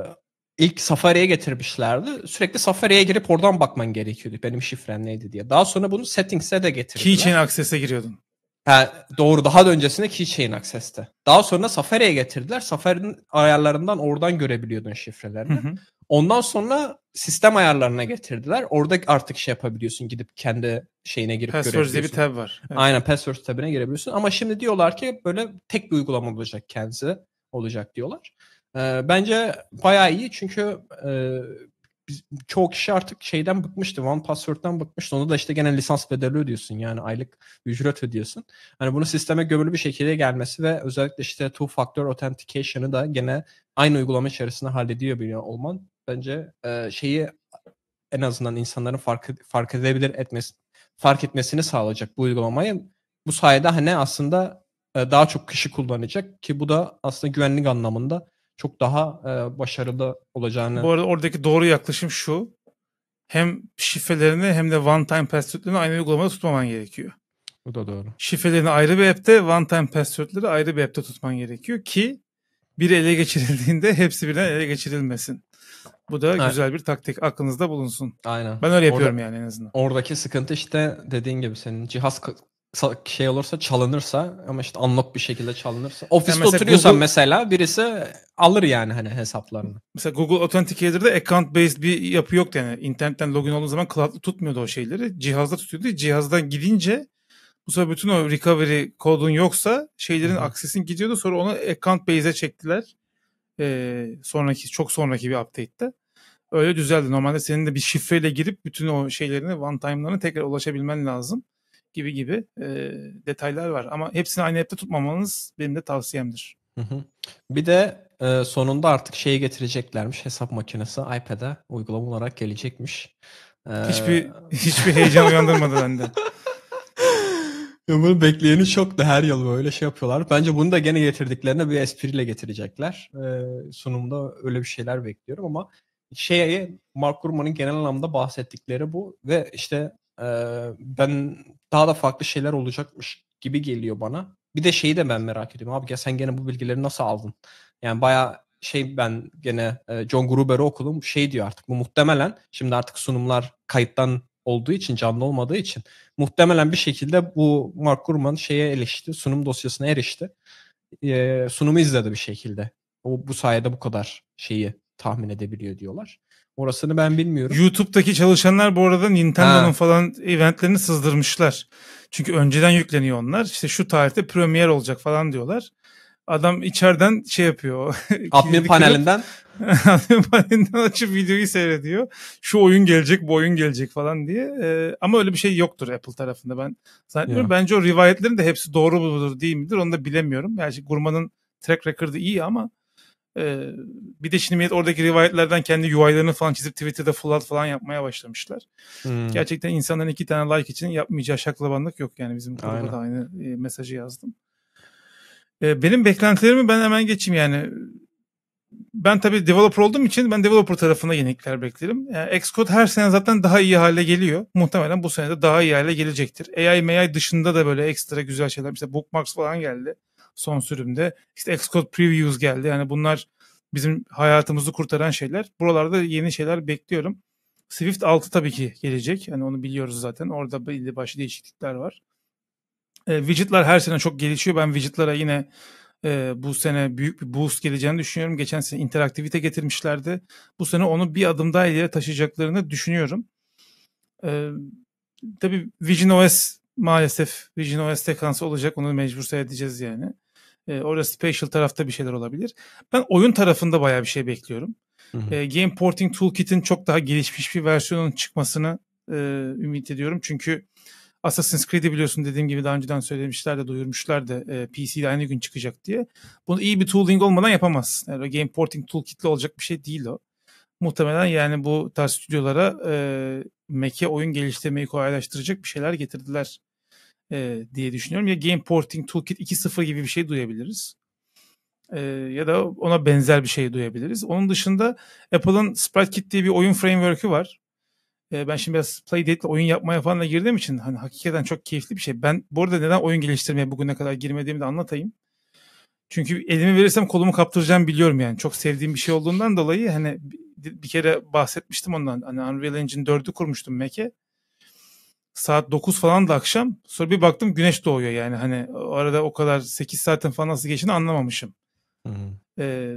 ilk Safari'ye getirmişlerdi. Sürekli Safari'ye girip oradan bakman gerekiyordu. Benim şifrem neydi diye. Daha sonra bunu Settings'e de getirdiler. Keychain Access'e giriyordun. Ha, doğru daha da öncesinde Keychain Access'te. Daha sonra Safari'ye getirdiler. Safari'nin ayarlarından oradan görebiliyordun şifrelerini. Hı hı. Ondan sonra sistem ayarlarına getirdiler. Orada artık şey yapabiliyorsun gidip kendi şeyine girip Passwords görebiliyorsun. diye bir tab var. Evet. Aynen password tabine girebiliyorsun. Ama şimdi diyorlar ki böyle tek bir uygulama olacak kendisi olacak diyorlar. Ee, bence bayağı iyi çünkü e, biz, çoğu kişi artık şeyden bıkmıştı. One Password'dan bıkmıştı. Onu da işte gene lisans bedeli ödüyorsun. Yani aylık ücret ödüyorsun. Hani bunu sisteme gömülü bir şekilde gelmesi ve özellikle işte two factor authentication'ı da gene aynı uygulama içerisinde hallediyor biliyor olman bence e, şeyi en azından insanların fark, fark edebilir etmesi fark etmesini sağlayacak bu uygulamayı. Bu sayede hani aslında e, daha çok kişi kullanacak ki bu da aslında güvenlik anlamında çok daha e, başarılı olacağını. Bu arada oradaki doğru yaklaşım şu. Hem şifrelerini hem de one time password'lerini aynı uygulamada tutmaman gerekiyor. Bu da doğru. Şifrelerini ayrı bir app'te, one time password'leri ayrı bir app'te tutman gerekiyor ki biri ele geçirildiğinde hepsi birden ele geçirilmesin. Bu da evet. güzel bir taktik aklınızda bulunsun. Aynen. Ben öyle yapıyorum Orada, yani en azından. Oradaki sıkıntı işte dediğin gibi senin cihaz şey olursa çalınırsa ama işte unlock bir şekilde çalınırsa. Ofiste yani oturuyorsan Google, mesela birisi alır yani hani hesaplarını. Mesela Google Authenticator'da account based bir yapı yok yani. İnternetten login olduğun zaman cloud'da tutmuyordu o şeyleri. Cihazda tutuyordu. Cihazdan gidince bu sefer bütün o recovery kodun yoksa şeylerin hı aksesin gidiyordu. Sonra onu account base'e çektiler e, sonraki çok sonraki bir update'te öyle düzeldi. Normalde senin de bir şifreyle girip bütün o şeylerini one time'larını tekrar ulaşabilmen lazım gibi gibi e, detaylar var. Ama hepsini aynı app'te tutmamanız benim de tavsiyemdir. Hı hı. Bir de e, sonunda artık şeyi getireceklermiş hesap makinesi iPad'e uygulama olarak gelecekmiş. Ee... Hiçbir hiçbir heyecan uyandırmadı bende. Bunu bekleyeni çok da her yıl böyle şey yapıyorlar. Bence bunu da gene getirdiklerine bir espriyle getirecekler. Ee, sunumda öyle bir şeyler bekliyorum ama şeyi Mark Gurman'ın genel anlamda bahsettikleri bu ve işte e, ben daha da farklı şeyler olacakmış gibi geliyor bana. Bir de şeyi de ben merak ediyorum. Abi ya sen gene bu bilgileri nasıl aldın? Yani baya şey ben gene e, John Gruber'ı okudum. Şey diyor artık bu muhtemelen şimdi artık sunumlar kayıttan olduğu için canlı olmadığı için muhtemelen bir şekilde bu Mark Gurman şeye erişti, sunum dosyasına erişti. E, sunumu izledi bir şekilde. O bu sayede bu kadar şeyi tahmin edebiliyor diyorlar. Orasını ben bilmiyorum. YouTube'daki çalışanlar bu arada Nintendo'nun falan eventlerini sızdırmışlar. Çünkü önceden yükleniyor onlar. İşte şu tarihte premier olacak falan diyorlar. Adam içeriden şey yapıyor. Admin panelinden. Admin panelinden açıp videoyu seyrediyor. Şu oyun gelecek, bu oyun gelecek falan diye. Ee, ama öyle bir şey yoktur Apple tarafında ben zannetmiyorum. Ya. Bence o rivayetlerin de hepsi doğru mudur değil midir onu da bilemiyorum. Yani şey, Gurman'ın track record'ı iyi ama e, bir de şimdi millet oradaki rivayetlerden kendi UI'larını falan çizip Twitter'da full falan yapmaya başlamışlar. Hmm. Gerçekten insanların iki tane like için yapmayacağı şaklabanlık yok yani bizim gruba da aynı e, mesajı yazdım. E, benim beklentilerimi ben hemen geçeyim yani. Ben tabii developer olduğum için ben developer tarafında yenilikler beklerim. Yani e, Xcode her sene zaten daha iyi hale geliyor. Muhtemelen bu sene de daha iyi hale gelecektir. AI, MI dışında da böyle ekstra güzel şeyler. İşte bookmarks falan geldi son sürümde. İşte Xcode previews geldi. Yani bunlar bizim hayatımızı kurtaran şeyler. Buralarda yeni şeyler bekliyorum. Swift 6 tabii ki gelecek. Yani onu biliyoruz zaten. Orada belli başlı değişiklikler var. E, widget'lar her sene çok gelişiyor. Ben widget'lara yine e, bu sene büyük bir boost geleceğini düşünüyorum. Geçen sene interaktivite getirmişlerdi. Bu sene onu bir adım daha ileri taşıyacaklarını düşünüyorum. E, tabii Vision OS maalesef Vision OS kansı olacak. Onu mecbur seyredeceğiz yani. E, orada special tarafta bir şeyler olabilir. Ben oyun tarafında bayağı bir şey bekliyorum. Hı hı. E, Game Porting Toolkit'in çok daha gelişmiş bir versiyonun çıkmasını e, ümit ediyorum. Çünkü Assassin's Creed'i biliyorsun dediğim gibi daha önceden söylemişler de duyurmuşlar da e, PC'de aynı gün çıkacak diye. Bunu iyi bir tooling olmadan yapamaz. Yani game porting toolkit'le olacak bir şey değil o. Muhtemelen yani bu tarz stüdyolara e, Mac'e oyun geliştirmeyi kolaylaştıracak bir şeyler getirdiler e, diye düşünüyorum. Ya Game Porting Toolkit 2.0 gibi bir şey duyabiliriz. E, ya da ona benzer bir şey duyabiliriz. Onun dışında Apple'ın Sprite Kit diye bir oyun framework'ü var. Ee, ben şimdi biraz Playdate oyun yapmaya falan da girdiğim için hani hakikaten çok keyifli bir şey. Ben bu arada neden oyun geliştirmeye bugüne kadar girmediğimi de anlatayım. Çünkü elimi verirsem kolumu kaptıracağım biliyorum yani. Çok sevdiğim bir şey olduğundan dolayı hani bir kere bahsetmiştim ondan. Hani Unreal Engine 4'ü kurmuştum Mac'e. Saat 9 falan da akşam. Sonra bir baktım güneş doğuyor yani. Hani arada o kadar 8 saatin falan nasıl geçtiğini anlamamışım. Hı hı. Ee,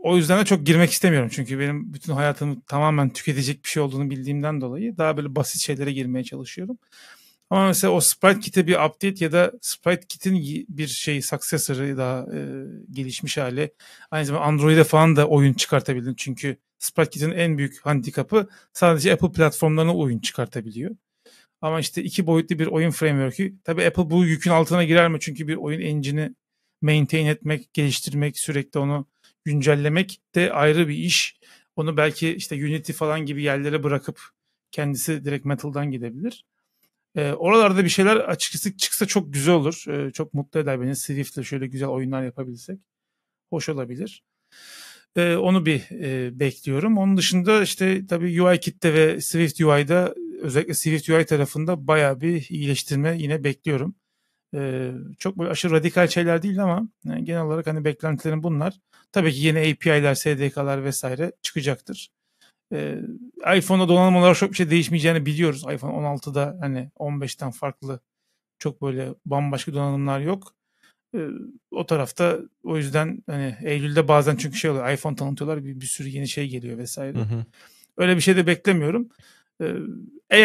o yüzden de çok girmek istemiyorum. Çünkü benim bütün hayatımı tamamen tüketecek bir şey olduğunu bildiğimden dolayı daha böyle basit şeylere girmeye çalışıyorum. Ama mesela o Sprite Kit'e bir update ya da Sprite Kit'in bir şey successor'ı daha e, gelişmiş hali. Aynı zamanda Android'e falan da oyun çıkartabildin. Çünkü Sprite Kit'in en büyük handikapı sadece Apple platformlarına oyun çıkartabiliyor. Ama işte iki boyutlu bir oyun framework'ü. Tabii Apple bu yükün altına girer mi? Çünkü bir oyun engine'i maintain etmek, geliştirmek, sürekli onu güncellemek de ayrı bir iş. Onu belki işte Unity falan gibi yerlere bırakıp kendisi direkt Metal'dan gidebilir. E, oralarda bir şeyler açıkçası çıksa çok güzel olur. E, çok mutlu eder beni. Swift'le şöyle güzel oyunlar yapabilsek. Hoş olabilir. E, onu bir e, bekliyorum. Onun dışında işte tabii UI kitte ve Swift UI'da özellikle Swift UI tarafında baya bir iyileştirme yine bekliyorum. E, çok böyle aşırı radikal şeyler değil ama yani e, genel olarak hani beklentilerim bunlar. Tabii ki yeni API'ler, SDK'lar vesaire çıkacaktır. E, iPhone'da donanım olarak çok bir şey değişmeyeceğini biliyoruz. iPhone 16'da hani 15'ten farklı çok böyle bambaşka donanımlar yok. E, o tarafta o yüzden hani Eylül'de bazen çünkü şey oluyor iPhone tanıtıyorlar bir, bir sürü yeni şey geliyor vesaire. Hı hı. Öyle bir şey de beklemiyorum. E,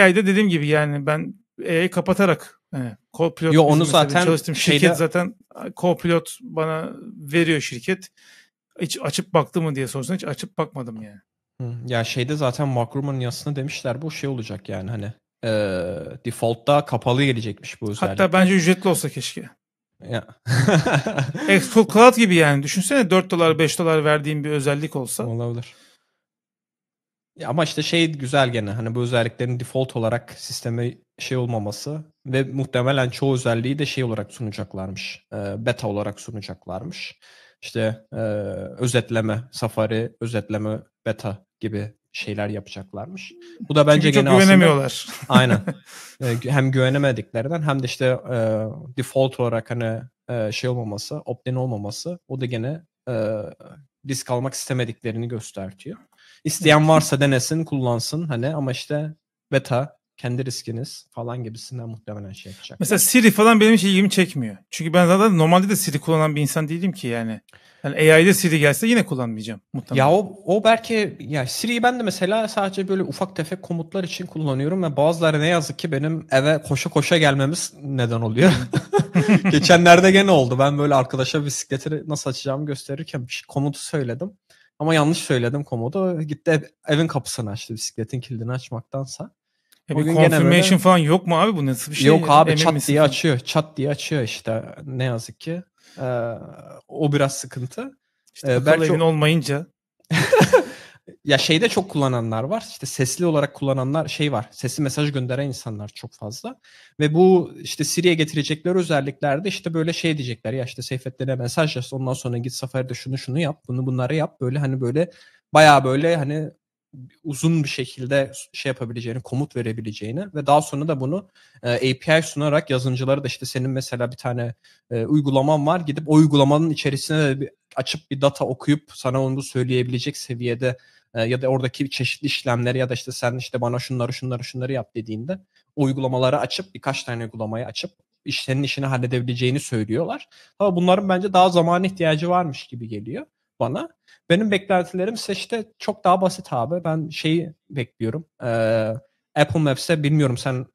AI'de dediğim gibi yani ben AI kapatarak Evet. Co-pilot Yo, onu zaten çalıştım. Şeyde... Şirket zaten co-pilot bana veriyor şirket. Hiç açıp baktı mı diye sorsan hiç açıp bakmadım yani. Ya şeyde zaten Mark Ruman'ın yazısında demişler bu şey olacak yani hani e, default'ta kapalı gelecekmiş bu özellik. Hatta bence ücretli olsa keşke. Ya. Xful Cloud gibi yani düşünsene 4 dolar 5 dolar verdiğim bir özellik olsa. Olabilir. Ya ama işte şey güzel gene hani bu özelliklerin default olarak sisteme şey olmaması ve muhtemelen çoğu özelliği de şey olarak sunacaklarmış. E, beta olarak sunacaklarmış. İşte e, özetleme, Safari özetleme beta gibi şeyler yapacaklarmış. Bu da bence Çünkü gene çok güvenemiyorlar. Aslında, aynen. E, hem güvenemediklerinden hem de işte e, default olarak hani e, şey olmaması, opt-in olmaması o da gene e, risk almak istemediklerini gösteriyor. İsteyen varsa denesin, kullansın hani ama işte beta kendi riskiniz falan gibisinden muhtemelen şey yapacak. Mesela Siri falan benim hiç ilgimi çekmiyor. Çünkü ben zaten normalde de Siri kullanan bir insan değilim ki yani. Yani AI'de Siri gelse yine kullanmayacağım muhtemelen. Ya o, o belki ya Siri'yi ben de mesela sadece böyle ufak tefek komutlar için kullanıyorum ve bazıları ne yazık ki benim eve koşa koşa gelmemiz neden oluyor. Geçenlerde gene oldu. Ben böyle arkadaşa bisikleti nasıl açacağımı gösterirken bir şey, komutu söyledim. Ama yanlış söyledim komodo. Gitti ev, evin kapısını açtı bisikletin kilidini açmaktansa. E bir confirmation böyle... falan yok mu abi bu nasıl bir şey? Yok abi Emin çat diye falan? açıyor. Çat diye açıyor işte ne yazık ki. Ee, o biraz sıkıntı. İşte ee, belki evin olmayınca. ya şeyde çok kullananlar var. İşte sesli olarak kullananlar şey var. Sesli mesaj gönderen insanlar çok fazla. Ve bu işte Siri'ye getirecekleri özelliklerde işte böyle şey diyecekler. Ya işte Seyfettin'e mesaj yaz ondan sonra git Safari'de şunu şunu yap. Bunu bunları yap. Böyle hani böyle baya böyle hani uzun bir şekilde şey yapabileceğini, komut verebileceğini ve daha sonra da bunu e, API sunarak yazılımcılara da işte senin mesela bir tane e, uygulaman var gidip o uygulamanın içerisine de bir, açıp bir data okuyup sana onu söyleyebilecek seviyede e, ya da oradaki çeşitli işlemleri ya da işte sen işte bana şunları şunları şunları yap dediğinde uygulamaları açıp birkaç tane uygulamayı açıp işlerin işini halledebileceğini söylüyorlar. Ama bunların bence daha zamana ihtiyacı varmış gibi geliyor bana. Benim beklentilerim ise işte çok daha basit abi. Ben şeyi bekliyorum. Ee, Apple Maps'e bilmiyorum sen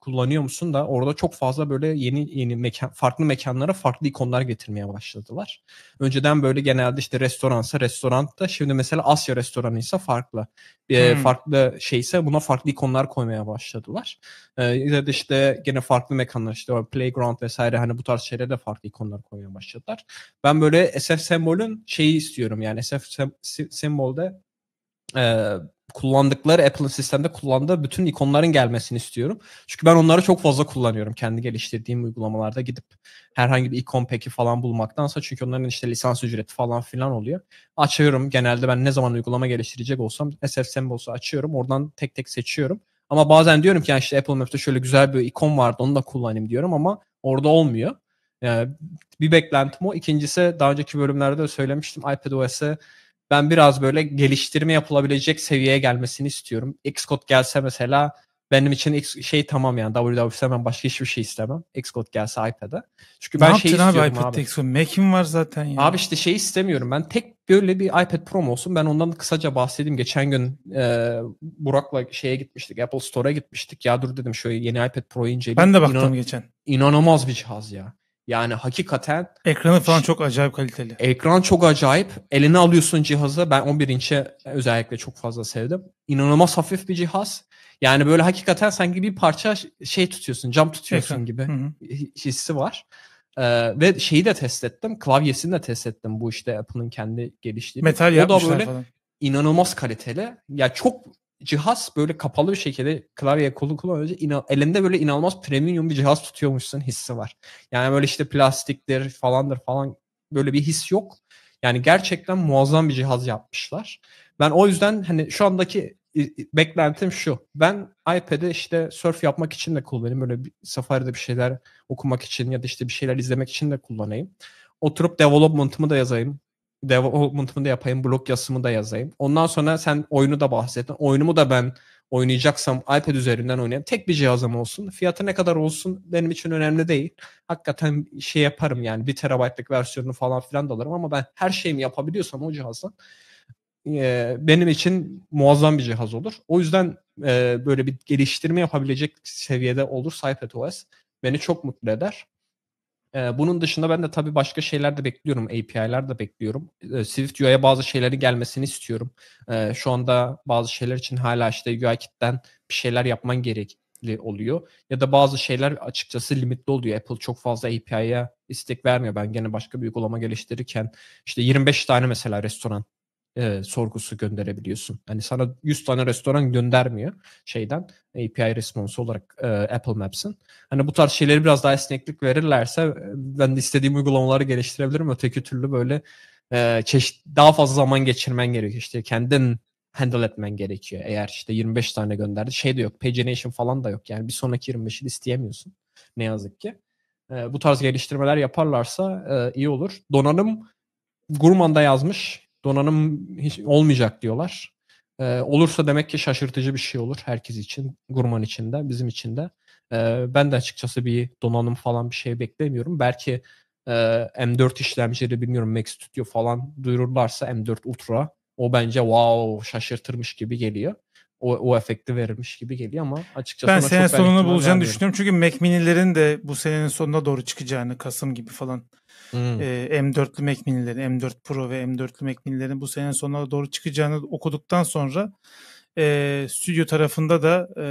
kullanıyor musun da orada çok fazla böyle yeni yeni mekan, farklı mekanlara farklı ikonlar getirmeye başladılar. Önceden böyle genelde işte restoransa restorantta şimdi mesela Asya restoranıysa farklı. Bir e, hmm. farklı şeyse buna farklı ikonlar koymaya başladılar. Ee, ya da işte gene farklı mekanlar işte playground vesaire hani bu tarz şeylere de farklı ikonlar koymaya başladılar. Ben böyle SF sembolün şeyi istiyorum yani SF sem- sembolde e, kullandıkları Apple'ın sistemde kullandığı bütün ikonların gelmesini istiyorum. Çünkü ben onları çok fazla kullanıyorum kendi geliştirdiğim uygulamalarda gidip herhangi bir ikon peki falan bulmaktansa çünkü onların işte lisans ücreti falan filan oluyor. Açıyorum genelde ben ne zaman uygulama geliştirecek olsam SF Symbols'u açıyorum oradan tek tek seçiyorum. Ama bazen diyorum ki yani işte Apple Map'te şöyle güzel bir ikon vardı onu da kullanayım diyorum ama orada olmuyor. Yani bir beklentim o. İkincisi daha önceki bölümlerde söylemiştim iPadOS'e ben biraz böyle geliştirme yapılabilecek seviyeye gelmesini istiyorum. Xcode gelse mesela benim için X, şey tamam yani WWF'se ben başka hiçbir şey istemem. Xcode gelse iPad'e. Çünkü ne ben şey istiyorum abi. iPad'de Xcode? Mac'im var zaten ya. Abi işte şey istemiyorum. Ben tek böyle bir iPad Pro olsun. Ben ondan kısaca bahsedeyim. Geçen gün e, Burak'la şeye gitmiştik. Apple Store'a gitmiştik. Ya dur dedim şöyle yeni iPad Pro'yu inceleyeyim. Ben de baktım İnan- geçen. İnanılmaz bir cihaz ya. Yani hakikaten... Ekranı falan çok acayip kaliteli. Ekran çok acayip. Eline alıyorsun cihazı. Ben 11 inçe özellikle çok fazla sevdim. İnanılmaz hafif bir cihaz. Yani böyle hakikaten sanki bir parça şey tutuyorsun, cam tutuyorsun Ekran. gibi Hı-hı. hissi var. Ee, ve şeyi de test ettim. Klavyesini de test ettim. Bu işte Apple'ın kendi geliştirdiği. Metal o da böyle falan. inanılmaz kaliteli. Ya çok cihaz böyle kapalı bir şekilde klavye kolu kullanınca inan, elinde böyle inanılmaz premium bir cihaz tutuyormuşsun hissi var. Yani böyle işte plastiktir falandır falan böyle bir his yok. Yani gerçekten muazzam bir cihaz yapmışlar. Ben o yüzden hani şu andaki beklentim şu. Ben iPad'e işte surf yapmak için de kullanayım. Böyle bir, Safari'de bir şeyler okumak için ya da işte bir şeyler izlemek için de kullanayım. Oturup development'ımı da yazayım development'ımı da yapayım, blog yazımı da yazayım. Ondan sonra sen oyunu da bahsettin. Oyunumu da ben oynayacaksam iPad üzerinden oynayayım. Tek bir cihazım olsun. Fiyatı ne kadar olsun benim için önemli değil. Hakikaten şey yaparım yani bir terabaytlık versiyonunu falan filan da alırım ama ben her şeyimi yapabiliyorsam o cihazdan benim için muazzam bir cihaz olur. O yüzden böyle bir geliştirme yapabilecek seviyede olursa iPadOS beni çok mutlu eder bunun dışında ben de tabii başka şeyler de bekliyorum. API'ler de bekliyorum. E, Swift UI'ye bazı şeyleri gelmesini istiyorum. E, şu anda bazı şeyler için hala işte UI kitten bir şeyler yapman gerekli oluyor. Ya da bazı şeyler açıkçası limitli oluyor. Apple çok fazla API'ye istek vermiyor. Ben gene başka bir uygulama geliştirirken işte 25 tane mesela restoran e, sorgusu gönderebiliyorsun. Hani sana 100 tane restoran göndermiyor şeyden API response olarak e, Apple Maps'in. Hani bu tarz şeyleri biraz daha esneklik verirlerse ben de istediğim uygulamaları geliştirebilirim. Öteki türlü böyle e, çeşit daha fazla zaman geçirmen gerekiyor. İşte kendin handle etmen gerekiyor. Eğer işte 25 tane gönderdi şey de yok. Pagination falan da yok. Yani bir sonraki 25'i isteyemiyorsun. Ne yazık ki. E, bu tarz geliştirmeler yaparlarsa e, iyi olur. Donanım Gurman'da yazmış Donanım hiç olmayacak diyorlar. Ee, olursa demek ki şaşırtıcı bir şey olur herkes için, Gurman için de, bizim için de. Ee, ben de açıkçası bir donanım falan bir şey beklemiyorum. Belki e, M4 işlemcileri bilmiyorum Max Studio falan duyururlarsa M4 Ultra o bence wow şaşırtırmış gibi geliyor o, o efekti verirmiş gibi geliyor ama açıkçası ben sene sonunu bulacağını düşünüyorum. Çünkü Mac Mini'lerin de bu senenin sonuna doğru çıkacağını Kasım gibi falan hmm. e, M4'lü Mac Mini'lerin M4 Pro ve M4'lü Mac Mini'lerin bu senenin sonuna doğru çıkacağını okuduktan sonra e, stüdyo tarafında da e,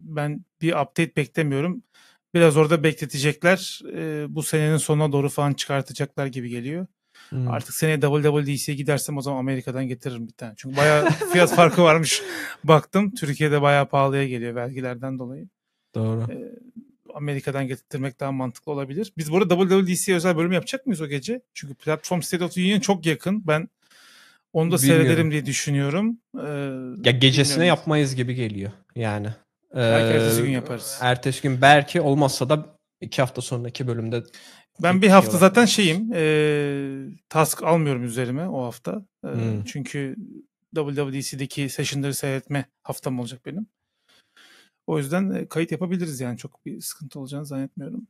ben bir update beklemiyorum. Biraz orada bekletecekler. E, bu senenin sonuna doğru falan çıkartacaklar gibi geliyor. Hmm. Artık seneye WWDC'ye gidersem o zaman Amerika'dan getiririm bir tane. Çünkü bayağı fiyat farkı varmış. Baktım Türkiye'de bayağı pahalıya geliyor vergilerden dolayı. Doğru. Ee, Amerika'dan getirtmek daha mantıklı olabilir. Biz burada WWDC özel bölüm yapacak mıyız o gece? Çünkü platform State of Union çok yakın. Ben onu da bilmiyorum. seyrederim diye düşünüyorum. Ee, ya gecesine bilmiyorum. yapmayız gibi geliyor yani. Ee, belki ertesi ee, gün yaparız. Ertesi gün belki olmazsa da iki hafta sonraki bölümde ben bir şey hafta zaten şeyim. E, task almıyorum üzerime o hafta. E, hmm. Çünkü WWDC'deki session'ları seyretme haftam olacak benim. O yüzden kayıt yapabiliriz yani çok bir sıkıntı olacağını zannetmiyorum.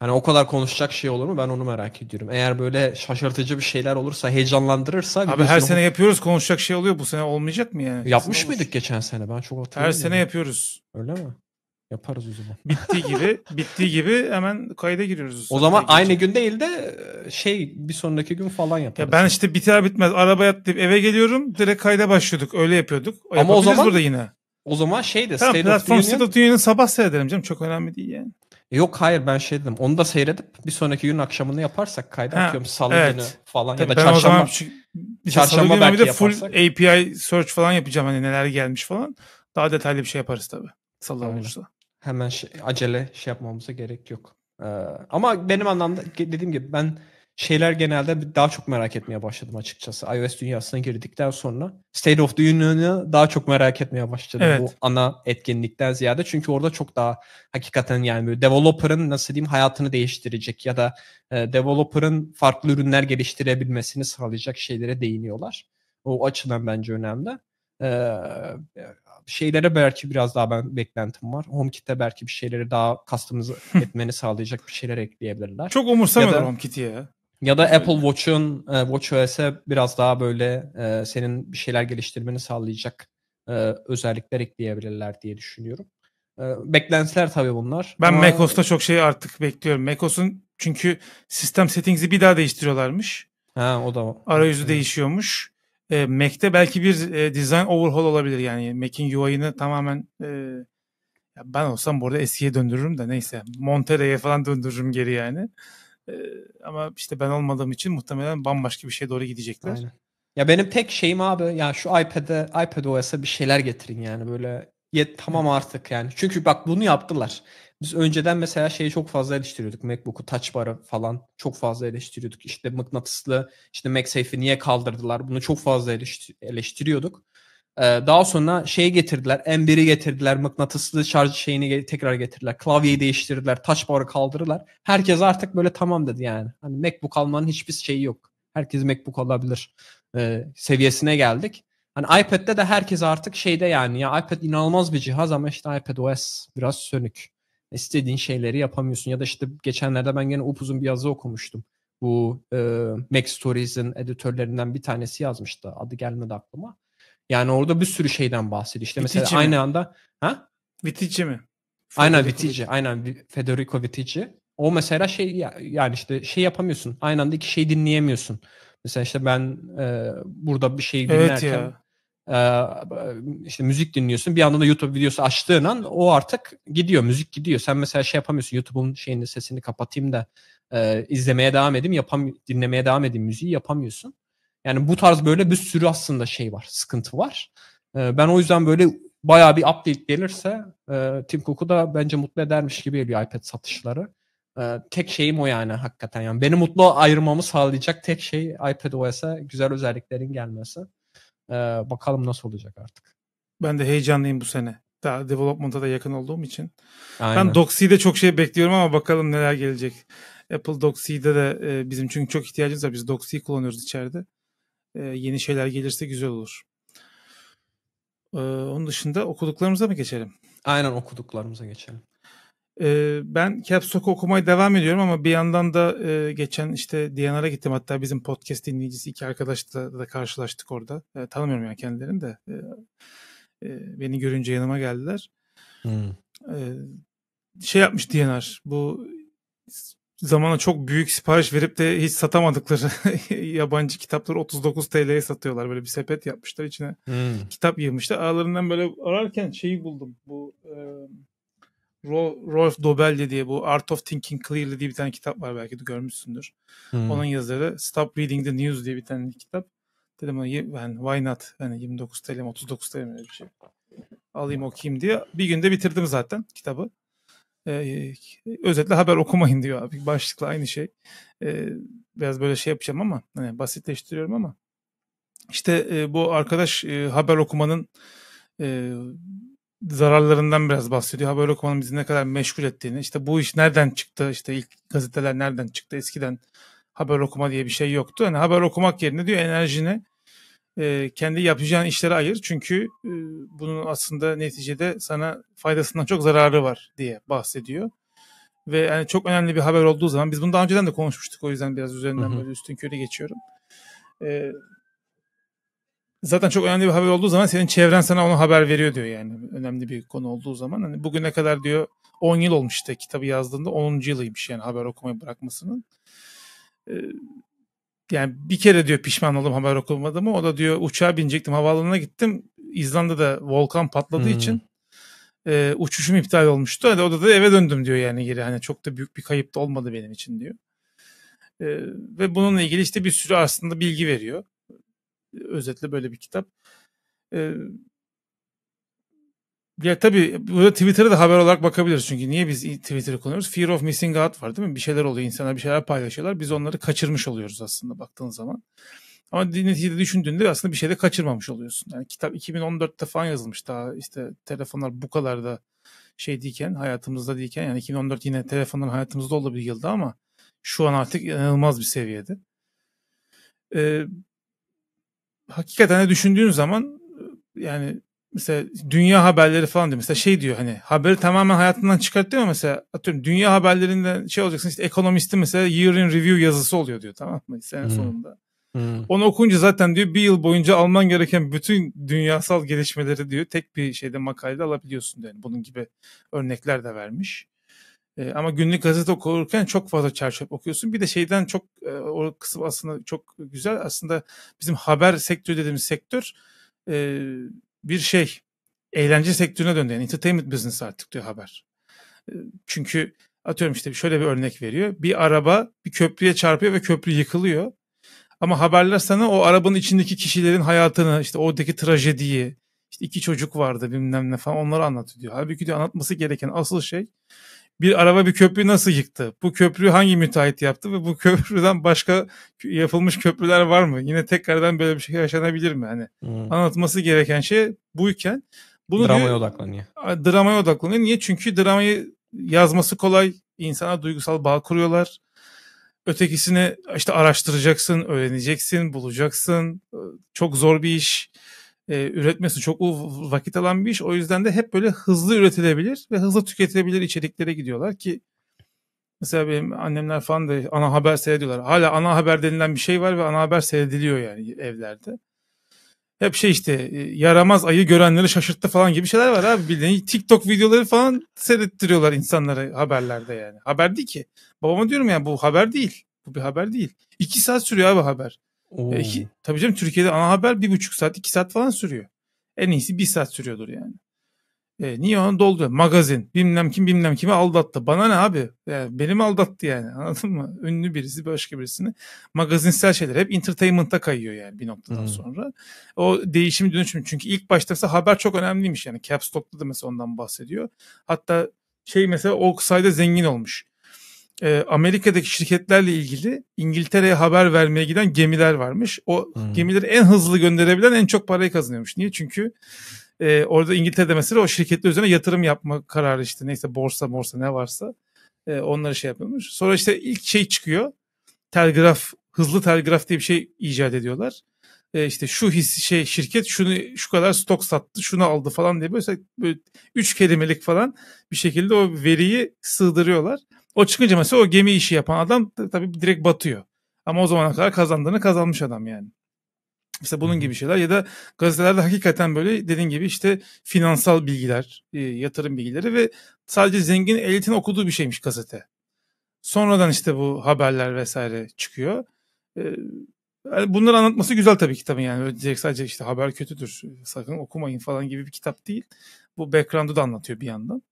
Hani o kadar konuşacak şey olur mu? Ben onu merak ediyorum. Eğer böyle şaşırtıcı bir şeyler olursa, heyecanlandırırsa... Abi her sene o... yapıyoruz konuşacak şey oluyor. Bu sene olmayacak mı yani? Yapmış Kesin mıydık olur. geçen sene? Ben çok hatırlamıyorum. Her sene yapıyoruz. Öyle mi? Yaparız o zaman. Bittiği gibi bittiği gibi hemen kayda giriyoruz. O zaman aynı gün değil de e, şey bir sonraki gün falan yaparız. Ya ben işte biter bitmez arabaya atlayıp eve geliyorum direkt kayda başlıyorduk öyle yapıyorduk. O Ama o zaman burada yine. O zaman şey de tamam, State of Union. State of Union'ı sabah seyredelim canım çok önemli değil yani. E, yok hayır ben şey dedim onu da seyredip bir sonraki gün akşamını yaparsak kayda ha, atıyorum salı evet. günü falan Tabii ya da çarşamba. Zaman, şu, işte çarşamba salı belki de full yaparsak. API search falan yapacağım hani neler gelmiş falan. Daha detaylı bir şey yaparız tabii. Sallan olursa hemen şey, acele şey yapmamıza gerek yok. Ee, ama benim anlamda dediğim gibi ben şeyler genelde daha çok merak etmeye başladım açıkçası. iOS dünyasına girdikten sonra State of the Union'ı daha çok merak etmeye başladım evet. bu ana etkinlikten ziyade. Çünkü orada çok daha hakikaten yani böyle developer'ın nasıl diyeyim hayatını değiştirecek ya da e, developer'ın farklı ürünler geliştirebilmesini sağlayacak şeylere değiniyorlar. O açıdan bence önemli. Ee, şeylere belki biraz daha ben beklentim var. HomeKit'e belki bir şeyleri daha kastımızı etmeni sağlayacak bir şeyler ekleyebilirler. Çok umursamıyorum HomeKit'i ya. Ya da Apple Watch'un e, WatchOS'e biraz daha böyle e, senin bir şeyler geliştirmeni sağlayacak e, özellikler ekleyebilirler diye düşünüyorum. E, beklentiler tabii bunlar. Ben Ama... macOS'ta çok şey artık bekliyorum. macOS'un çünkü sistem settings'i bir daha değiştiriyorlarmış. Ha o da. Arayüzü evet. değişiyormuş e, Mac'te belki bir e, design overhaul olabilir. Yani Mac'in UI'ını tamamen e, ben olsam burada eskiye döndürürüm de neyse. Montere'ye falan döndürürüm geri yani. E, ama işte ben olmadığım için muhtemelen bambaşka bir şeye doğru gidecekler. Aynen. Ya benim tek şeyim abi ya şu iPad'e iPad OS'a bir şeyler getirin yani böyle yet tamam artık yani. Çünkü bak bunu yaptılar. Biz önceden mesela şeyi çok fazla eleştiriyorduk. MacBook'u touch bar'ı falan çok fazla eleştiriyorduk. İşte mıknatıslı işte MagSafe'i niye kaldırdılar? Bunu çok fazla eleştiriyorduk. Ee, daha sonra şeyi getirdiler. M1'i getirdiler. Mıknatıslı şarj şeyini tekrar getirdiler. Klavyeyi değiştirdiler. Touch bar'ı kaldırdılar. Herkes artık böyle tamam dedi yani. Hani MacBook almanın hiçbir şeyi yok. Herkes MacBook alabilir e, seviyesine geldik. Hani iPad'de de herkes artık şeyde yani ya iPad inanılmaz bir cihaz ama işte iPad OS biraz sönük istediğin şeyleri yapamıyorsun. Ya da işte geçenlerde ben gene upuzun bir yazı okumuştum. Bu e, Mac Stories'in editörlerinden bir tanesi yazmıştı. Adı gelmedi aklıma. Yani orada bir sürü şeyden bahsediyor. İşte Vitici mesela mi? aynı anda ha? Vitici mi? Federico aynen Vitici. Aynen Federico Vitici. O mesela şey yani işte şey yapamıyorsun. Aynı anda iki şey dinleyemiyorsun. Mesela işte ben e, burada bir şey dinlerken evet ya e, işte müzik dinliyorsun. Bir anda da YouTube videosu açtığın an o artık gidiyor. Müzik gidiyor. Sen mesela şey yapamıyorsun. YouTube'un şeyini sesini kapatayım da e, izlemeye devam edeyim. Yapam dinlemeye devam edeyim müziği yapamıyorsun. Yani bu tarz böyle bir sürü aslında şey var. Sıkıntı var. E, ben o yüzden böyle bayağı bir update gelirse e, Tim Cook'u da bence mutlu edermiş gibi geliyor iPad satışları. E, tek şeyim o yani hakikaten. Yani beni mutlu ayırmamı sağlayacak tek şey iPad OS'a e'e güzel özelliklerin gelmesi. Ee, bakalım nasıl olacak artık. Ben de heyecanlıyım bu sene. Daha development'a da yakın olduğum için. Aynen. Ben Doxy'de çok şey bekliyorum ama bakalım neler gelecek. Apple Doxy'de de e, bizim çünkü çok ihtiyacımız var. Biz Doxy'yi kullanıyoruz içeride. E, yeni şeyler gelirse güzel olur. E, onun dışında okuduklarımıza mı geçelim? Aynen okuduklarımıza geçelim. Ee, ben Capstock'u okumaya devam ediyorum ama bir yandan da e, geçen işte Diyanar'a gittim. Hatta bizim podcast dinleyicisi iki arkadaşla da karşılaştık orada. E, tanımıyorum yani kendilerini de. E, e, beni görünce yanıma geldiler. Hmm. E, şey yapmış Diyanar. Bu zamana çok büyük sipariş verip de hiç satamadıkları yabancı kitapları 39 TL'ye satıyorlar. Böyle bir sepet yapmışlar içine. Hmm. Kitap yığmışlar. Aralarından böyle ararken şeyi buldum. Bu e, Ro- Rolf Dobelli diye bu Art of Thinking Clearly diye bir tane kitap var belki de görmüşsündür. Hmm. Onun yazarı Stop Reading the News diye bir tane kitap. Dedim ona yani why not? Yani 29 TL 39 TL mi bir şey. Alayım okuyayım diye. Bir günde bitirdim zaten kitabı. Ee, özetle haber okumayın diyor abi. Başlıkla aynı şey. Ee, biraz böyle şey yapacağım ama hani basitleştiriyorum ama. İşte e, bu arkadaş e, haber okumanın e, zararlarından biraz bahsediyor. Haber okumanın bizi ne kadar meşgul ettiğini. İşte bu iş nereden çıktı? İşte ilk gazeteler nereden çıktı? Eskiden haber okuma diye bir şey yoktu. Yani haber okumak yerine diyor enerjini e, kendi yapacağın işlere ayır. Çünkü e, bunun aslında neticede sana faydasından çok zararı var diye bahsediyor. Ve yani çok önemli bir haber olduğu zaman biz bunu daha önceden de konuşmuştuk. O yüzden biraz üzerinden Hı-hı. böyle üstün körü geçiyorum. E, zaten çok önemli bir haber olduğu zaman senin çevren sana onu haber veriyor diyor yani. Önemli bir konu olduğu zaman. Hani bugüne kadar diyor 10 yıl olmuş işte kitabı yazdığında 10. yılıymış yani haber okumayı bırakmasının. Ee, yani bir kere diyor pişman oldum haber okumadım o da diyor uçağa binecektim havaalanına gittim. İzlanda'da volkan patladığı hmm. için e, uçuşum iptal olmuştu. Hani o da odada eve döndüm diyor yani geri. Hani çok da büyük bir kayıp da olmadı benim için diyor. E, ve bununla ilgili işte bir sürü aslında bilgi veriyor özetle böyle bir kitap. E, ya tabii burada Twitter'a da haber olarak bakabiliriz. Çünkü niye biz Twitter'ı kullanıyoruz? Fear of missing out var değil mi? Bir şeyler oluyor insanlar bir şeyler paylaşıyorlar. Biz onları kaçırmış oluyoruz aslında baktığın zaman. Ama neticede düşündüğünde aslında bir şeyde kaçırmamış oluyorsun. Yani kitap 2014'te falan yazılmış daha işte telefonlar bu kadar da şey değilken hayatımızda değilken yani 2014 yine telefonlar hayatımızda olduğu bir yılda ama şu an artık inanılmaz bir seviyede. Ee, hakikaten de düşündüğün zaman e, yani mesela dünya haberleri falan diyor. Mesela şey diyor hani haberi tamamen hayatından çıkartıyor ama mesela atıyorum dünya haberlerinden şey olacaksın işte ekonomisti mesela year in review yazısı oluyor diyor tamam mı sene hmm. sonunda. Hmm. Onu okunca zaten diyor bir yıl boyunca alman gereken bütün dünyasal gelişmeleri diyor tek bir şeyde makalede alabiliyorsun diyor. Yani bunun gibi örnekler de vermiş. E, ama günlük gazete okurken çok fazla çerçöp okuyorsun. Bir de şeyden çok e, o kısım aslında çok güzel. Aslında bizim haber sektörü dediğimiz sektör e, bir şey eğlence sektörüne döndü. Yani entertainment business artık diyor haber. E, çünkü atıyorum işte şöyle bir örnek veriyor. Bir araba bir köprüye çarpıyor ve köprü yıkılıyor. Ama haberler sana o arabanın içindeki kişilerin hayatını, işte oradaki trajediyi, işte iki çocuk vardı bilmem ne falan onları anlatıyor Halbuki diyor anlatması gereken asıl şey bir araba bir köprü nasıl yıktı? Bu köprüyü hangi müteahhit yaptı ve bu köprüden başka yapılmış köprüler var mı? Yine tekrardan böyle bir şey yaşanabilir mi? Hani hmm. anlatması gereken şey buyken bunu dramaya diyor, odaklanıyor. Dramaya odaklanıyor. Niye? Çünkü dramayı yazması kolay. İnsana duygusal bağ kuruyorlar. Ötekisini işte araştıracaksın, öğreneceksin, bulacaksın. Çok zor bir iş e, üretmesi çok vakit alan bir iş. O yüzden de hep böyle hızlı üretilebilir ve hızlı tüketilebilir içeriklere gidiyorlar ki mesela benim annemler falan da ana haber seyrediyorlar. Hala ana haber denilen bir şey var ve ana haber seyrediliyor yani evlerde. Hep şey işte e, yaramaz ayı görenleri şaşırttı falan gibi şeyler var abi bildiğin TikTok videoları falan seyrettiriyorlar insanlara haberlerde yani. Haber değil ki. Babama diyorum ya bu haber değil. Bu bir haber değil. İki saat sürüyor abi haber. E, iki, tabii canım Türkiye'de ana haber bir buçuk saat iki saat falan sürüyor. En iyisi bir saat sürüyordur yani. E, niye onu dolduruyor? Magazin. Bilmem kim bilmem kimi aldattı. Bana ne abi? Yani e, beni mi aldattı yani? Anladın mı? Ünlü birisi başka birisini. Magazinsel şeyler hep entertainment'a kayıyor yani bir noktadan hmm. sonra. O değişim dönüşüm. Çünkü ilk başta mesela haber çok önemliymiş yani. Caps da mesela ondan bahsediyor. Hatta şey mesela o sayede zengin olmuş e, Amerika'daki şirketlerle ilgili İngiltere'ye haber vermeye giden gemiler varmış. O hmm. gemileri en hızlı gönderebilen en çok parayı kazanıyormuş. Niye? Çünkü e, orada İngiltere'de mesela o şirketler üzerine yatırım yapma kararı işte neyse borsa borsa ne varsa e, onları şey yapıyormuş. Sonra işte ilk şey çıkıyor. Telgraf, hızlı telgraf diye bir şey icat ediyorlar. E, işte şu his şey şirket şunu şu kadar stok sattı, şunu aldı falan diye böyle, böyle üç kelimelik falan bir şekilde o veriyi sığdırıyorlar. O çıkınca mesela o gemi işi yapan adam tabii direkt batıyor. Ama o zamana kadar kazandığını kazanmış adam yani. İşte bunun gibi şeyler ya da gazetelerde hakikaten böyle dediğin gibi işte finansal bilgiler, e, yatırım bilgileri ve sadece zengin elitin okuduğu bir şeymiş gazete. Sonradan işte bu haberler vesaire çıkıyor. E, hani bunları anlatması güzel tabii kitabın yani. Öyle sadece işte haber kötüdür sakın okumayın falan gibi bir kitap değil. Bu background'u da anlatıyor bir yandan.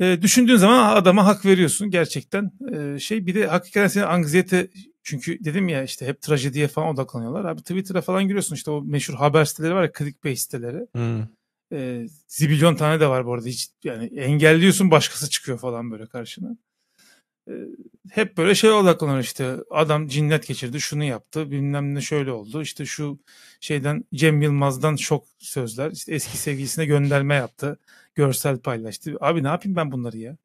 E, düşündüğün zaman adama hak veriyorsun gerçekten. E, şey bir de hakikaten senin anksiyete çünkü dedim ya işte hep trajediye falan odaklanıyorlar. Abi Twitter'a falan giriyorsun işte o meşhur haber siteleri var ya clickbait siteleri. Hmm. E, zibilyon tane de var bu arada. Hiç yani engelliyorsun başkası çıkıyor falan böyle karşına. E, hep böyle şey odaklanır işte. Adam cinnet geçirdi, şunu yaptı, bilmem ne şöyle oldu. işte şu şeyden Cem Yılmaz'dan şok sözler. İşte eski sevgilisine gönderme yaptı görsel paylaştı. Abi ne yapayım ben bunları ya?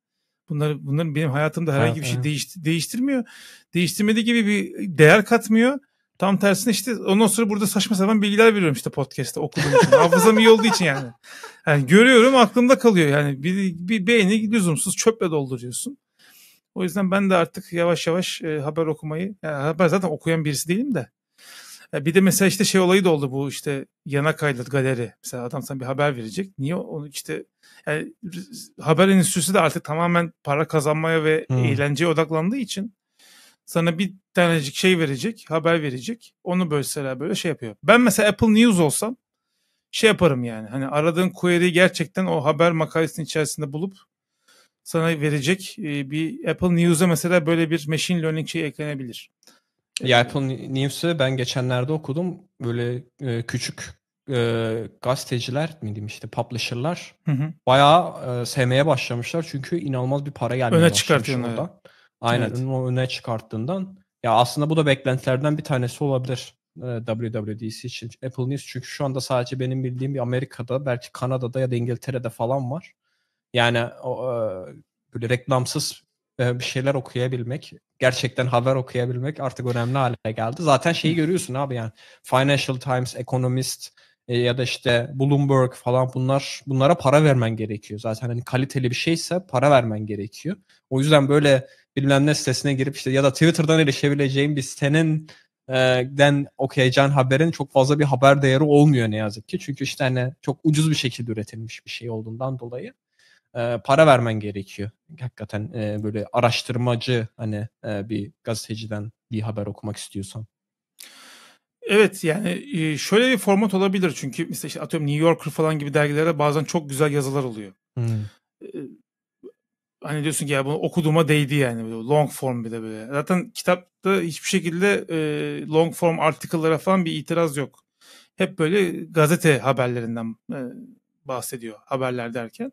Bunları bunların benim hayatımda herhangi bir şey değişti, değiştirmiyor. Değiştirmediği gibi bir değer katmıyor. Tam tersine işte ondan sonra burada saçma sapan bilgiler veriyorum işte podcast'te okuduğum için. Hafızam iyi olduğu için yani. yani. görüyorum aklımda kalıyor yani. Bir, bir beğeni lüzumsuz çöple dolduruyorsun. O yüzden ben de artık yavaş yavaş e, haber okumayı, yani haber zaten okuyan birisi değilim de ya bir de mesela işte şey olayı da oldu bu işte yana kaydet galeri. Mesela adam sana bir haber verecek. Niye onu işte yani haber endüstrisi de artık tamamen para kazanmaya ve hmm. eğlenceye odaklandığı için sana bir tanecik şey verecek, haber verecek. Onu bölseler böyle şey yapıyor. Ben mesela Apple News olsam şey yaparım yani. Hani aradığın query'i gerçekten o haber makalesinin içerisinde bulup sana verecek bir Apple News'a mesela böyle bir machine learning şey eklenebilir. Ya şey, Apple News'ü ben geçenlerde okudum. Böyle e, küçük e, gazeteciler miydim işte publisher'lar hı hı. bayağı e, sevmeye başlamışlar. Çünkü inanılmaz bir para gelmeye öne başlamış oradan. Aynen evet. o öne çıkarttığından. Ya aslında bu da beklentilerden bir tanesi olabilir. E, WWDC için Apple News çünkü şu anda sadece benim bildiğim bir Amerika'da belki Kanada'da ya da İngiltere'de falan var. Yani o, e, böyle reklamsız e, bir şeyler okuyabilmek, gerçekten haber okuyabilmek artık önemli hale geldi. Zaten şeyi görüyorsun abi yani Financial Times, Economist e, ya da işte Bloomberg falan bunlar bunlara para vermen gerekiyor. Zaten hani kaliteli bir şeyse para vermen gerekiyor. O yüzden böyle bilmem ne sitesine girip işte ya da Twitter'dan erişebileceğin bir sitenin e, den okuyacağın haberin çok fazla bir haber değeri olmuyor ne yazık ki. Çünkü işte hani çok ucuz bir şekilde üretilmiş bir şey olduğundan dolayı e, para vermen gerekiyor. Hakikaten e, böyle araştırmacı hani e, bir gazeteciden bir haber okumak istiyorsan. Evet yani şöyle bir format olabilir çünkü mesela işte atıyorum New Yorker falan gibi dergilerde bazen çok güzel yazılar oluyor. Hmm. Hani diyorsun ki ya bunu okuduğuma değdi yani böyle long form bir de böyle. Zaten kitapta hiçbir şekilde long form article'lara falan bir itiraz yok. Hep böyle gazete haberlerinden bahsediyor haberler derken.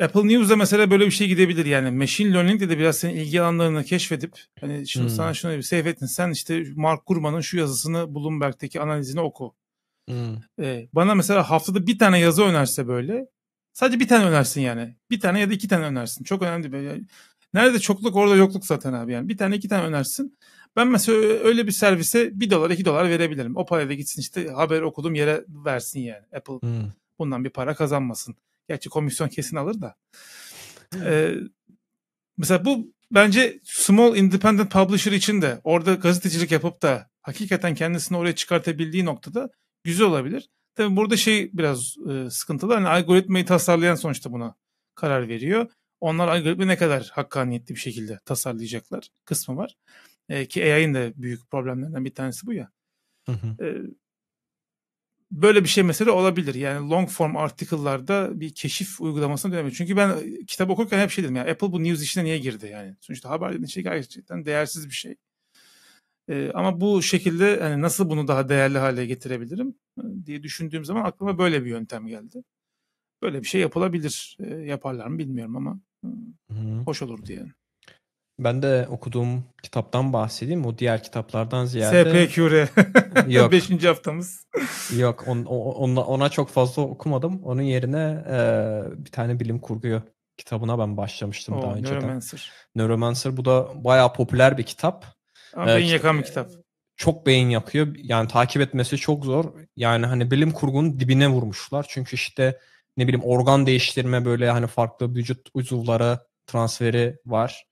Apple News'da mesela böyle bir şey gidebilir yani. Machine Learning de, de biraz senin ilgi alanlarını keşfedip hani şimdi hmm. sana şunu bir Seyfettin sen işte Mark Gurman'ın şu yazısını Bloomberg'deki analizini oku. Hmm. Ee, bana mesela haftada bir tane yazı önerse böyle sadece bir tane önersin yani. Bir tane ya da iki tane önersin. Çok önemli böyle. Nerede çokluk orada yokluk zaten abi yani. Bir tane iki tane önersin. Ben mesela öyle bir servise bir dolar iki dolar verebilirim. O parayla gitsin işte haber okudum yere versin yani. Apple hmm. bundan bir para kazanmasın. Gerçi komisyon kesin alır da. Ee, mesela bu bence small independent publisher için de orada gazetecilik yapıp da hakikaten kendisini oraya çıkartabildiği noktada güzel olabilir. Tabii burada şey biraz e, sıkıntılı. Hani algoritmayı tasarlayan sonuçta buna karar veriyor. Onlar algoritma ne kadar hakkaniyetli bir şekilde tasarlayacaklar kısmı var. E, ki AI'nin da büyük problemlerinden bir tanesi bu ya. Hı hı. E, böyle bir şey mesela olabilir. Yani long form article'larda bir keşif uygulamasına dönemiyor. Çünkü ben e, kitap okurken hep şey dedim ya yani Apple bu news işine niye girdi yani? Sonuçta haber dediğin şey gerçekten değersiz bir şey. Ee, ama bu şekilde hani nasıl bunu daha değerli hale getirebilirim e, diye düşündüğüm zaman aklıma böyle bir yöntem geldi. Böyle bir şey yapılabilir. Ee, yaparlar mı bilmiyorum ama e, hoş olur diye. Ben de okuduğum kitaptan bahsedeyim. O diğer kitaplardan ziyade... SPQR. Yok. Beşinci haftamız. Yok on, ona, ona çok fazla okumadım. Onun yerine e, bir tane bilim kurgu kitabına ben başlamıştım Oo, daha önce. Neuromancer. Neuromancer bu da bayağı popüler bir kitap. Ama ee, beyin e, yakan bir kitap. Çok beyin yakıyor. Yani takip etmesi çok zor. Yani hani bilim kurgunun dibine vurmuşlar. Çünkü işte ne bileyim organ değiştirme böyle hani farklı vücut uzuvları transferi var.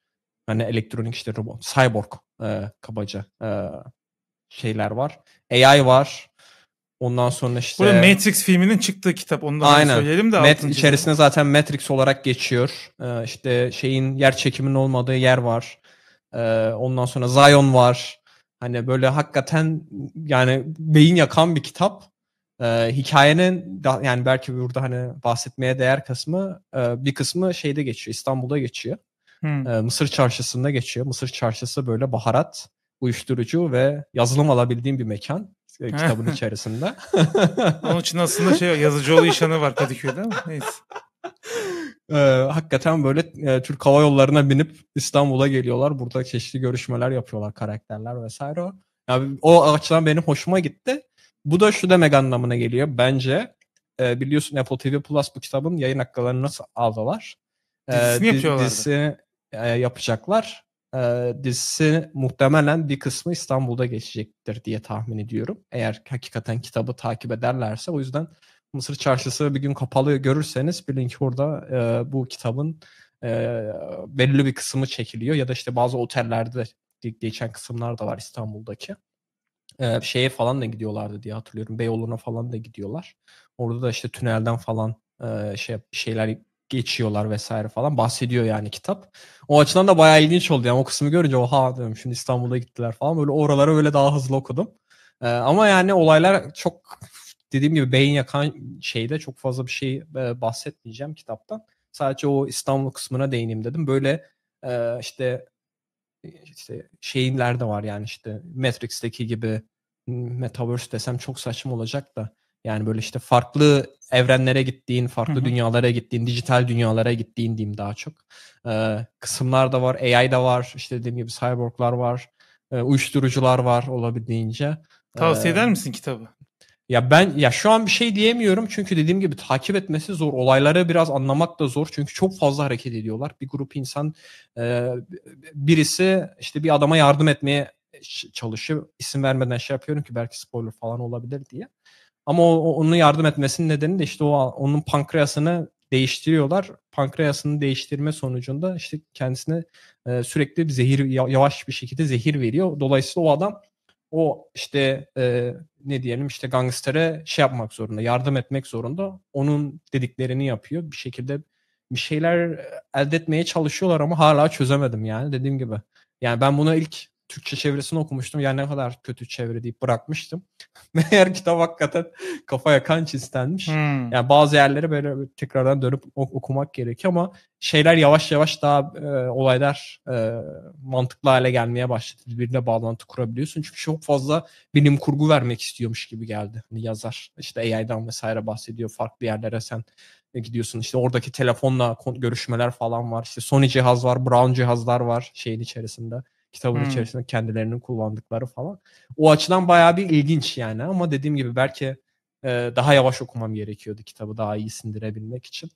Hani elektronik işte robot, cyborg e, kabaca e, şeyler var. AI var. Ondan sonra işte... Burada Matrix filminin çıktığı kitap ondan Aynen. söyleyelim de. Mat- içerisinde zaten Matrix olarak geçiyor. Ee, işte şeyin yer çekiminin olmadığı yer var. Ee, ondan sonra Zion var. Hani böyle hakikaten yani beyin yakan bir kitap. Ee, hikayenin yani belki burada hani bahsetmeye değer kısmı e, bir kısmı şeyde geçiyor İstanbul'da geçiyor. E, Mısır Çarşısı'nda geçiyor. Mısır Çarşısı böyle baharat, uyuşturucu ve yazılım alabildiğim bir mekan e, kitabın içerisinde. Onun için aslında şey Yazıcıoğlu işanı var Kadıköy'de ama neyse. Ee, hakikaten böyle e, Türk Hava Yolları'na binip İstanbul'a geliyorlar. Burada çeşitli görüşmeler yapıyorlar karakterler vesaire. Yani o açıdan benim hoşuma gitti. Bu da şu demek anlamına geliyor bence. E, biliyorsun Apple TV Plus bu kitabın yayın haklarını nasıl aldılar? Dizisini e, yapıyorlardı. Dizisi, e, yapacaklar. E, dizisi muhtemelen bir kısmı İstanbul'da geçecektir diye tahmin ediyorum. Eğer hakikaten kitabı takip ederlerse o yüzden Mısır Çarşısı bir gün kapalı görürseniz bilin ki orada e, bu kitabın e, belli bir kısmı çekiliyor ya da işte bazı otellerde geçen kısımlar da var İstanbul'daki. E, şeye falan da gidiyorlardı diye hatırlıyorum. Beyoğlu'na falan da gidiyorlar. Orada da işte tünelden falan e, şey şeyler geçiyorlar vesaire falan bahsediyor yani kitap. O açıdan da bayağı ilginç oldu yani o kısmı görünce oha dedim şimdi İstanbul'a gittiler falan böyle oraları öyle daha hızlı okudum. Ee, ama yani olaylar çok dediğim gibi beyin yakan şeyde çok fazla bir şey e, bahsetmeyeceğim kitaptan. Sadece o İstanbul kısmına değineyim dedim. Böyle e, işte işte şeyinler de var yani işte Matrix'teki gibi Metaverse desem çok saçma olacak da yani böyle işte farklı evrenlere gittiğin, farklı hı hı. dünyalara gittiğin, dijital dünyalara gittiğin diyeyim daha çok. Ee, kısımlar da var, AI da var, işte dediğim gibi cyborglar var, e, uyuşturucular var olabildiğince. Tavsiye ee, eder misin kitabı? Ya ben ya şu an bir şey diyemiyorum çünkü dediğim gibi takip etmesi zor. Olayları biraz anlamak da zor çünkü çok fazla hareket ediyorlar. Bir grup insan e, birisi işte bir adama yardım etmeye çalışıyor. İsim vermeden şey yapıyorum ki belki spoiler falan olabilir diye. Ama o, o, onun yardım etmesinin nedeni de işte o onun pankreasını değiştiriyorlar. Pankreasını değiştirme sonucunda işte kendisine e, sürekli bir zehir yavaş bir şekilde zehir veriyor. Dolayısıyla o adam o işte e, ne diyelim işte gangstere şey yapmak zorunda, yardım etmek zorunda. Onun dediklerini yapıyor. Bir şekilde bir şeyler elde etmeye çalışıyorlar ama hala çözemedim yani dediğim gibi. Yani ben bunu ilk Türkçe çevresini okumuştum. Yani ne kadar kötü çeviri deyip bırakmıştım. Meğer kitap hakikaten kafaya kan çistenmiş. Hmm. Yani bazı yerleri böyle tekrardan dönüp okumak gerekiyor ama şeyler yavaş yavaş daha e, olaylar e, mantıklı hale gelmeye başladı. Birbirine bağlantı kurabiliyorsun. Çünkü çok fazla bilim kurgu vermek istiyormuş gibi geldi. Hani yazar işte AI'dan vesaire bahsediyor. Farklı yerlere sen gidiyorsun. İşte oradaki telefonla görüşmeler falan var. İşte Sony cihaz var, Brown cihazlar var şeyin içerisinde. Kitabın hmm. içerisinde kendilerinin kullandıkları falan. O açıdan bayağı bir ilginç yani ama dediğim gibi belki e, daha yavaş okumam gerekiyordu kitabı daha iyi sindirebilmek için.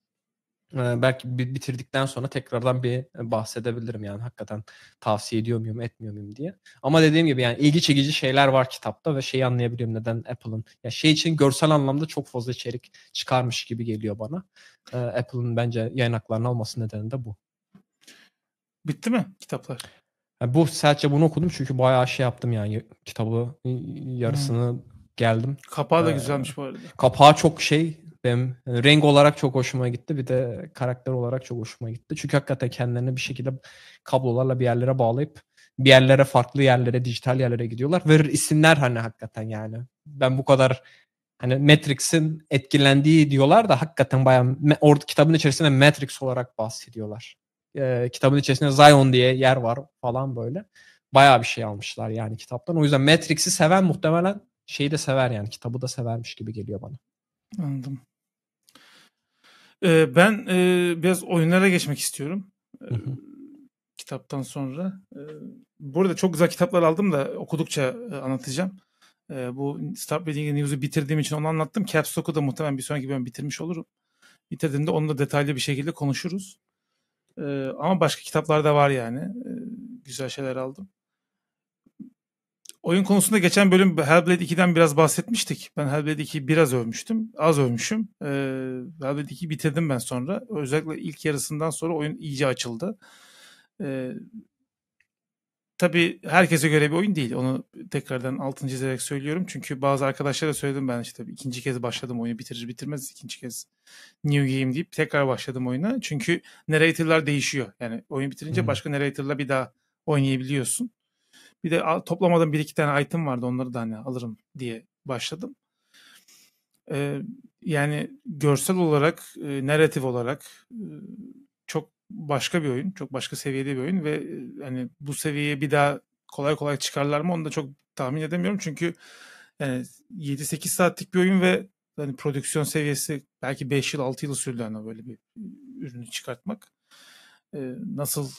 E, belki bitirdikten sonra tekrardan bir bahsedebilirim yani hakikaten tavsiye ediyor muyum etmiyor muyum diye. Ama dediğim gibi yani ilgi çekici şeyler var kitapta ve şeyi anlayabiliyorum neden Apple'ın ya şey için görsel anlamda çok fazla içerik çıkarmış gibi geliyor bana. E, Apple'ın bence yayın haklarını alması nedeni de bu. Bitti mi kitaplar? Yani bu sadece bunu okudum çünkü bayağı şey yaptım yani kitabı yarısını hmm. geldim. Kapağı da ee, güzelmiş bu arada. Kapağı çok şey benim yani renk olarak çok hoşuma gitti bir de karakter olarak çok hoşuma gitti. Çünkü hakikaten kendilerini bir şekilde kablolarla bir yerlere bağlayıp bir yerlere farklı yerlere dijital yerlere gidiyorlar. Verir isimler hani hakikaten yani. Ben bu kadar hani Matrix'in etkilendiği diyorlar da hakikaten bayağı orada kitabın içerisinde Matrix olarak bahsediyorlar e, kitabın içerisinde Zion diye yer var falan böyle. Bayağı bir şey almışlar yani kitaptan. O yüzden Matrix'i seven muhtemelen şeyi de sever yani kitabı da severmiş gibi geliyor bana. Anladım. Ee, ben e, biraz oyunlara geçmek istiyorum. Ee, kitaptan sonra. Ee, bu çok güzel kitaplar aldım da okudukça e, anlatacağım. Ee, bu Stop Reading News'u bitirdiğim için onu anlattım. Caps Lock'u da muhtemelen bir sonraki bölüm bitirmiş olurum. Bitirdiğimde onu da detaylı bir şekilde konuşuruz ama başka kitaplar da var yani. E, güzel şeyler aldım. Oyun konusunda geçen bölüm Hellblade 2'den biraz bahsetmiştik. Ben Hellblade 2'yi biraz övmüştüm. Az övmüşüm. Ee, Hellblade 2'yi bitirdim ben sonra. Özellikle ilk yarısından sonra oyun iyice açıldı. Ee, tabii herkese göre bir oyun değil. Onu tekrardan altını çizerek söylüyorum. Çünkü bazı arkadaşlara söyledim ben işte ikinci kez başladım oyunu bitirir bitirmez ikinci kez new game deyip tekrar başladım oyuna. Çünkü narrator'lar değişiyor. Yani oyun bitirince başka narrator'la bir daha oynayabiliyorsun. Bir de toplamadan bir iki tane item vardı onları da hani alırım diye başladım. Ee, yani görsel olarak, e, narratif olarak e, başka bir oyun. Çok başka seviyede bir oyun ve e, hani bu seviyeye bir daha kolay kolay çıkarlar mı onu da çok tahmin edemiyorum. Çünkü e, yani 7-8 saatlik bir oyun ve hani prodüksiyon seviyesi belki 5 yıl 6 yıl sürdü hani böyle bir ürünü çıkartmak. Ee, nasıl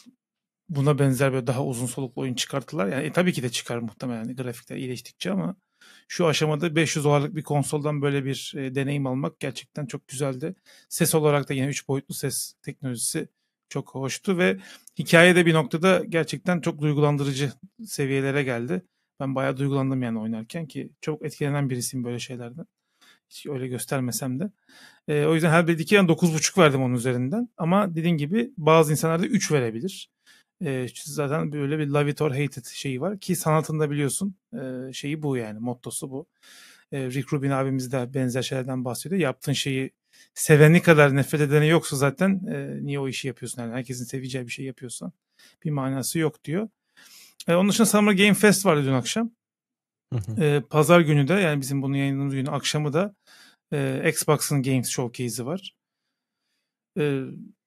buna benzer böyle daha uzun soluklu oyun çıkarttılar Yani e, tabii ki de çıkar muhtemelen yani grafikler iyileştikçe ama şu aşamada 500 dolarlık bir konsoldan böyle bir e, deneyim almak gerçekten çok güzeldi. Ses olarak da yine 3 boyutlu ses teknolojisi çok hoştu ve hikaye de bir noktada gerçekten çok duygulandırıcı seviyelere geldi. Ben bayağı duygulandım yani oynarken ki çok etkilenen birisiyim böyle şeylerden. Hiç öyle göstermesem de. E, o yüzden her bir iki yani 9.5 verdim onun üzerinden. Ama dediğin gibi bazı insanlar da 3 verebilir. E, zaten böyle bir love it or hate it şeyi var ki sanatında biliyorsun e, şeyi bu yani mottosu bu. E, Rick Rubin abimiz de benzer şeylerden bahsediyor. Yaptığın şeyi seveni kadar nefret edene yoksa zaten e, niye o işi yapıyorsun? Yani herkesin seveceği bir şey yapıyorsan bir manası yok diyor. E, onun dışında Summer Game Fest vardı dün akşam. e, Pazar günü de yani bizim bunu yayınladığımız günü akşamı da e, Xbox'ın Games Showcase'i var. E,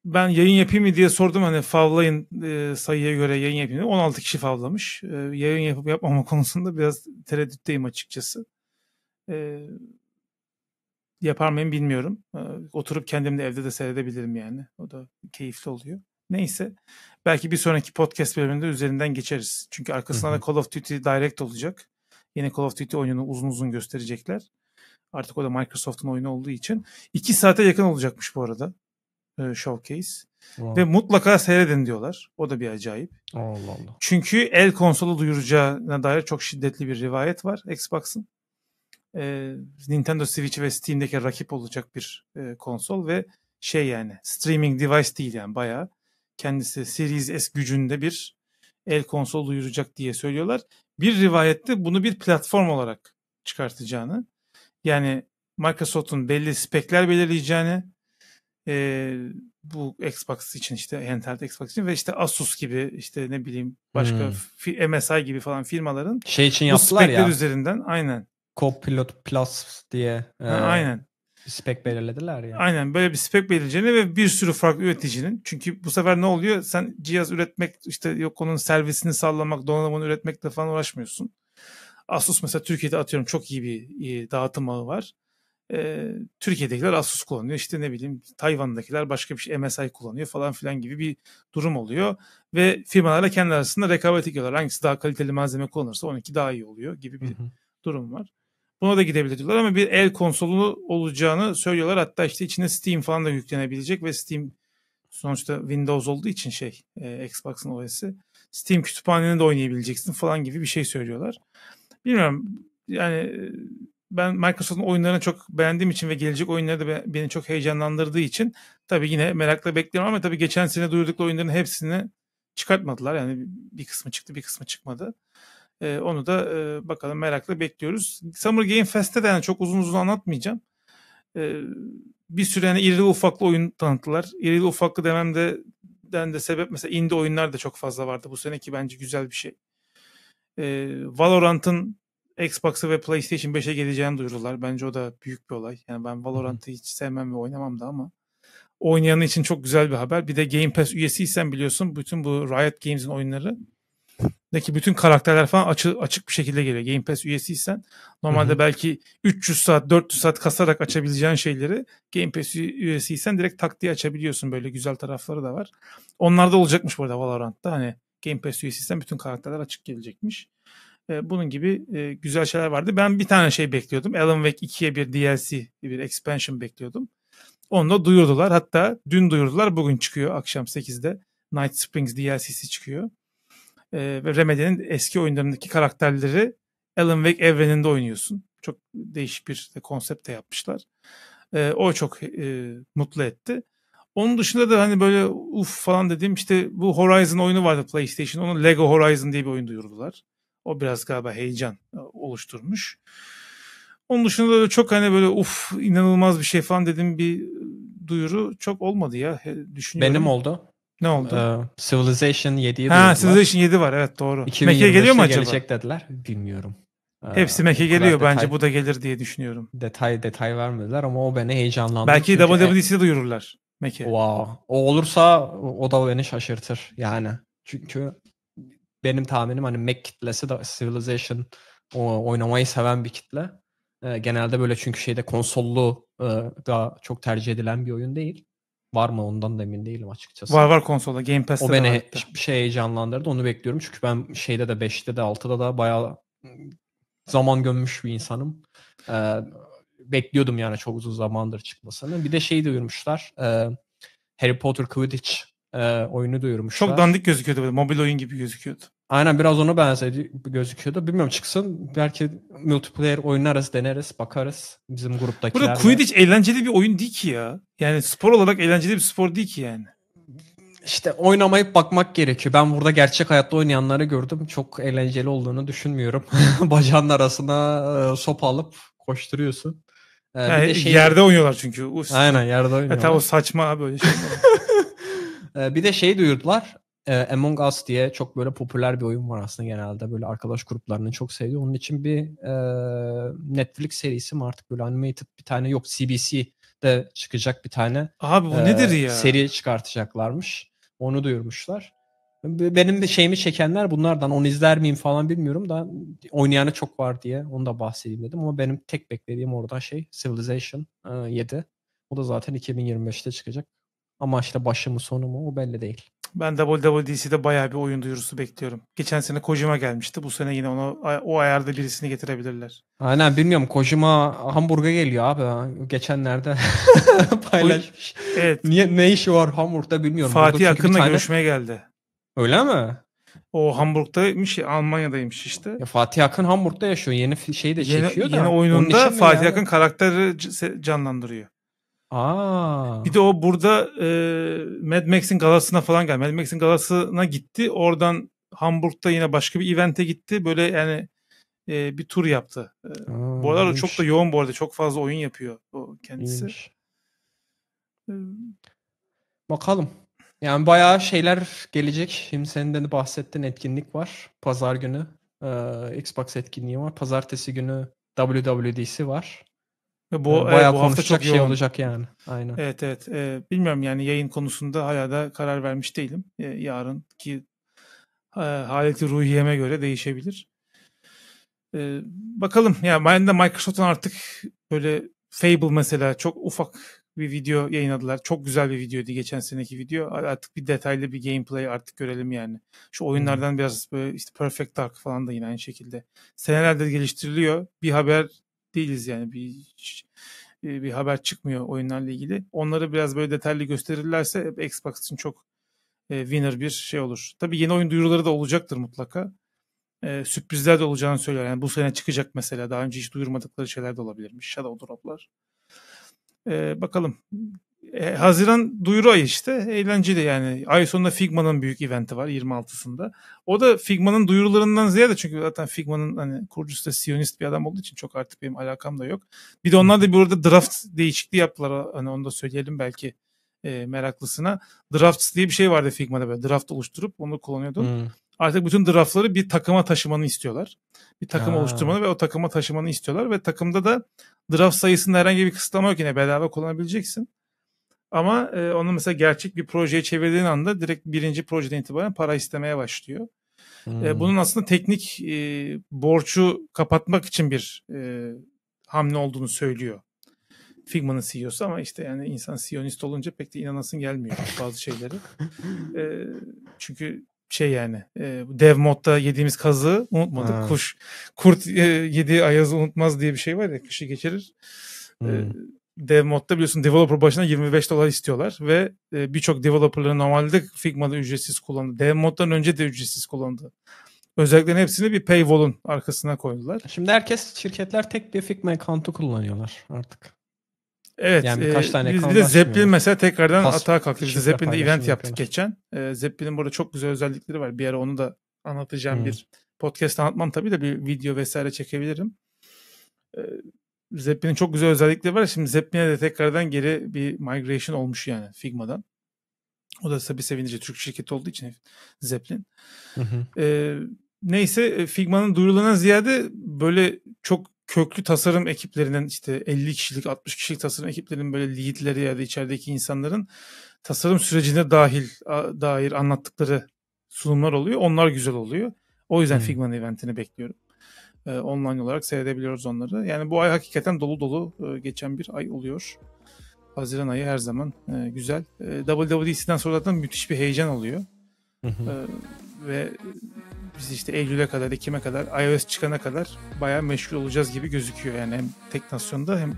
ben yayın yapayım mı diye sordum hani favlayın e, sayıya göre yayın yapayım diye. 16 kişi favlamış. E, yayın yapıp yapmama konusunda biraz tereddütteyim açıkçası. E, yapar mıyım bilmiyorum. oturup kendim de evde de seyredebilirim yani. O da keyifli oluyor. Neyse. Belki bir sonraki podcast bölümünde üzerinden geçeriz. Çünkü arkasında da Call of Duty Direct olacak. Yine Call of Duty oyununu uzun uzun gösterecekler. Artık o da Microsoft'un oyunu olduğu için. iki saate yakın olacakmış bu arada. E, showcase. Wow. Ve mutlaka seyredin diyorlar. O da bir acayip. Allah Allah. Çünkü el konsolu duyuracağına dair çok şiddetli bir rivayet var Xbox'ın. E, Nintendo Switch ve Steam'deki rakip olacak bir e, konsol ve şey yani streaming device değil yani bayağı kendisi Series S gücünde bir el konsol duyuracak diye söylüyorlar. Bir rivayette bunu bir platform olarak çıkartacağını yani Microsoft'un belli spekler belirleyeceğini e, bu Xbox için işte handheld Xbox için ve işte Asus gibi işte ne bileyim başka hmm. MSI gibi falan firmaların şey için yaptılar bu spekler ya. üzerinden aynen Copilot Plus diye e, ha, aynen. Bir spek belirlediler ya. Yani. Aynen böyle bir spek belirleyeceğini ve bir sürü farklı üreticinin. Çünkü bu sefer ne oluyor? Sen cihaz üretmek işte yok onun servisini sallamak, donanımını üretmekle falan uğraşmıyorsun. Asus mesela Türkiye'de atıyorum çok iyi bir e, dağıtım ağı var. E, Türkiye'dekiler Asus kullanıyor. İşte ne bileyim Tayvan'dakiler başka bir şey MSI kullanıyor falan filan gibi bir durum oluyor. Ve firmalarla kendi arasında rekabet ediyorlar. Hangisi daha kaliteli malzeme kullanırsa onunki daha iyi oluyor gibi bir hı hı. durum var. Buna da gidebilir diyorlar ama bir el konsolu olacağını söylüyorlar. Hatta işte içine Steam falan da yüklenebilecek ve Steam sonuçta Windows olduğu için şey e, Xbox'ın OS'i Steam kütüphaneni oynayabileceksin falan gibi bir şey söylüyorlar. Bilmiyorum yani e, ben Microsoft'un oyunlarını çok beğendiğim için ve gelecek oyunları da beni çok heyecanlandırdığı için tabii yine merakla bekliyorum ama tabii geçen sene duyurdukları oyunların hepsini çıkartmadılar. Yani bir kısmı çıktı bir kısmı çıkmadı. E, onu da e, bakalım merakla bekliyoruz. Summer Game Fest'te de yani çok uzun uzun anlatmayacağım. E, bir sürü yani irili ufaklı oyun tanıttılar. İrili ufaklı demem de den de sebep mesela indie oyunlar da çok fazla vardı bu seneki bence güzel bir şey. E, Valorant'ın Xbox'ı ve PlayStation 5'e geleceğini duyurdular. Bence o da büyük bir olay. Yani ben Valorant'ı hiç sevmem ve oynamam da ama oynayanı için çok güzel bir haber. Bir de Game Pass üyesiysen biliyorsun bütün bu Riot Games'in oyunları daki bütün karakterler falan açı, açık bir şekilde geliyor. Game Pass üyesiysen normalde Hı-hı. belki 300 saat 400 saat kasarak açabileceğin şeyleri Game Pass üyesiysen direkt tak diye açabiliyorsun. Böyle güzel tarafları da var. Onlar da olacakmış bu burada Valorant'ta. Hani Game Pass üyesiysen bütün karakterler açık gelecekmiş. E, bunun gibi e, güzel şeyler vardı. Ben bir tane şey bekliyordum. Alan Wake 2'ye bir DLC, bir expansion bekliyordum. Onu da duyurdular. Hatta dün duyurdular. Bugün çıkıyor akşam 8'de. Night Springs DLC'si çıkıyor. Ee, ve Remedy'nin eski oyunlarındaki karakterleri Alan Wake evreninde oynuyorsun. Çok değişik bir konsepte yapmışlar. E, o çok e, mutlu etti. Onun dışında da hani böyle uf falan dediğim işte bu Horizon oyunu vardı PlayStation. Onun Lego Horizon diye bir oyun duyurdular. O biraz galiba heyecan e, oluşturmuş. Onun dışında da çok hani böyle uf inanılmaz bir şey falan dediğim bir duyuru çok olmadı ya. Düşünüyorum. Benim oldu. Ne oldu? Ee, Civilization 7 Ha Ha Civilization 7 var evet doğru. Mekke geliyor mu acaba? Gelecek dediler. Bilmiyorum. Hepsi Mekke geliyor detay, bence bu da gelir diye düşünüyorum. Detay detay vermediler ama o beni heyecanlandırdı. Belki e- WWDC'de duyururlar Mekke. Wow. O olursa o da beni şaşırtır yani. Çünkü benim tahminim hani Mac kitlesi de Civilization o, oynamayı seven bir kitle. genelde böyle çünkü şeyde konsollu daha çok tercih edilen bir oyun değil. Var mı ondan da emin değilim açıkçası. Var var konsolda Game Pass'te O beni bir şey heyecanlandırdı onu bekliyorum. Çünkü ben şeyde de 5'te de 6'da da bayağı zaman gömmüş bir insanım. Ee, bekliyordum yani çok uzun zamandır çıkmasını. Bir de şeyi duyurmuşlar. E, Harry Potter Quidditch e, oyunu duyurmuşlar. Çok dandik gözüküyordu böyle mobil oyun gibi gözüküyordu. Aynen biraz ona benzedi gözüküyordu. Bilmiyorum çıksın. Belki multiplayer oynarız, deneriz, bakarız bizim gruptakiler. Burada Quidditch eğlenceli bir oyun değil ki ya. Yani spor olarak eğlenceli bir spor değil ki yani. İşte oynamayıp bakmak gerekiyor. Ben burada gerçek hayatta oynayanları gördüm. Çok eğlenceli olduğunu düşünmüyorum. Bacağın arasına e, sopa alıp koşturuyorsun. Ee, yani şey... Yerde oynuyorlar çünkü. Aynen yerde e, oynuyorlar. Hatta o saçma böyle şey. E, bir de şey duyurdular. Ee, Among Us diye çok böyle popüler bir oyun var aslında genelde. Böyle arkadaş gruplarının çok sevdiği. Onun için bir e, Netflix serisi mi artık böyle animated bir tane yok. CBC'de çıkacak bir tane. Abi bu e, nedir ya? Seri çıkartacaklarmış. Onu duyurmuşlar. Benim bir şeyimi çekenler bunlardan. Onu izler miyim falan bilmiyorum da oynayanı çok var diye onu da bahsedeyim dedim. Ama benim tek beklediğim orada şey Civilization 7. E, o da zaten 2025'te çıkacak. Ama işte başı mı sonu mu o belli değil. Ben WWDC'de bayağı bir oyun duyurusu bekliyorum. Geçen sene Kojima gelmişti. Bu sene yine ona o ayarda birisini getirebilirler. Aynen bilmiyorum. Kojima Hamburg'a geliyor abi. Geçenlerde paylaşmış. evet. Niye, ne işi var Hamburg'da bilmiyorum. Fatih Akın'la tane... görüşmeye geldi. Öyle mi? O Hamburg'daymış, Almanya'daymış işte. Ya Fatih Akın Hamburg'da yaşıyor. Yeni şeyi de çekiyor yeni, da. Yeni oyununda Fatih yani. Akın karakteri canlandırıyor. Aa. Bir de o burada e, Mad Max'in galasına falan geldi. Mad Max'in galasına gitti. Oradan Hamburg'da yine başka bir event'e gitti. Böyle yani e, bir tur yaptı. E, Aa, bu aralar çok da yoğun bu arada. Çok fazla oyun yapıyor o kendisi. İyiymiş. E, Bakalım. Yani bayağı şeyler gelecek. Şimdi senin de bahsettiğin etkinlik var. Pazar günü e, Xbox etkinliği var. Pazartesi günü WWDC var. Ve bu, yani ee, bayağı e, bu hafta çok şey yoğun. olacak yani. Aynen. Evet evet. E, bilmiyorum yani yayın konusunda hala da karar vermiş değilim. E, ee, ki e, haleti ruhiyeme göre değişebilir. E, bakalım. Yani ben de Microsoft'un artık böyle Fable mesela çok ufak bir video yayınladılar. Çok güzel bir videoydu geçen seneki video. Artık bir detaylı bir gameplay artık görelim yani. Şu oyunlardan hmm. biraz böyle işte Perfect Dark falan da yine aynı şekilde. Senelerde geliştiriliyor. Bir haber değiliz yani bir e, bir haber çıkmıyor oyunlarla ilgili. Onları biraz böyle detaylı gösterirlerse Xbox için çok e, winner bir şey olur. Tabii yeni oyun duyuruları da olacaktır mutlaka. E, sürprizler de olacağını söylüyor. Yani bu sene çıkacak mesela. Daha önce hiç duyurmadıkları şeyler de olabilirmiş. Shadow Drop'lar. Ee, bakalım. E, Haziran duyuru ayı işte. Eğlenceli yani. Ay sonunda Figma'nın büyük eventi var 26'sında. O da Figma'nın duyurularından ziyade çünkü zaten Figma'nın hani kurucusu da Siyonist bir adam olduğu için çok artık benim alakam da yok. Bir de onlar da bir burada draft değişikliği yaptılar. Hani onu da söyleyelim belki e, meraklısına. Drafts diye bir şey vardı Figma'da böyle. Draft oluşturup onu kullanıyordun. Hmm. Artık bütün draftları bir takıma taşımanı istiyorlar. Bir takım ha. oluşturmanı ve o takıma taşımanı istiyorlar ve takımda da draft sayısında herhangi bir kısıtlama yok yine bedava kullanabileceksin. Ama e, onu mesela gerçek bir projeye çevirdiğin anda direkt birinci projeden itibaren para istemeye başlıyor. E, hmm. E, bunun aslında teknik e, borcu kapatmak için bir e, hamle olduğunu söylüyor. Figma'nın CEO'su ama işte yani insan Siyonist e olunca pek de inanasın gelmiyor bazı şeyleri. e, çünkü şey yani e, dev modda yediğimiz kazığı unutmadık. Ha. Kuş kurt e, yediği ayazı unutmaz diye bir şey var ya kışı geçirir. E, hmm dev modda biliyorsun developer başına 25 dolar istiyorlar ve e, birçok developerların normalde Figma'da ücretsiz kullandı. Dev moddan önce de ücretsiz kullandı. Özelliklerin hepsini bir paywall'un arkasına koydular. Şimdi herkes şirketler tek bir Figma account'u kullanıyorlar artık. Evet. Yani e, birkaç tane e, biz de Zeppelin mesela tekrardan hata kalktı. Biz Zeppelin'de event yaptık geçen. E, Zeppelin'in burada çok güzel özellikleri var. Bir ara onu da anlatacağım hmm. bir podcast anlatmam tabii de bir video vesaire çekebilirim. E, Zeppelin'in çok güzel özellikleri var. Şimdi Zeppelin'e de tekrardan geri bir migration olmuş yani Figma'dan. O da tabii sevinici Türk şirketi olduğu için Zeppelin. Hı hı. Ee, neyse e, Figma'nın duyurulana ziyade böyle çok köklü tasarım ekiplerinin işte 50 kişilik 60 kişilik tasarım ekiplerinin böyle leadleri ya da içerideki insanların tasarım sürecine dahil a, dair anlattıkları sunumlar oluyor. Onlar güzel oluyor. O yüzden hmm. Figma'nın eventini bekliyorum e, online olarak seyredebiliyoruz onları. Yani bu ay hakikaten dolu dolu e, geçen bir ay oluyor. Haziran ayı her zaman e, güzel. E, WWDC'den sonra zaten müthiş bir heyecan oluyor. E, ve biz işte Eylül'e kadar, Ekim'e kadar, iOS çıkana kadar bayağı meşgul olacağız gibi gözüküyor. Yani hem Teknasyon'da hem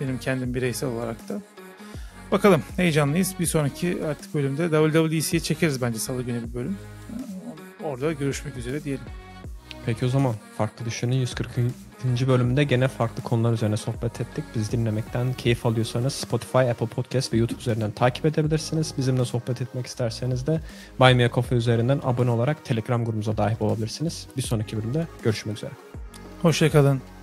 benim kendim bireysel olarak da. Bakalım heyecanlıyız. Bir sonraki artık bölümde WWDC'ye çekeriz bence salı günü bir bölüm. E, orada görüşmek üzere diyelim. Peki o zaman Farklı Düşün'ün 142. bölümünde gene farklı konular üzerine sohbet ettik. Biz dinlemekten keyif alıyorsanız Spotify, Apple Podcast ve YouTube üzerinden takip edebilirsiniz. Bizimle sohbet etmek isterseniz de Buy Me A Coffee üzerinden abone olarak Telegram grubumuza dahil olabilirsiniz. Bir sonraki bölümde görüşmek üzere. Hoşçakalın.